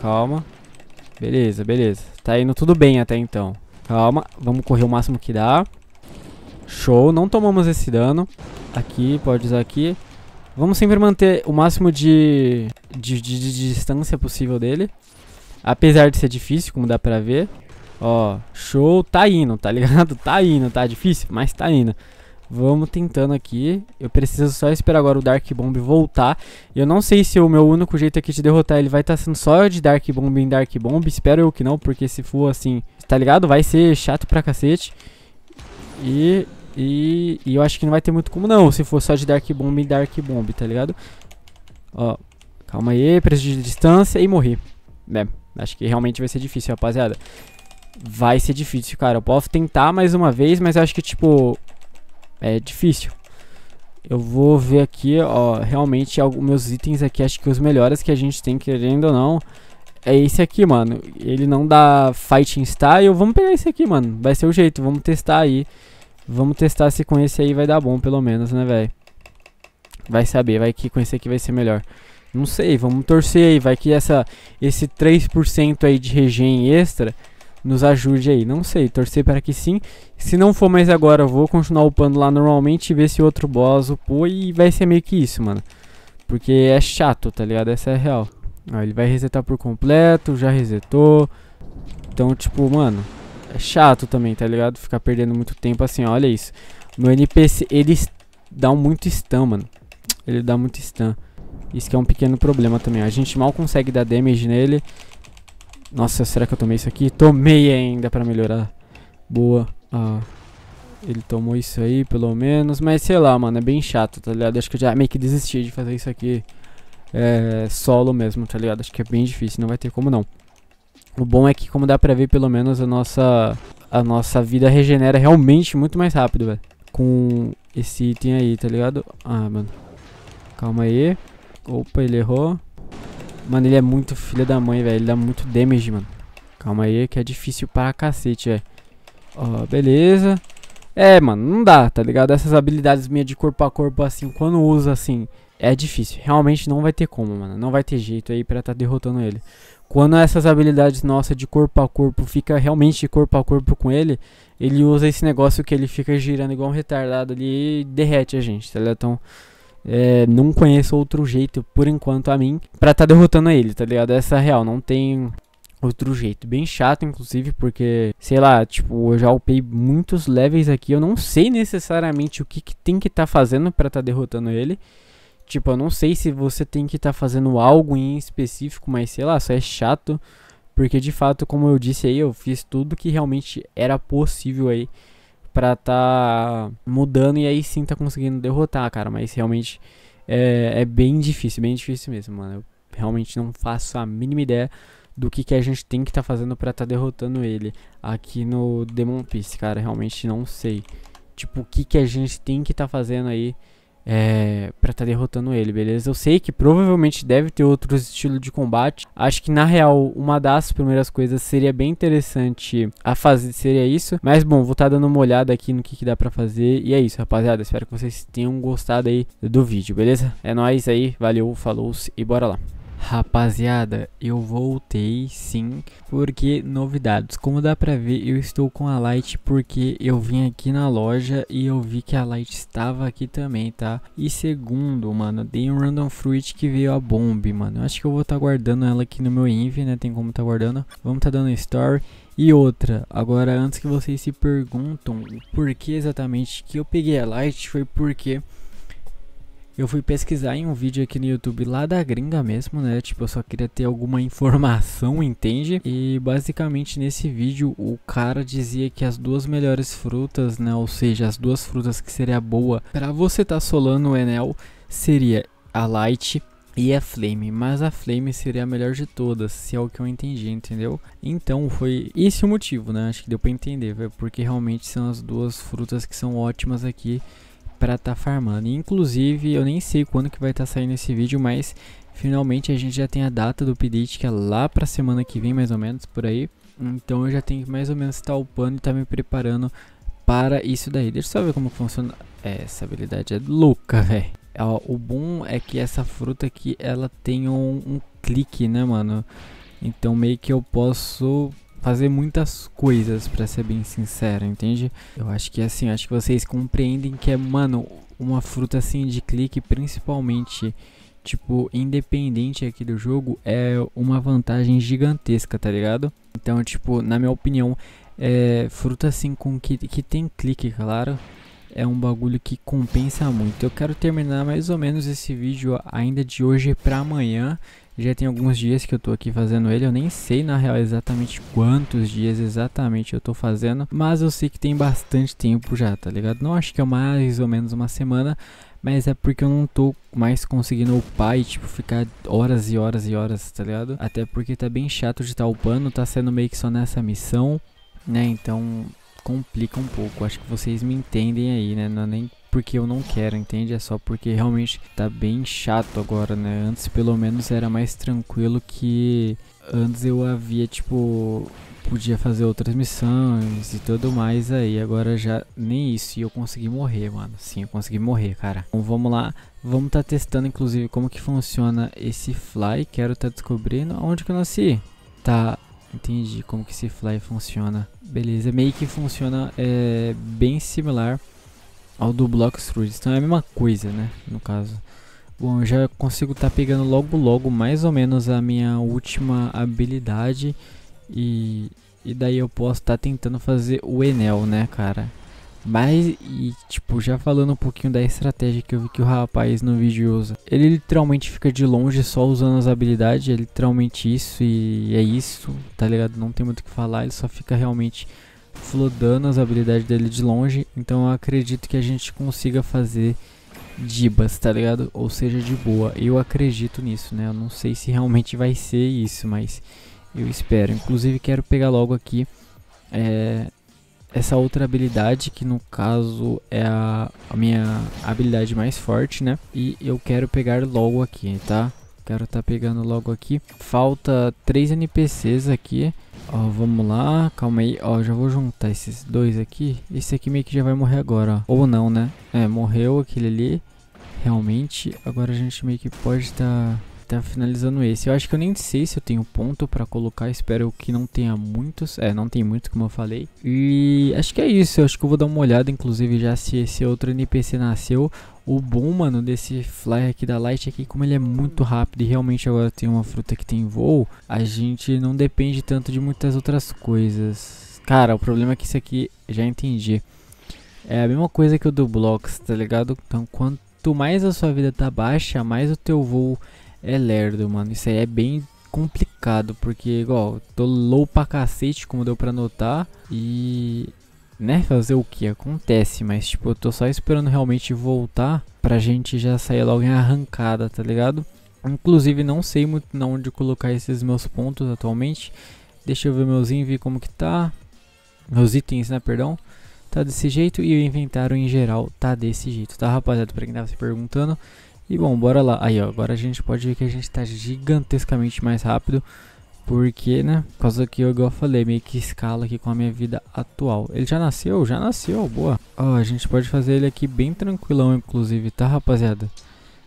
Calma. Beleza, beleza. Tá indo tudo bem até então. Calma, vamos correr o máximo que dá. Show, não tomamos esse dano. Tá aqui, pode usar aqui. Vamos sempre manter o máximo de, de, de, de distância possível dele. Apesar de ser difícil, como dá pra ver. Ó, show, tá indo, tá ligado? Tá indo, tá difícil, mas tá indo. Vamos tentando aqui. Eu preciso só esperar agora o Dark Bomb voltar. Eu não sei se o meu único jeito aqui de derrotar ele vai estar tá sendo só de Dark Bomb em Dark Bomb. Espero eu que não, porque se for assim, tá ligado? Vai ser chato pra cacete. E e, e, eu acho que não vai ter muito como não, se for só de Dark Bomb e Dark Bomb, tá ligado? Ó, calma aí, preço de distância e morri. É, acho que realmente vai ser difícil, rapaziada. Vai ser difícil, cara. Eu posso tentar mais uma vez, mas eu acho que, tipo, é difícil. Eu vou ver aqui, ó, realmente alguns meus itens aqui, acho que os melhores que a gente tem, querendo ou não, é esse aqui, mano. Ele não dá fighting style, vamos pegar esse aqui, mano. Vai ser o jeito, vamos testar aí. Vamos testar se com esse aí vai dar bom, pelo menos, né, velho? Vai saber, vai que com esse aqui vai ser melhor. Não sei, vamos torcer aí. Vai que essa, esse 3% aí de regen extra nos ajude aí. Não sei, torcer para que sim. Se não for mais agora, eu vou continuar upando lá normalmente e ver se outro boss upou. E vai ser meio que isso, mano. Porque é chato, tá ligado? Essa é a real. Ó, ele vai resetar por completo, já resetou. Então, tipo, mano, é chato também, tá ligado? Ficar perdendo muito tempo assim, olha isso. Meu NPC, ele dá muito stun, mano. Ele dá muito stun. Isso que é um pequeno problema também. A gente mal consegue dar damage nele. Nossa, será que eu tomei isso aqui? Tomei ainda pra melhorar. Boa. Ah, ele tomou isso aí, pelo menos. Mas sei lá, mano, é bem chato, tá ligado? Acho que eu já meio que desisti de fazer isso aqui. É, solo mesmo, tá ligado? Acho que é bem difícil, não vai ter como não. O bom é que, como dá pra ver, pelo menos a nossa, a nossa vida regenera realmente muito mais rápido, velho. Com esse item aí, tá ligado? Ah, mano. Calma aí. Opa, ele errou. Mano, ele é muito filha da mãe, velho. Ele dá muito damage, mano. Calma aí, que é difícil pra cacete, velho. Ó, beleza. É, mano, não dá, tá ligado? Essas habilidades minhas de corpo a corpo, assim, quando usa, assim, é difícil. Realmente não vai ter como, mano. Não vai ter jeito aí pra tá derrotando ele. Quando essas habilidades nossas de corpo a corpo fica realmente de corpo a corpo com ele, ele usa esse negócio que ele fica girando igual um retardado ali e derrete a gente, tá ligado? Então, é, não conheço outro jeito, por enquanto, a mim, pra tá derrotando ele, tá ligado? Essa é real, não tem outro jeito. Bem chato, inclusive, porque, sei lá, tipo, eu já upei muitos levels aqui. Eu não sei necessariamente o que, que tem que estar tá fazendo para estar tá derrotando ele. Tipo, eu não sei se você tem que estar tá fazendo algo em específico, mas sei lá, só é chato. Porque de fato, como eu disse aí, eu fiz tudo que realmente era possível aí pra tá mudando e aí sim tá conseguindo derrotar, cara. Mas realmente é, é bem difícil, bem difícil mesmo, mano. Eu realmente não faço a mínima ideia do que, que a gente tem que tá fazendo pra tá derrotando ele aqui no Demon Peace, cara. Realmente não sei. Tipo, o que, que a gente tem que tá fazendo aí é, para estar tá derrotando ele, beleza? Eu sei que provavelmente deve ter outros estilos de combate. Acho que na real uma das primeiras coisas seria bem interessante a fazer seria isso. Mas bom, vou estar tá dando uma olhada aqui no que, que dá para fazer e é isso, rapaziada. Espero que vocês tenham gostado aí do vídeo, beleza? É nós aí, valeu, falou e bora lá. Rapaziada, eu voltei sim, porque novidades, como dá pra ver eu estou com a Light porque eu vim aqui na loja e eu vi que a Light estava aqui também, tá? E segundo, mano, dei um Random Fruit que veio a bomba mano, eu acho que eu vou estar tá guardando ela aqui no meu Inv, né, tem como tá guardando, vamos tá dando Story. E outra, agora antes que vocês se perguntam por que exatamente que eu peguei a Light, foi porque eu fui pesquisar em um vídeo aqui no YouTube lá da gringa mesmo, né? Tipo, eu só queria ter alguma informação, entende? E basicamente nesse vídeo o cara dizia que as duas melhores frutas, né? Ou seja, as duas frutas que seria boa para você tá solando o Enel seria a Light e a Flame, mas a Flame seria a melhor de todas, se é o que eu entendi, entendeu? Então foi esse o motivo, né? Acho que deu para entender, porque realmente são as duas frutas que são ótimas aqui para estar tá farmando. Inclusive, eu nem sei quando que vai estar tá saindo esse vídeo, mas finalmente a gente já tem a data do update, que é lá para semana que vem, mais ou menos, por aí. Então eu já tenho que mais ou menos estar tá upando e estar tá me preparando para isso daí. Deixa eu só ver como funciona. essa habilidade é louca, velho. O bom é que essa fruta aqui, ela tem um, um clique, né, mano? Então meio que eu posso fazer muitas coisas, para ser bem sincero, entende? Eu acho que assim, acho que vocês compreendem que é, mano, uma fruta assim de clique, principalmente, tipo, independente aqui do jogo, é uma vantagem gigantesca, tá ligado? Então, tipo, na minha opinião, é, fruta assim com que, que tem clique, claro. É um bagulho que compensa muito. Eu quero terminar mais ou menos esse vídeo ainda de hoje para amanhã. Já tem alguns dias que eu tô aqui fazendo ele, eu nem sei na real exatamente quantos dias exatamente eu tô fazendo, mas eu sei que tem bastante tempo já, tá ligado? Não acho que é mais ou menos uma semana, mas é porque eu não tô mais conseguindo upar e, tipo, ficar horas e horas e horas, tá ligado? Até porque tá bem chato de estar tá upando, tá sendo meio que só nessa missão, né? Então complica um pouco, acho que vocês me entendem aí, né? Não é nem porque eu não quero, entende? É só porque realmente tá bem chato agora, né? Antes pelo menos era mais tranquilo que antes eu havia tipo podia fazer outras missões e tudo mais aí. Agora já nem isso. E eu consegui morrer, mano. Sim, eu consegui morrer, cara. Então vamos lá. Vamos estar tá testando, inclusive, como que funciona esse fly. Quero estar tá descobrindo onde que eu nasci. Tá, entendi como que esse fly funciona. Beleza, meio que funciona é, bem similar ao do Blox Fruits. Então é a mesma coisa, né? No caso. Bom, eu já consigo estar tá pegando logo logo mais ou menos a minha última habilidade. E, e daí eu posso estar tá tentando fazer o Enel, né, cara? Mas, e tipo, já falando um pouquinho da estratégia que eu vi que o rapaz no vídeo usa. Ele literalmente fica de longe só usando as habilidades, é literalmente isso e é isso, tá ligado? Não tem muito o que falar, ele só fica realmente flodando as habilidades dele de longe. Então eu acredito que a gente consiga fazer Dibas, tá ligado? Ou seja, de boa. Eu acredito nisso, né? Eu não sei se realmente vai ser isso, mas eu espero. Inclusive quero pegar logo aqui é, essa outra habilidade, que no caso é a, a minha habilidade mais forte, né? E eu quero pegar logo aqui, tá? Quero tá pegando logo aqui. Falta três NPCs aqui. Ó, vamos lá, calma aí, ó, já vou juntar esses dois aqui. Esse aqui meio que já vai morrer agora, ó. Ou não, né? É, morreu aquele ali, realmente. Agora a gente meio que pode tá, tá finalizando esse. Eu acho que eu nem sei se eu tenho ponto pra colocar, espero que não tenha muitos. É, não tem muitos, como eu falei. E acho que é isso, eu acho que eu vou dar uma olhada, inclusive, já se esse outro NPC nasceu. O bom, mano, desse flyer aqui da Light é que como ele é muito rápido e realmente agora tem uma fruta que tem voo, a gente não depende tanto de muitas outras coisas. Cara, o problema é que isso aqui, já entendi. É a mesma coisa que o do Blocks, tá ligado? Então, quanto mais a sua vida tá baixa, mais o teu voo é lerdo, mano. Isso aí é bem complicado, porque, igual, tô low pra cacete, como deu pra notar. E né, fazer o que acontece, mas tipo, eu tô só esperando realmente voltar pra gente já sair logo em arrancada, tá ligado? Inclusive não sei muito na onde colocar esses meus pontos atualmente. Deixa eu ver meus ver como que tá. Meus itens, né, perdão. Tá desse jeito e o inventário em geral tá desse jeito, tá rapaziada? Pra quem tava se perguntando. E bom, bora lá. Aí ó, agora a gente pode ver que a gente tá gigantescamente mais rápido. Porque, né? Por causa que eu, igual eu falei, meio que escala aqui com a minha vida atual. Ele já nasceu? Já nasceu, boa. Ó, oh, a gente pode fazer ele aqui bem tranquilão, inclusive, tá, rapaziada?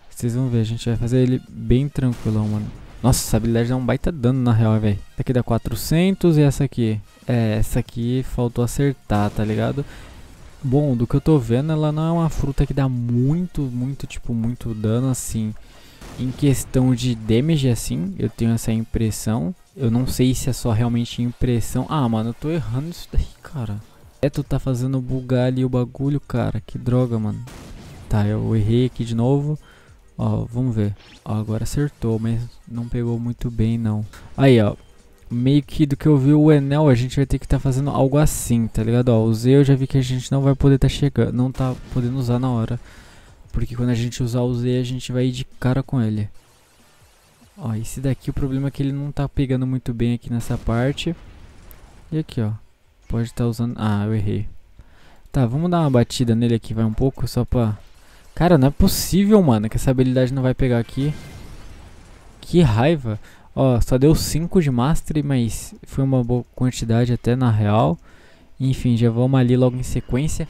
Vocês vão ver, a gente vai fazer ele bem tranquilão, mano. Nossa, essa habilidade dá um baita dano, na real, velho. Essa aqui dá 400 e essa aqui? É, essa aqui faltou acertar, tá ligado? Bom, do que eu tô vendo, ela não é uma fruta que dá muito, muito, tipo, muito dano, assim. Em questão de damage, assim, eu tenho essa impressão. Eu não sei se é só realmente impressão. Ah, mano, eu tô errando isso daí, cara. É, tu tá fazendo bugar ali o bagulho, cara. Que droga, mano. Tá, eu errei aqui de novo. Ó, vamos ver. Ó, agora acertou, mas não pegou muito bem, não. Aí, ó. Meio que do que eu vi o Enel, a gente vai ter que estar tá fazendo algo assim, tá ligado? Ó, o Z eu já vi que a gente não vai poder estar tá chegando, não tá podendo usar na hora. Porque quando a gente usar o Z, a gente vai ir de cara com ele. Ó, esse daqui o problema é que ele não tá pegando muito bem aqui nessa parte. E aqui, ó. Pode estar tá usando... Ah, eu errei. Tá, vamos dar uma batida nele aqui, vai um pouco, só pra... Cara, não é possível, mano, que essa habilidade não vai pegar aqui. Que raiva. Ó, só deu 5 de Mastery, mas foi uma boa quantidade até na real. Enfim, já vamos ali logo em sequência.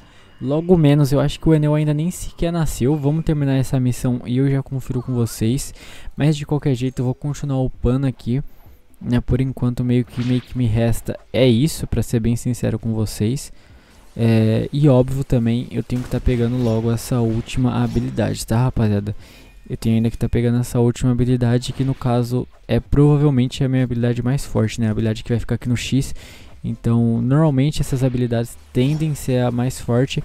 Logo menos, eu acho que o Enel ainda nem sequer nasceu. Vamos terminar essa missão e eu já confiro com vocês. Mas de qualquer jeito, eu vou continuar upando aqui. Né? Por enquanto, meio que, meio que me resta é isso, pra ser bem sincero com vocês. É, e óbvio também, eu tenho que estar tá pegando logo essa última habilidade, tá rapaziada? Eu tenho ainda que estar tá pegando essa última habilidade, que no caso é provavelmente a minha habilidade mais forte, né? A habilidade que vai ficar aqui no X então, normalmente essas habilidades tendem a ser a mais forte.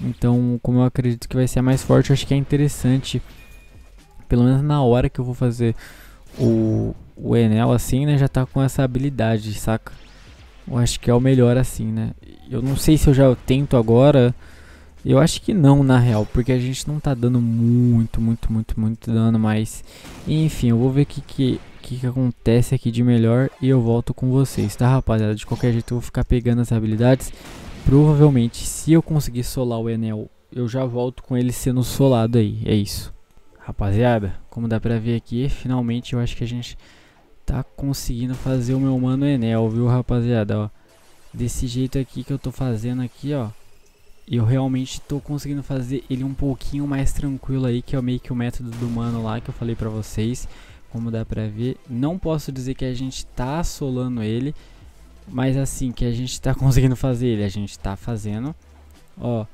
Então, como eu acredito que vai ser a mais forte, acho que é interessante, pelo menos na hora que eu vou fazer o, o Enel assim, né, já tá com essa habilidade, saca? Eu acho que é o melhor assim, né? Eu não sei se eu já tento agora. Eu acho que não, na real, porque a gente não tá dando muito, muito, muito, muito dano, mas enfim, eu vou ver o que, que que, que acontece aqui de melhor e eu volto com vocês, tá rapaziada? De qualquer jeito eu vou ficar pegando as habilidades. Provavelmente, se eu conseguir solar o Enel, eu já volto com ele sendo solado aí, é isso. Rapaziada, como dá pra ver aqui, finalmente eu acho que a gente tá conseguindo fazer o meu mano Enel, viu rapaziada, ó. Desse jeito aqui que eu tô fazendo aqui, ó eu realmente tô conseguindo fazer ele um pouquinho mais tranquilo aí, que é meio que o método do mano lá que eu falei pra vocês como dá pra ver. Não posso dizer que a gente tá assolando ele, mas assim, que a gente tá conseguindo fazer ele, a gente tá fazendo. Ó,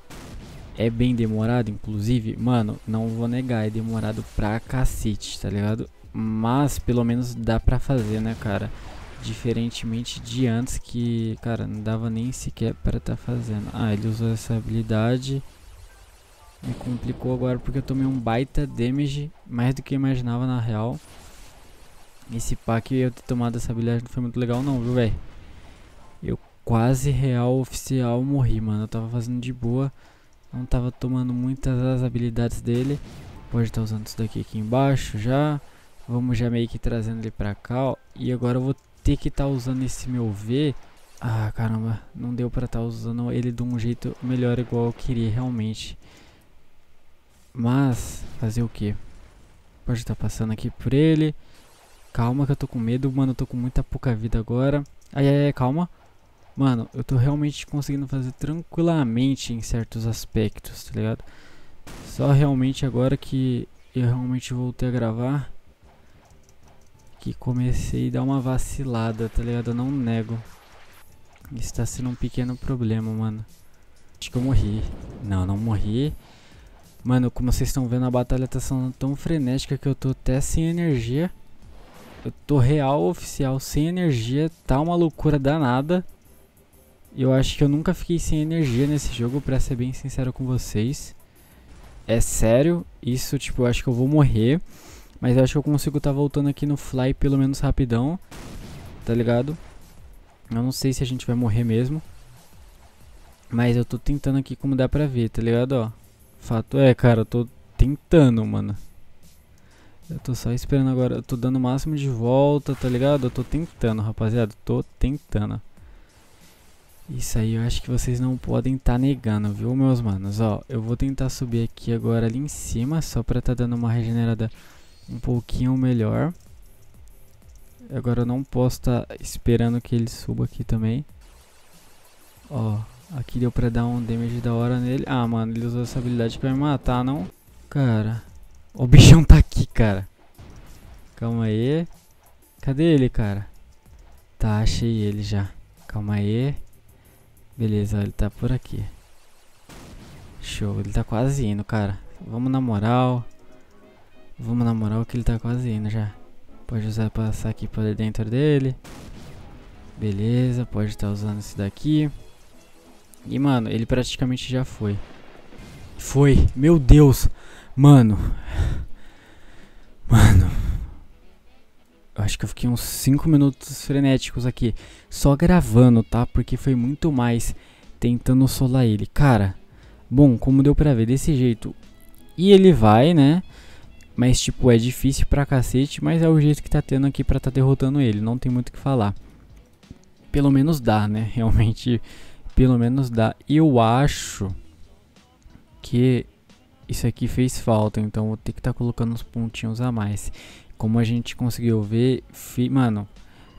é bem demorado, inclusive, mano, não vou negar, é demorado pra cacete, tá ligado? Mas pelo menos dá pra fazer, né, cara? Diferentemente de antes que, cara, não dava nem sequer pra tá fazendo. Ah, ele usou essa habilidade. Me complicou agora porque eu tomei um baita damage, mais do que imaginava na real. Esse pack eu ter tomado essa habilidade não foi muito legal não, viu, velho? Eu quase real oficial morri, mano. Eu tava fazendo de boa. Não tava tomando muitas das habilidades dele. Pode estar tá usando isso daqui aqui embaixo já. Vamos já meio que trazendo ele pra cá, ó. E agora eu vou ter que estar tá usando esse meu V. Ah, caramba. Não deu pra estar tá usando ele de um jeito melhor igual eu queria realmente. Mas, fazer o que? Pode estar tá passando aqui por ele. Calma que eu tô com medo, mano, eu tô com muita pouca vida agora. Ai, ai, ai, calma. Mano, eu tô realmente conseguindo fazer tranquilamente em certos aspectos, tá ligado? Só realmente agora que eu realmente voltei a gravar que comecei a dar uma vacilada, tá ligado? Eu não nego. Isso tá sendo um pequeno problema, mano. Acho que eu morri. Não, não morri. Mano, como vocês estão vendo, a batalha tá sendo tão frenética que eu tô até sem energia. Eu tô real oficial sem energia, tá uma loucura danada. Eu acho que eu nunca fiquei sem energia nesse jogo, pra ser bem sincero com vocês. É sério, isso, tipo, eu acho que eu vou morrer. Mas eu acho que eu consigo tá voltando aqui no fly pelo menos rapidão. Tá ligado? Eu não sei se a gente vai morrer mesmo. Mas eu tô tentando aqui como dá pra ver, tá ligado? Ó, fato é, cara, eu tô tentando, mano. Eu tô só esperando agora. Eu tô dando o máximo de volta, tá ligado? Eu tô tentando, rapaziada. Tô tentando. Isso aí eu acho que vocês não podem estar tá negando, viu, meus manos? Ó, eu vou tentar subir aqui agora ali em cima, só pra tá dando uma regenerada um pouquinho melhor. Agora eu não posso estar tá esperando que ele suba aqui também. Ó, aqui deu pra dar um damage da hora nele. Ah, mano, ele usou essa habilidade pra me matar, não? Cara, o bichão tá aqui, cara. Calma aí. Cadê ele, cara? Tá, achei ele já. Calma aí. Beleza, ele tá por aqui. Show, ele tá quase indo, cara. Vamos na moral. Vamos na moral que ele tá quase indo já. Pode usar passar aqui por dentro dele. Beleza, pode estar tá usando esse daqui. E, mano, ele praticamente já foi. Foi, meu Deus. Mano. Mano. Acho que eu fiquei uns 5 minutos frenéticos aqui. Só gravando, tá? Porque foi muito mais tentando solar ele. Cara, bom, como deu pra ver, desse jeito. E ele vai, né? Mas, tipo, é difícil pra cacete. Mas é o jeito que tá tendo aqui pra tá derrotando ele. Não tem muito o que falar. Pelo menos dá, né? Realmente, pelo menos dá. eu acho que isso aqui fez falta, então vou ter que estar tá colocando uns pontinhos a mais. Como a gente conseguiu ver, fi, mano,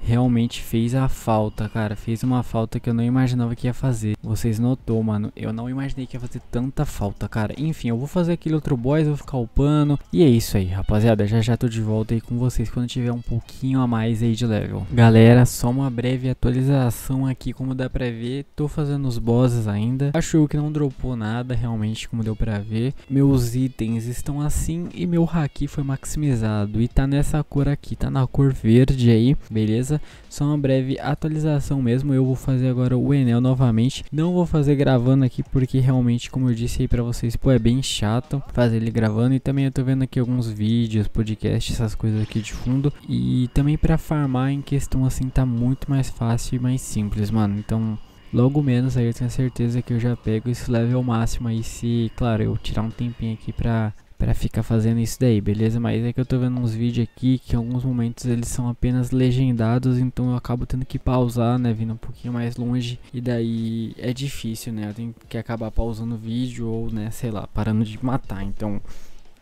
realmente fez a falta, cara. Fez uma falta que eu não imaginava que ia fazer. Vocês notou, mano. Eu não imaginei que ia fazer tanta falta, cara. Enfim, eu vou fazer aquele outro boss, vou ficar upando. E é isso aí, rapaziada. Já já tô de volta aí com vocês quando tiver um pouquinho a mais aí de level. Galera, só uma breve atualização aqui, como dá pra ver. Tô fazendo os bosses ainda. Acho eu que não dropou nada, realmente, como deu pra ver. Meus itens estão assim e meu haki foi maximizado. E tá nessa cor aqui, tá na cor verde aí, beleza? beleza? Só uma breve atualização mesmo, eu vou fazer agora o Enel novamente. Não vou fazer gravando aqui porque realmente, como eu disse aí pra vocês, pô, é bem chato fazer ele gravando. E também eu tô vendo aqui alguns vídeos, podcasts, essas coisas aqui de fundo. E também pra farmar em questão assim tá muito mais fácil e mais simples, mano. Então... Logo menos aí eu tenho certeza que eu já pego esse level máximo aí se, claro, eu tirar um tempinho aqui pra para ficar fazendo isso daí, beleza? Mas é que eu tô vendo uns vídeos aqui que em alguns momentos eles são apenas legendados, então eu acabo tendo que pausar, né, vindo um pouquinho mais longe e daí é difícil, né? Eu tenho que acabar pausando o vídeo ou, né, sei lá, parando de matar. Então,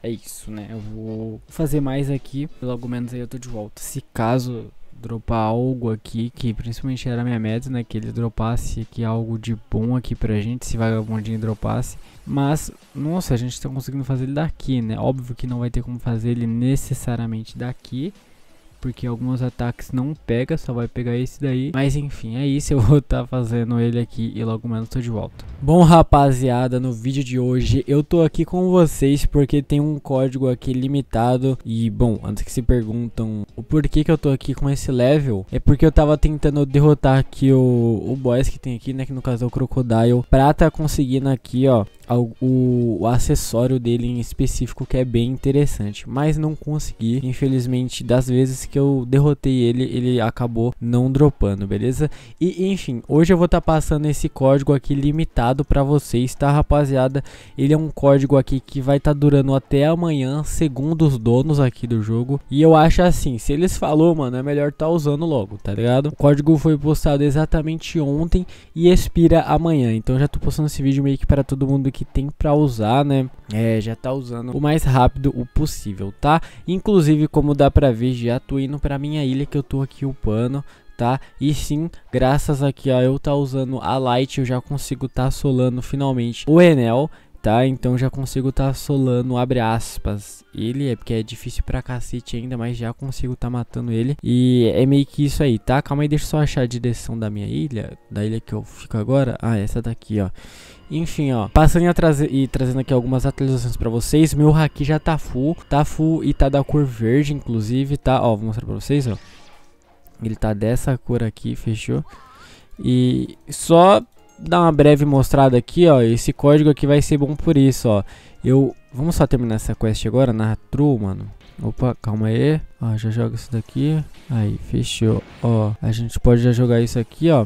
é isso, né? Eu vou fazer mais aqui, logo menos aí eu tô de volta. Se caso dropar algo aqui, que principalmente era a minha meta, né? Que ele dropasse aqui algo de bom aqui pra gente, se vagabundinho dropasse. Mas, nossa, a gente está conseguindo fazer ele daqui, né? Óbvio que não vai ter como fazer ele necessariamente daqui, porque alguns ataques não pega, só vai pegar esse daí. Mas enfim, é isso, eu vou estar tá fazendo ele aqui e logo menos tô de volta. Bom rapaziada, no vídeo de hoje eu tô aqui com vocês porque tem um código aqui limitado e bom, antes que se perguntam o porquê que eu tô aqui com esse level, é porque eu tava tentando derrotar aqui o, o boss que tem aqui, né, que no caso é o Crocodile, pra tá conseguindo aqui, ó, o, o, acessório dele em específico que é bem interessante, mas não consegui, infelizmente das vezes que eu derrotei ele, ele acabou não dropando, beleza? E enfim, hoje eu vou estar tá passando esse código aqui limitado para vocês, tá rapaziada? Ele é um código aqui que vai estar tá durando até amanhã, segundo os donos aqui do jogo. E eu acho assim, se eles falou, mano, é melhor tá usando logo, tá ligado? O código foi postado exatamente ontem e expira amanhã, então já tô postando esse vídeo meio que para todo mundo que tem pra usar, né? É, já tá usando o mais rápido o possível, tá? Inclusive, como dá pra ver, já tô indo pra minha ilha que eu tô aqui upando, tá? E sim, graças aqui ó eu tá usando a Light, eu já consigo tá solando finalmente o Enel, tá? Então já consigo tá solando, abre aspas, ele, é porque é difícil pra cacete ainda, mas já consigo tá matando ele. E é meio que isso aí, tá? Calma aí, deixa eu só achar a direção da minha ilha, da ilha que eu fico agora. Ah, essa daqui, ó. Enfim, ó. Passando a trazer, e trazendo aqui algumas atualizações pra vocês. Meu haki já tá full. Tá full e tá da cor verde, inclusive, tá? Ó, vou mostrar pra vocês, ó. Ele tá dessa cor aqui, fechou? E só dar uma breve mostrada aqui, ó. Esse código aqui vai ser bom por isso, ó. Eu... Vamos só terminar essa quest agora na true, mano. Opa, calma aí. Ó, já joga isso daqui. Aí, fechou. Ó, a gente pode já jogar isso aqui, ó.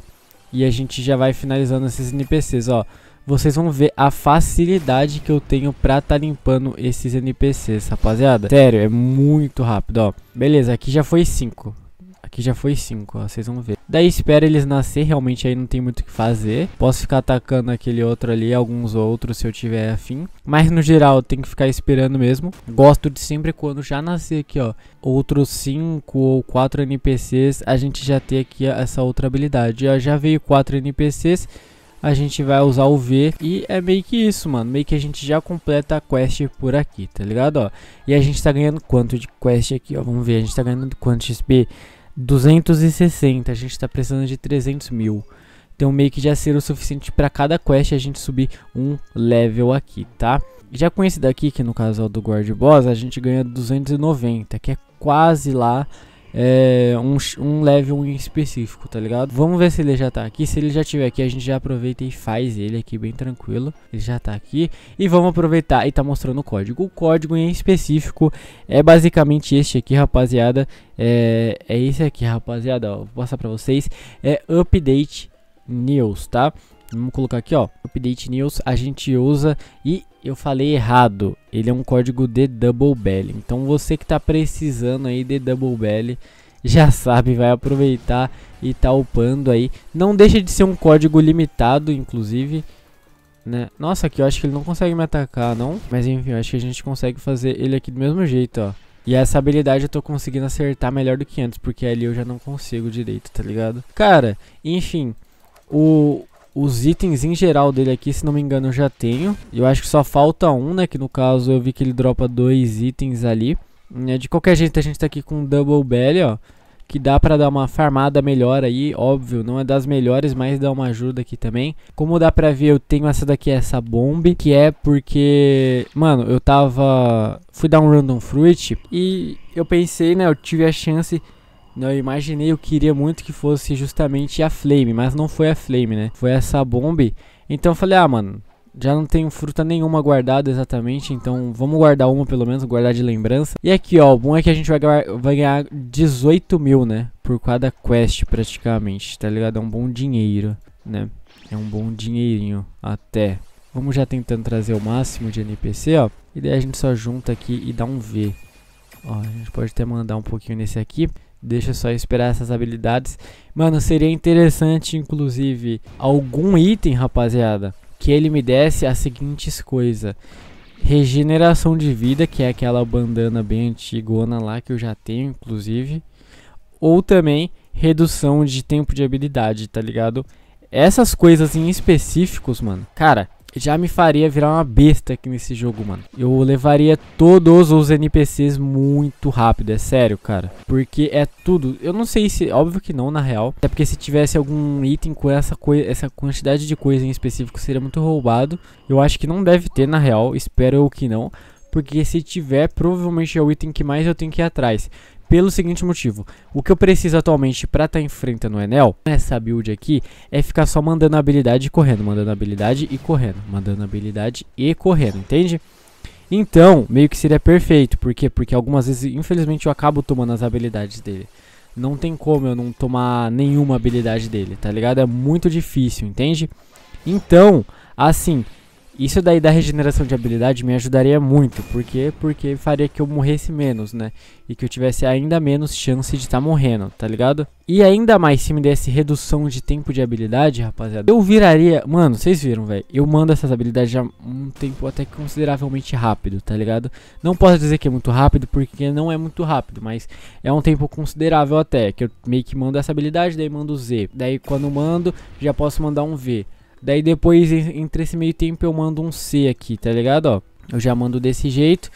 E a gente já vai finalizando esses NPCs, ó vocês vão ver a facilidade que eu tenho pra tá limpando esses NPCs, rapaziada. Sério, é muito rápido, ó. Beleza, aqui já foi 5. Aqui já foi 5, ó, vocês vão ver. Daí espera eles nascer, realmente aí não tem muito o que fazer. Posso ficar atacando aquele outro ali, alguns outros se eu tiver afim. Mas no geral tem que ficar esperando mesmo. Gosto de sempre quando já nascer aqui, ó, outros 5 ou 4 NPCs, a gente já ter aqui essa outra habilidade. Ó, já veio 4 NPCs a gente vai usar o V. E é meio que isso, mano. Meio que a gente já completa a quest por aqui, tá ligado? Ó, e a gente tá ganhando quanto de quest aqui, ó. Vamos ver, a gente tá ganhando quanto XP? 260, a gente tá precisando de 300 mil. Então meio que já será o suficiente para cada quest a gente subir um level aqui, tá? Já com esse daqui, que no caso é o do Guard Boss, a gente ganha 290, que é quase lá é, um, um level específico, tá ligado? Vamos ver se ele já tá aqui. Se ele já tiver aqui, a gente já aproveita e faz ele aqui bem tranquilo. Ele já tá aqui. E vamos aproveitar e tá mostrando o código. O código em específico é basicamente este aqui, rapaziada. É, é esse aqui, rapaziada. Ó, vou passar pra vocês. É update news, tá? Vamos colocar aqui, ó, update news, a gente usa e eu falei errado. Ele é um código de Double Belly. Então você que está precisando aí de Double Belly, já sabe, vai aproveitar e tá upando aí. Não deixa de ser um código limitado, inclusive. Né? Nossa, aqui eu acho que ele não consegue me atacar, não? Mas enfim, eu acho que a gente consegue fazer ele aqui do mesmo jeito, ó. E essa habilidade eu tô conseguindo acertar melhor do que antes, porque ali eu já não consigo direito, tá ligado? Cara, enfim, o, os itens em geral dele aqui, se não me engano, eu já tenho. Eu acho que só falta um, né? Que no caso eu vi que ele dropa dois itens ali. É de qualquer jeito, a gente tá aqui com um Double Belly, ó. Que dá pra dar uma farmada melhor aí, óbvio, não é das melhores, mas dá uma ajuda aqui também. Como dá pra ver, eu tenho essa daqui, essa bomb, que é porque, mano, eu tava... Fui dar um Random Fruit e eu pensei, né, eu tive a chance eu imaginei, eu queria muito que fosse justamente a Flame, mas não foi a Flame, né? Foi essa bomba. Então eu falei, ah, mano, já não tenho fruta nenhuma guardada exatamente, então vamos guardar uma pelo menos, guardar de lembrança. E aqui, ó, o bom é que a gente vai, vai ganhar 18 mil, né? Por cada quest, praticamente, tá ligado? É um bom dinheiro, né? É um bom dinheirinho, até. Vamos já tentando trazer o máximo de NPC, ó. E daí a gente só junta aqui e dá um V. Ó, a gente pode até mandar um pouquinho nesse aqui. Deixa só esperar essas habilidades. Mano, seria interessante, inclusive, algum item, rapaziada, que ele me desse as seguintes coisas. Regeneração de vida, que é aquela bandana bem antigona lá que eu já tenho, inclusive. Ou também redução de tempo de habilidade, tá ligado? Essas coisas em específicos, mano. Cara, já me faria virar uma besta aqui nesse jogo, mano. Eu levaria todos os NPCs muito rápido, é sério, cara. Porque é tudo. Eu não sei se. Óbvio que não, na real. Até porque se tivesse algum item com essa, coisa, essa quantidade de coisa em específico, seria muito roubado. Eu acho que não deve ter, na real. Espero eu que não. Porque se tiver, provavelmente é o item que mais eu tenho que ir atrás. Pelo seguinte motivo, o que eu preciso atualmente pra estar tá enfrentando o Enel, nessa build aqui, é ficar só mandando habilidade e correndo, mandando habilidade e correndo, mandando habilidade e correndo, entende? Então, meio que seria perfeito, por quê? Porque algumas vezes, infelizmente, eu acabo tomando as habilidades dele. Não tem como eu não tomar nenhuma habilidade dele, tá ligado? É muito difícil, entende? Então, assim, isso daí da regeneração de habilidade me ajudaria muito, porque porque faria que eu morresse menos, né? E que eu tivesse ainda menos chance de estar tá morrendo, tá ligado? E ainda mais se me desse redução de tempo de habilidade, rapaziada. Eu viraria, mano, vocês viram, velho. Eu mando essas habilidades já um tempo até consideravelmente rápido, tá ligado? Não posso dizer que é muito rápido, porque não é muito rápido, mas é um tempo considerável até que eu meio que mando essa habilidade, daí mando o Z. Daí quando mando, já posso mandar um V. Daí depois, entre esse meio tempo, eu mando um C aqui, tá ligado? Ó, eu já mando desse jeito.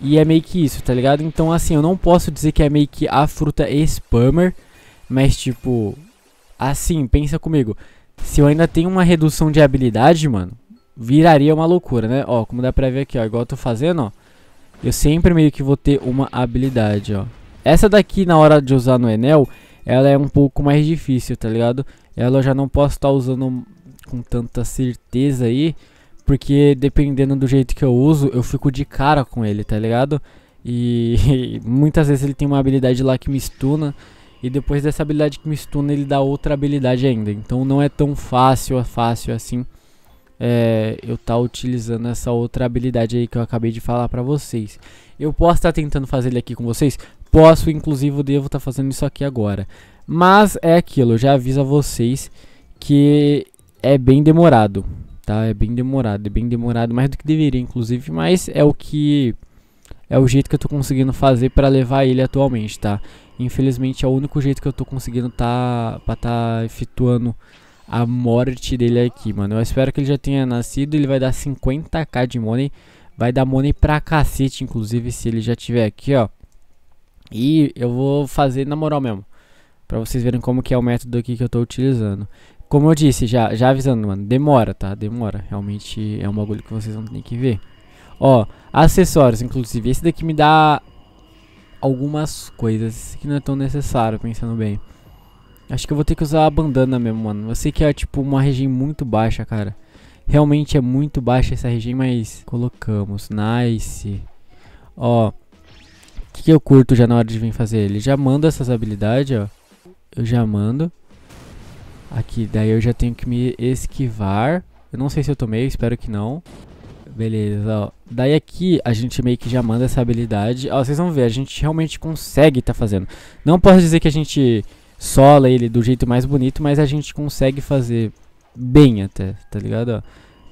E é meio que isso, tá ligado? Então, assim, eu não posso dizer que é meio que a fruta spammer. Mas, tipo, assim, pensa comigo. Se eu ainda tenho uma redução de habilidade, mano, viraria uma loucura, né? Ó, como dá pra ver aqui, ó, igual eu tô fazendo, ó. Eu sempre meio que vou ter uma habilidade, ó. Essa daqui, na hora de usar no Enel, ela é um pouco mais difícil, tá ligado? Ela eu já não posso estar tá usando com tanta certeza aí, porque dependendo do jeito que eu uso, eu fico de cara com ele, tá ligado? E muitas vezes ele tem uma habilidade lá que me stuna. E depois dessa habilidade que me stuna, ele dá outra habilidade ainda. Então não é tão fácil, fácil assim. É, eu tá utilizando essa outra habilidade aí que eu acabei de falar pra vocês. Eu posso estar tá tentando fazer ele aqui com vocês? Posso, inclusive eu devo estar tá fazendo isso aqui agora. Mas é aquilo, eu já aviso a vocês que é bem demorado, tá? É bem demorado, é bem demorado, mais do que deveria, inclusive, mas é o que é o jeito que eu tô conseguindo fazer para levar ele atualmente, tá? Infelizmente é o único jeito que eu tô conseguindo tá para tá efetuando a morte dele aqui, mano. Eu espero que ele já tenha nascido, ele vai dar 50k de money, vai dar money pra cacete, inclusive se ele já tiver aqui, ó. E eu vou fazer na moral mesmo. Pra vocês verem como que é o método aqui que eu tô utilizando. Como eu disse, já, já avisando, mano, demora, tá? Demora. Realmente é um bagulho que vocês vão ter que ver. Ó, acessórios, inclusive. Esse daqui me dá algumas coisas que não é tão necessário, pensando bem. Acho que eu vou ter que usar a bandana mesmo, mano. Eu sei que é, tipo, uma região muito baixa, cara. Realmente é muito baixa essa região, mas... Colocamos, nice. Ó, o que, que eu curto já na hora de vir fazer ele? Já mando essas habilidades, ó. Eu já mando. Aqui, daí eu já tenho que me esquivar. Eu não sei se eu tomei, espero que não. Beleza, ó. Daí aqui a gente meio que já manda essa habilidade. Ó, vocês vão ver, a gente realmente consegue tá fazendo. Não posso dizer que a gente sola ele do jeito mais bonito, mas a gente consegue fazer bem até, tá ligado? Ó.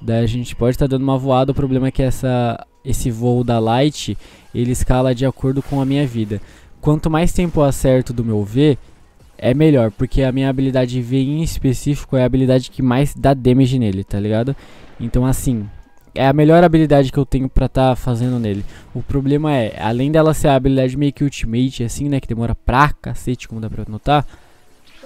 Daí a gente pode estar tá dando uma voada, o problema é que essa, esse voo da Light, ele escala de acordo com a minha vida. Quanto mais tempo eu acerto do meu V, é melhor, porque a minha habilidade V em específico é a habilidade que mais dá damage nele, tá ligado? Então assim, é a melhor habilidade que eu tenho pra tá fazendo nele. O problema é, além dela ser a habilidade meio que ultimate, assim, né? Que demora pra cacete, como dá pra notar.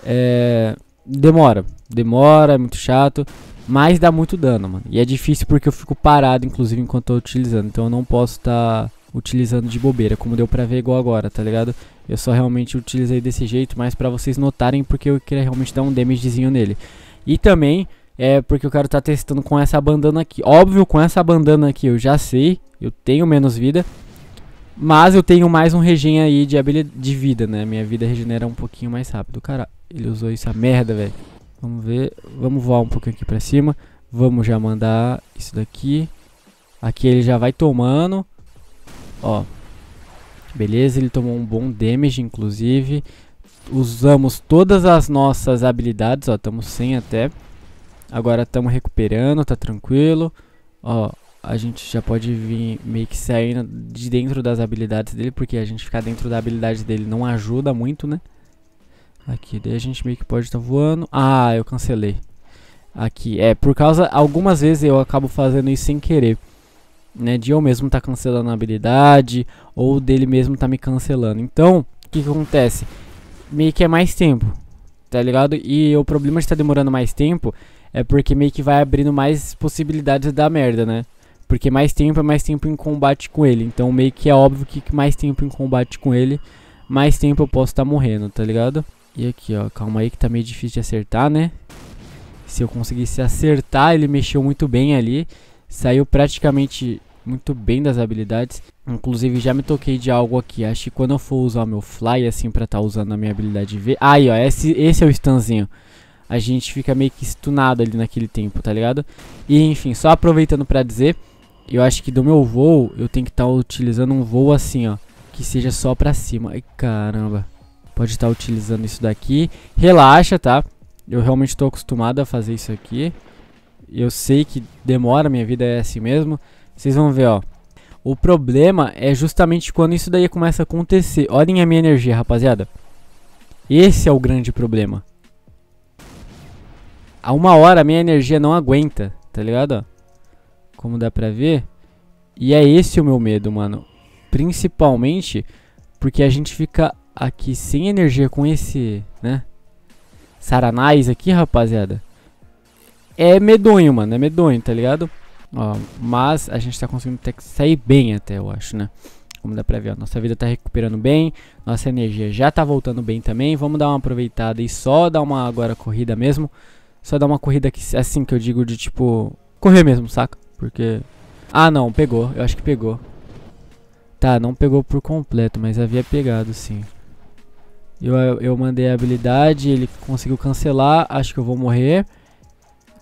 É... Demora. Demora, é muito chato. Mas dá muito dano, mano. E é difícil porque eu fico parado, inclusive, enquanto eu tô utilizando. Então eu não posso tá utilizando de bobeira, como deu pra ver igual agora, tá ligado? Eu só realmente utilizei desse jeito, mas pra vocês notarem, porque eu queria realmente dar um damagezinho nele. E também, é porque o cara tá testando com essa bandana aqui. Óbvio, com essa bandana aqui eu já sei, eu tenho menos vida. Mas eu tenho mais um regen aí de, de vida, né? Minha vida regenera um pouquinho mais rápido. Cara, ele usou isso a merda, velho. Vamos ver. Vamos voar um pouquinho aqui pra cima. Vamos já mandar isso daqui. Aqui ele já vai tomando. Ó. Beleza, ele tomou um bom damage, inclusive. Usamos todas as nossas habilidades, ó. Estamos sem até. Agora estamos recuperando, tá tranquilo. Ó, a gente já pode vir meio que saindo de dentro das habilidades dele, porque a gente ficar dentro da habilidade dele não ajuda muito, né? Aqui, daí a gente meio que pode estar tá voando. Ah, eu cancelei. Aqui, é, por causa, algumas vezes eu acabo fazendo isso sem querer né, de eu mesmo estar tá cancelando a habilidade ou dele mesmo estar tá me cancelando. Então, o que, que acontece? Meio que é mais tempo, tá ligado? E o problema de estar tá demorando mais tempo é porque meio que vai abrindo mais possibilidades da merda, né? Porque mais tempo é mais tempo em combate com ele. Então meio que é óbvio que mais tempo em combate com ele, mais tempo eu posso estar tá morrendo, tá ligado? E aqui, ó, calma aí que tá meio difícil de acertar, né? Se eu conseguisse acertar, ele mexeu muito bem ali. Saiu praticamente muito bem das habilidades. Inclusive já me toquei de algo aqui. Acho que quando eu for usar o meu fly assim para estar tá usando a minha habilidade ver. Aí, ó, esse, esse é o stunzinho. A gente fica meio que stunado ali naquele tempo, tá ligado? E enfim, só aproveitando para dizer, eu acho que do meu voo eu tenho que estar tá utilizando um voo assim, ó, que seja só para cima. Ai, caramba. Pode estar tá utilizando isso daqui. Relaxa, tá? Eu realmente estou acostumado a fazer isso aqui. Eu sei que demora, minha vida é assim mesmo. Vocês vão ver, ó. O problema é justamente quando isso daí começa a acontecer. Olhem a minha energia, rapaziada. Esse é o grande problema. A uma hora a minha energia não aguenta, tá ligado? Como dá pra ver. E é esse o meu medo, mano. Principalmente porque a gente fica aqui sem energia com esse, né? Saranais aqui, rapaziada. É medonho, mano. É medonho, tá ligado? Ó, mas a gente está conseguindo sair bem até, eu acho, né? Como dá pra ver, ó, nossa vida tá recuperando bem, nossa energia já tá voltando bem também. Vamos dar uma aproveitada e só dar uma agora corrida mesmo. Só dar uma corrida que, assim que eu digo de tipo, correr mesmo, saca? Porque... Ah, não, pegou. Eu acho que pegou. Tá, não pegou por completo, mas havia pegado sim. Eu, eu mandei a habilidade, ele conseguiu cancelar, acho que eu vou morrer.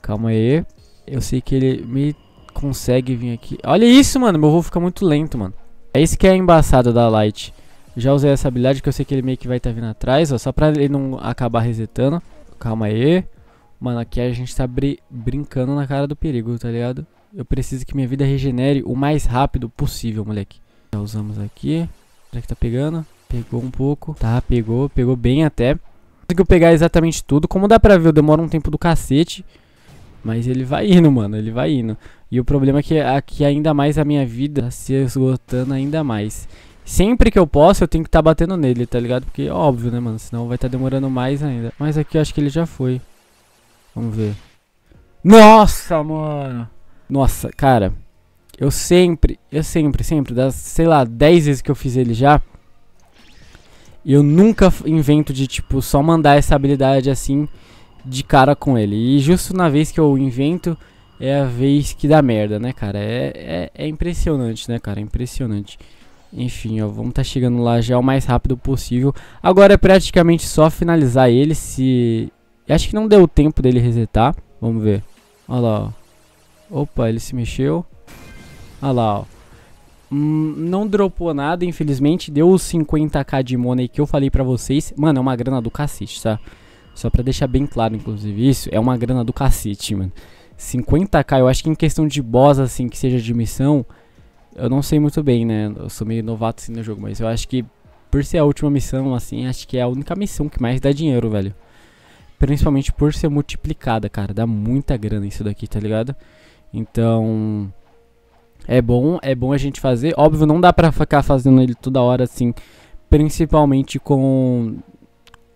Calma aí. Eu sei que ele me consegue vir aqui. Olha isso, mano. Meu voo fica muito lento, mano. É isso que é a embaçada da Light. Já usei essa habilidade que eu sei que ele meio que vai estar tá vindo atrás, ó. Só pra ele não acabar resetando. Calma aí. Mano, aqui a gente tá brincando na cara do perigo, tá ligado? Eu preciso que minha vida regenere o mais rápido possível, moleque. Já usamos aqui. Será que tá pegando? Pegou um pouco. Tá, pegou. Pegou bem até. Conseguiu pegar exatamente tudo. Como dá pra ver, demora um tempo do cacete. Mas ele vai indo, mano. Ele vai indo. E o problema é que aqui ainda mais a minha vida se esgotando ainda mais. Sempre que eu posso, eu tenho que estar tá batendo nele, tá ligado? Porque é óbvio, né, mano? Senão vai estar tá demorando mais ainda. Mas aqui eu acho que ele já foi. Vamos ver. Nossa, mano! Nossa, cara. Eu sempre, eu sempre, sempre, das, sei lá, 10 vezes que eu fiz ele já. Eu nunca invento de, tipo, só mandar essa habilidade assim de cara com ele. E justo na vez que eu invento, é a vez que dá merda, né, cara? É, é, é impressionante, né, cara? É impressionante. Enfim, ó, vamos tá chegando lá já o mais rápido possível. Agora é praticamente só finalizar ele, se... Acho que não deu tempo dele resetar. Vamos ver. Olha lá, ó. Opa, ele se mexeu. Olha lá, ó. Hum, não dropou nada, infelizmente. Deu os 50k de money que eu falei pra vocês. Mano, é uma grana do cacete, tá? Só pra deixar bem claro, inclusive, isso. É uma grana do cacete, mano. 50k, eu acho que em questão de boss, assim, que seja de missão, eu não sei muito bem, né? Eu sou meio novato assim no jogo, mas eu acho que por ser a última missão, assim, acho que é a única missão que mais dá dinheiro, velho. Principalmente por ser multiplicada, cara. Dá muita grana isso daqui, tá ligado? Então. É bom, é bom a gente fazer. Óbvio, não dá pra ficar fazendo ele toda hora, assim. Principalmente com.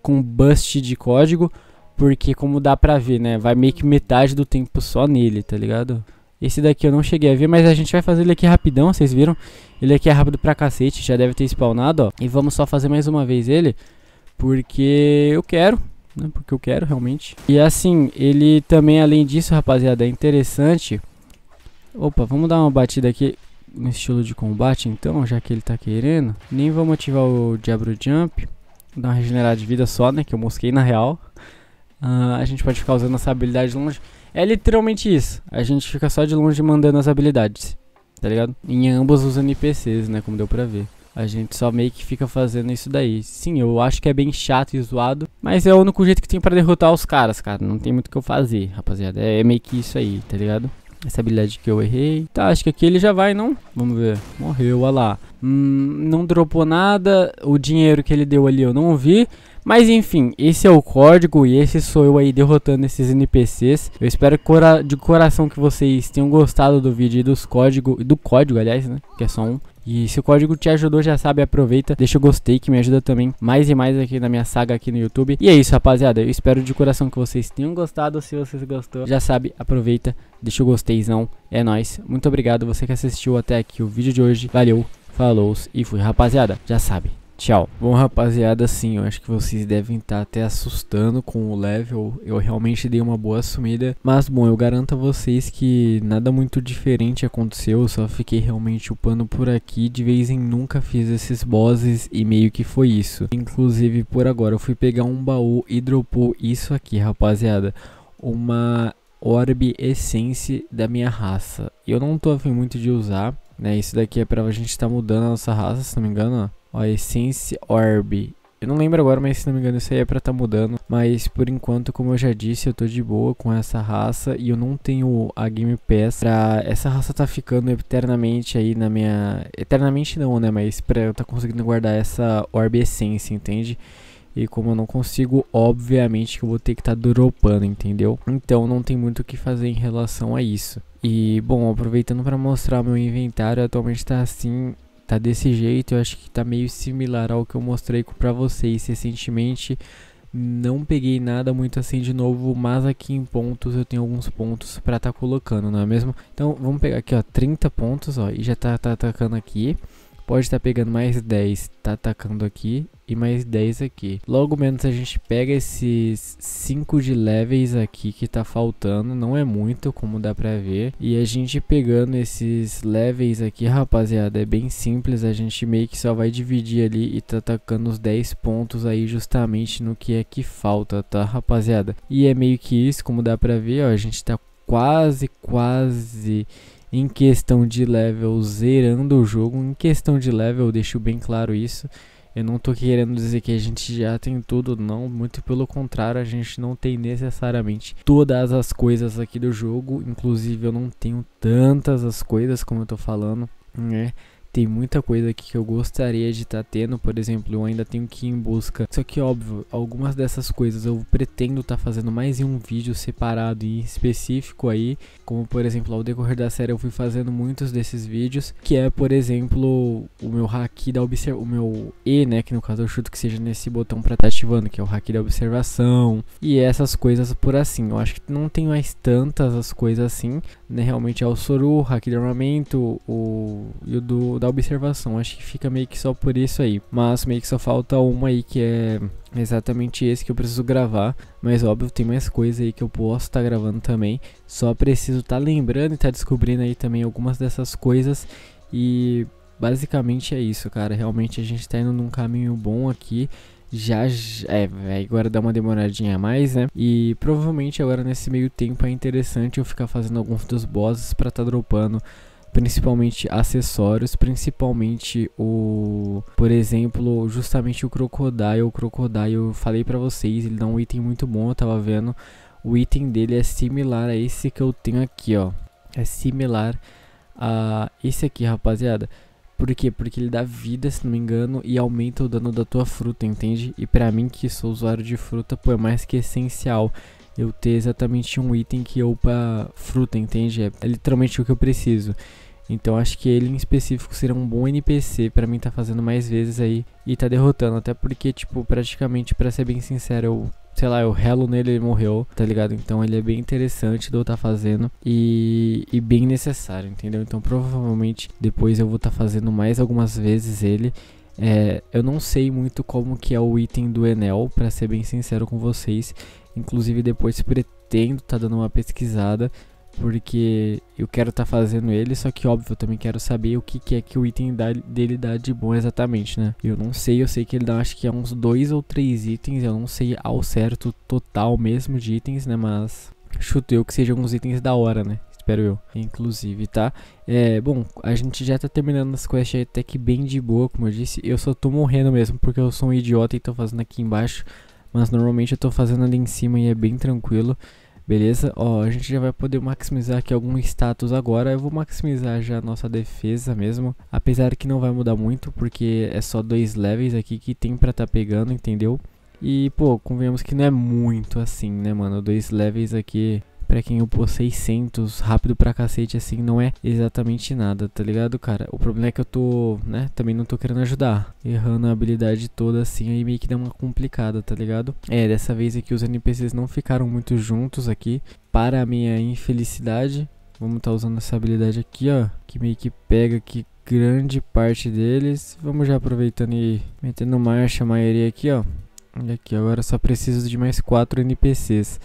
Com bust de código porque como dá pra ver, né? Vai meio que metade do tempo só nele, tá ligado? Esse daqui eu não cheguei a ver, mas a gente vai fazer ele aqui rapidão, vocês viram? Ele aqui é rápido pra cacete, já deve ter spawnado, ó. E vamos só fazer mais uma vez ele, porque eu quero, né? Porque eu quero, realmente. E assim, ele também, além disso, rapaziada, é interessante... Opa, vamos dar uma batida aqui no estilo de combate, então, já que ele tá querendo. Nem vamos ativar o Diablo Jump. Dar uma regenerada de vida só, né? Que eu mosquei na real. Uh, a gente pode ficar usando essa habilidade longe. É literalmente isso. A gente fica só de longe mandando as habilidades. Tá ligado? Em ambos os NPCs, né? Como deu pra ver. A gente só meio que fica fazendo isso daí. Sim, eu acho que é bem chato e zoado. Mas é o único jeito que tem para derrotar os caras, cara. Não tem muito o que eu fazer, rapaziada. É, é meio que isso aí, tá ligado? Essa habilidade que eu errei. Tá, acho que aqui ele já vai, não? Vamos ver. Morreu, olha lá. Hum, não dropou nada. O dinheiro que ele deu ali eu não vi. Mas enfim, esse é o código e esse sou eu aí derrotando esses NPCs. Eu espero de coração que vocês tenham gostado do vídeo e dos código, do código, aliás, né? Que é só um. E se o código te ajudou, já sabe, aproveita, deixa o gostei que me ajuda também mais e mais aqui na minha saga aqui no YouTube. E é isso, rapaziada. Eu espero de coração que vocês tenham gostado. Se vocês gostou, já sabe, aproveita, deixa o gosteizão. É nóis. Muito obrigado você que assistiu até aqui o vídeo de hoje. Valeu, falou e fui, rapaziada. Já sabe. Tchau. Bom, rapaziada, sim, eu acho que vocês devem estar tá até assustando com o level. Eu realmente dei uma boa sumida. Mas, bom, eu garanto a vocês que nada muito diferente aconteceu. Eu só fiquei realmente upando por aqui. De vez em nunca fiz esses bosses e meio que foi isso. Inclusive, por agora, eu fui pegar um baú e dropou isso aqui, rapaziada. Uma Orb Essence da minha raça. Eu não tô afim muito de usar, né? Isso daqui é pra gente estar tá mudando a nossa raça, se não me engano, ó. Ó, Essence Orb. Eu não lembro agora, mas se não me engano isso aí é pra tá mudando. Mas por enquanto, como eu já disse, eu tô de boa com essa raça. E eu não tenho a Game Pass pra... Essa raça tá ficando eternamente aí na minha... Eternamente não, né? Mas pra eu tá conseguindo guardar essa Orb Essence, entende? E como eu não consigo, obviamente que eu vou ter que estar tá dropando, entendeu? Então não tem muito o que fazer em relação a isso. E, bom, aproveitando para mostrar meu inventário, atualmente tá assim tá desse jeito. Eu acho que tá meio similar ao que eu mostrei pra vocês recentemente. Não peguei nada muito assim de novo, mas aqui em pontos eu tenho alguns pontos pra tá colocando, não é mesmo? Então vamos pegar aqui ó, 30 pontos ó, e já tá, tá atacando aqui pode estar tá pegando mais 10, tá atacando aqui e mais 10 aqui. Logo menos a gente pega esses 5 de levels aqui que tá faltando, não é muito como dá pra ver. E a gente pegando esses levels aqui, rapaziada, é bem simples, a gente meio que só vai dividir ali e tá atacando os 10 pontos aí justamente no que é que falta, tá rapaziada? E é meio que isso, como dá pra ver, ó, a gente tá quase, quase em questão de level zerando o jogo, em questão de level, eu deixo bem claro isso. Eu não tô querendo dizer que a gente já tem tudo, não, muito pelo contrário, a gente não tem necessariamente todas as coisas aqui do jogo, inclusive eu não tenho tantas as coisas como eu tô falando, né? tem muita coisa aqui que eu gostaria de estar tá tendo, por exemplo, eu ainda tenho que ir em busca. Só que óbvio, algumas dessas coisas eu pretendo estar tá fazendo mais em um vídeo separado e específico aí, como por exemplo, ao decorrer da série eu fui fazendo muitos desses vídeos, que é, por exemplo, o meu haki da observação, o meu E, né, que no caso eu chuto que seja nesse botão para estar tá ativando, que é o haki da observação, e essas coisas por assim. Eu acho que não tem mais tantas as coisas assim, né, realmente é o Soru, o haki de armamento, o e o do da observação. Acho que fica meio que só por isso aí. Mas meio que só falta uma aí que é exatamente esse que eu preciso gravar. Mas óbvio, tem mais coisa aí que eu posso estar tá gravando também. Só preciso estar tá lembrando e estar tá descobrindo aí também algumas dessas coisas. E basicamente é isso, cara. Realmente a gente tá indo num caminho bom aqui. Já, é, agora dá uma demoradinha a mais, né? E provavelmente agora nesse meio tempo é interessante eu ficar fazendo alguns dos bosses para tá dropando principalmente acessórios, principalmente o, por exemplo, justamente o Crocodile. O Crocodile, eu falei para vocês, ele dá um item muito bom, eu tava vendo. O item dele é similar a esse que eu tenho aqui, ó. É similar a esse aqui, rapaziada. Por quê? Porque ele dá vida, se não me engano, e aumenta o dano da tua fruta, entende? E para mim, que sou usuário de fruta, pô, é mais que essencial eu ter exatamente um item que opa fruta, entende? É, literalmente o que eu preciso. Então acho que ele em específico seria um bom NPC para mim tá fazendo mais vezes aí e tá derrotando, até porque tipo, praticamente para ser bem sincero, eu sei lá, eu relo nele ele morreu, tá ligado? Então ele é bem interessante de eu tá fazendo e, e bem necessário, entendeu? Então provavelmente depois eu vou estar tá fazendo mais algumas vezes ele. É, eu não sei muito como que é o item do Enel, para ser bem sincero com vocês. Inclusive depois pretendo tá dando uma pesquisada porque eu quero estar tá fazendo ele, só que óbvio, eu também quero saber o que, que é que o item dá, dele dá de bom exatamente, né? Eu não sei, eu sei que ele dá acho que é uns dois ou três itens, eu não sei ao certo total mesmo de itens, né? Mas chutei eu que sejam uns itens da hora, né? Espero eu, inclusive, tá? É, bom, a gente já tá terminando as quests até que bem de boa, como eu disse. Eu só tô morrendo mesmo, porque eu sou um idiota e tô fazendo aqui embaixo mas normalmente eu tô fazendo ali em cima e é bem tranquilo. Beleza? Ó, a gente já vai poder maximizar aqui algum status agora. Eu vou maximizar já a nossa defesa mesmo. Apesar que não vai mudar muito, porque é só dois levels aqui que tem pra tá pegando, entendeu? E, pô, convenhamos que não é muito assim, né, mano? Dois levels aqui para quem upou 600 rápido pra cacete, assim, não é exatamente nada, tá ligado, cara? O problema é que eu tô, né, também não tô querendo ajudar. Errando a habilidade toda, assim, aí meio que dá uma complicada, tá ligado? É, dessa vez aqui os NPCs não ficaram muito juntos aqui, para a minha infelicidade. Vamos estar tá usando essa habilidade aqui, ó, que meio que pega aqui grande parte deles. Vamos já aproveitando e metendo marcha a maioria aqui, ó. Olha aqui, agora só preciso de mais 4 NPCs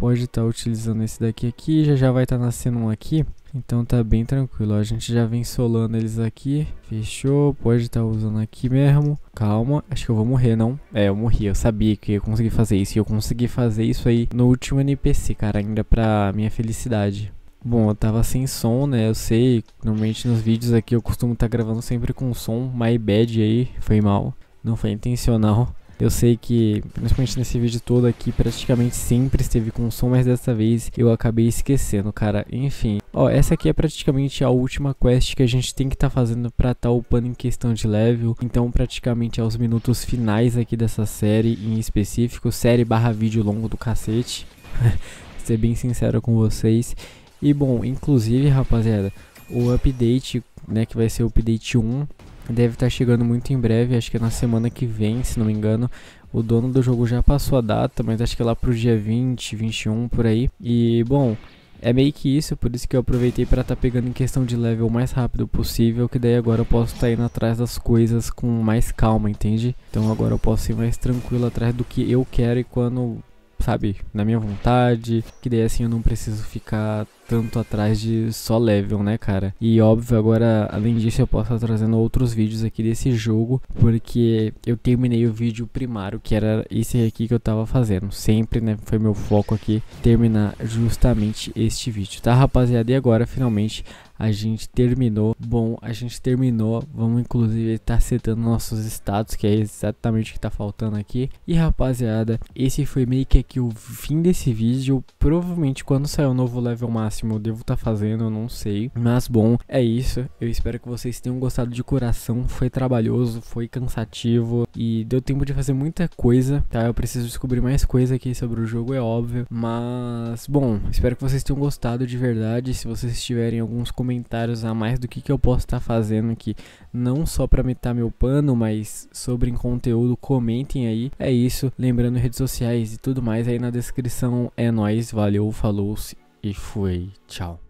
pode estar tá utilizando esse daqui aqui, já já vai estar tá nascendo um aqui. Então tá bem tranquilo, a gente já vem solando eles aqui, fechou, pode estar tá usando aqui mesmo. Calma, acho que eu vou morrer, não? É, eu morri, eu sabia que eu ia conseguir fazer isso, e eu consegui fazer isso aí no último NPC, cara, ainda pra minha felicidade. Bom, eu tava sem som, né? Eu sei, normalmente nos vídeos aqui eu costumo estar tá gravando sempre com som, my bad aí, foi mal, não foi intencional. Eu sei que, principalmente nesse vídeo todo aqui, praticamente sempre esteve com som, mas dessa vez eu acabei esquecendo, cara. Enfim, ó, essa aqui é praticamente a última quest que a gente tem que estar tá fazendo pra tá upando em questão de level. Então, praticamente aos é minutos finais aqui dessa série em específico, série barra vídeo longo do cacete. ser bem sincero com vocês. E bom, inclusive, rapaziada, o update, né, que vai ser o update 1, deve estar tá chegando muito em breve, acho que é na semana que vem, se não me engano. O dono do jogo já passou a data, mas acho que é lá pro dia 20, 21 por aí. E bom, é meio que isso, por isso que eu aproveitei para estar tá pegando em questão de level o mais rápido possível, que daí agora eu posso estar tá indo atrás das coisas com mais calma, entende? Então agora eu posso ir mais tranquilo atrás do que eu quero e quando sabe, na minha vontade. Que daí assim eu não preciso ficar tanto atrás de só level, né, cara? E óbvio, agora, além disso, eu posso estar trazendo outros vídeos aqui desse jogo, porque eu terminei o vídeo primário, que era esse aqui que eu tava fazendo. Sempre, né, foi meu foco aqui, terminar justamente este vídeo, tá, rapaziada? E agora, finalmente, a gente terminou. Bom, a gente terminou. Vamos inclusive estar tá setando nossos estados, que é exatamente o que está faltando aqui. E rapaziada, esse foi meio que aqui o fim desse vídeo. Provavelmente quando sair o novo level máximo eu devo estar tá fazendo, eu não sei. Mas bom, é isso. Eu espero que vocês tenham gostado de coração. Foi trabalhoso, foi cansativo e deu tempo de fazer muita coisa, tá? Eu preciso descobrir mais coisa aqui sobre o jogo, é óbvio. Mas bom, espero que vocês tenham gostado de verdade. Se vocês tiverem alguns comentários comentários a mais do que, que eu posso estar tá fazendo aqui, não só para me meu pano, mas sobre conteúdo, comentem aí. É isso, lembrando redes sociais e tudo mais aí na descrição. É nós, valeu, falou e fui, tchau.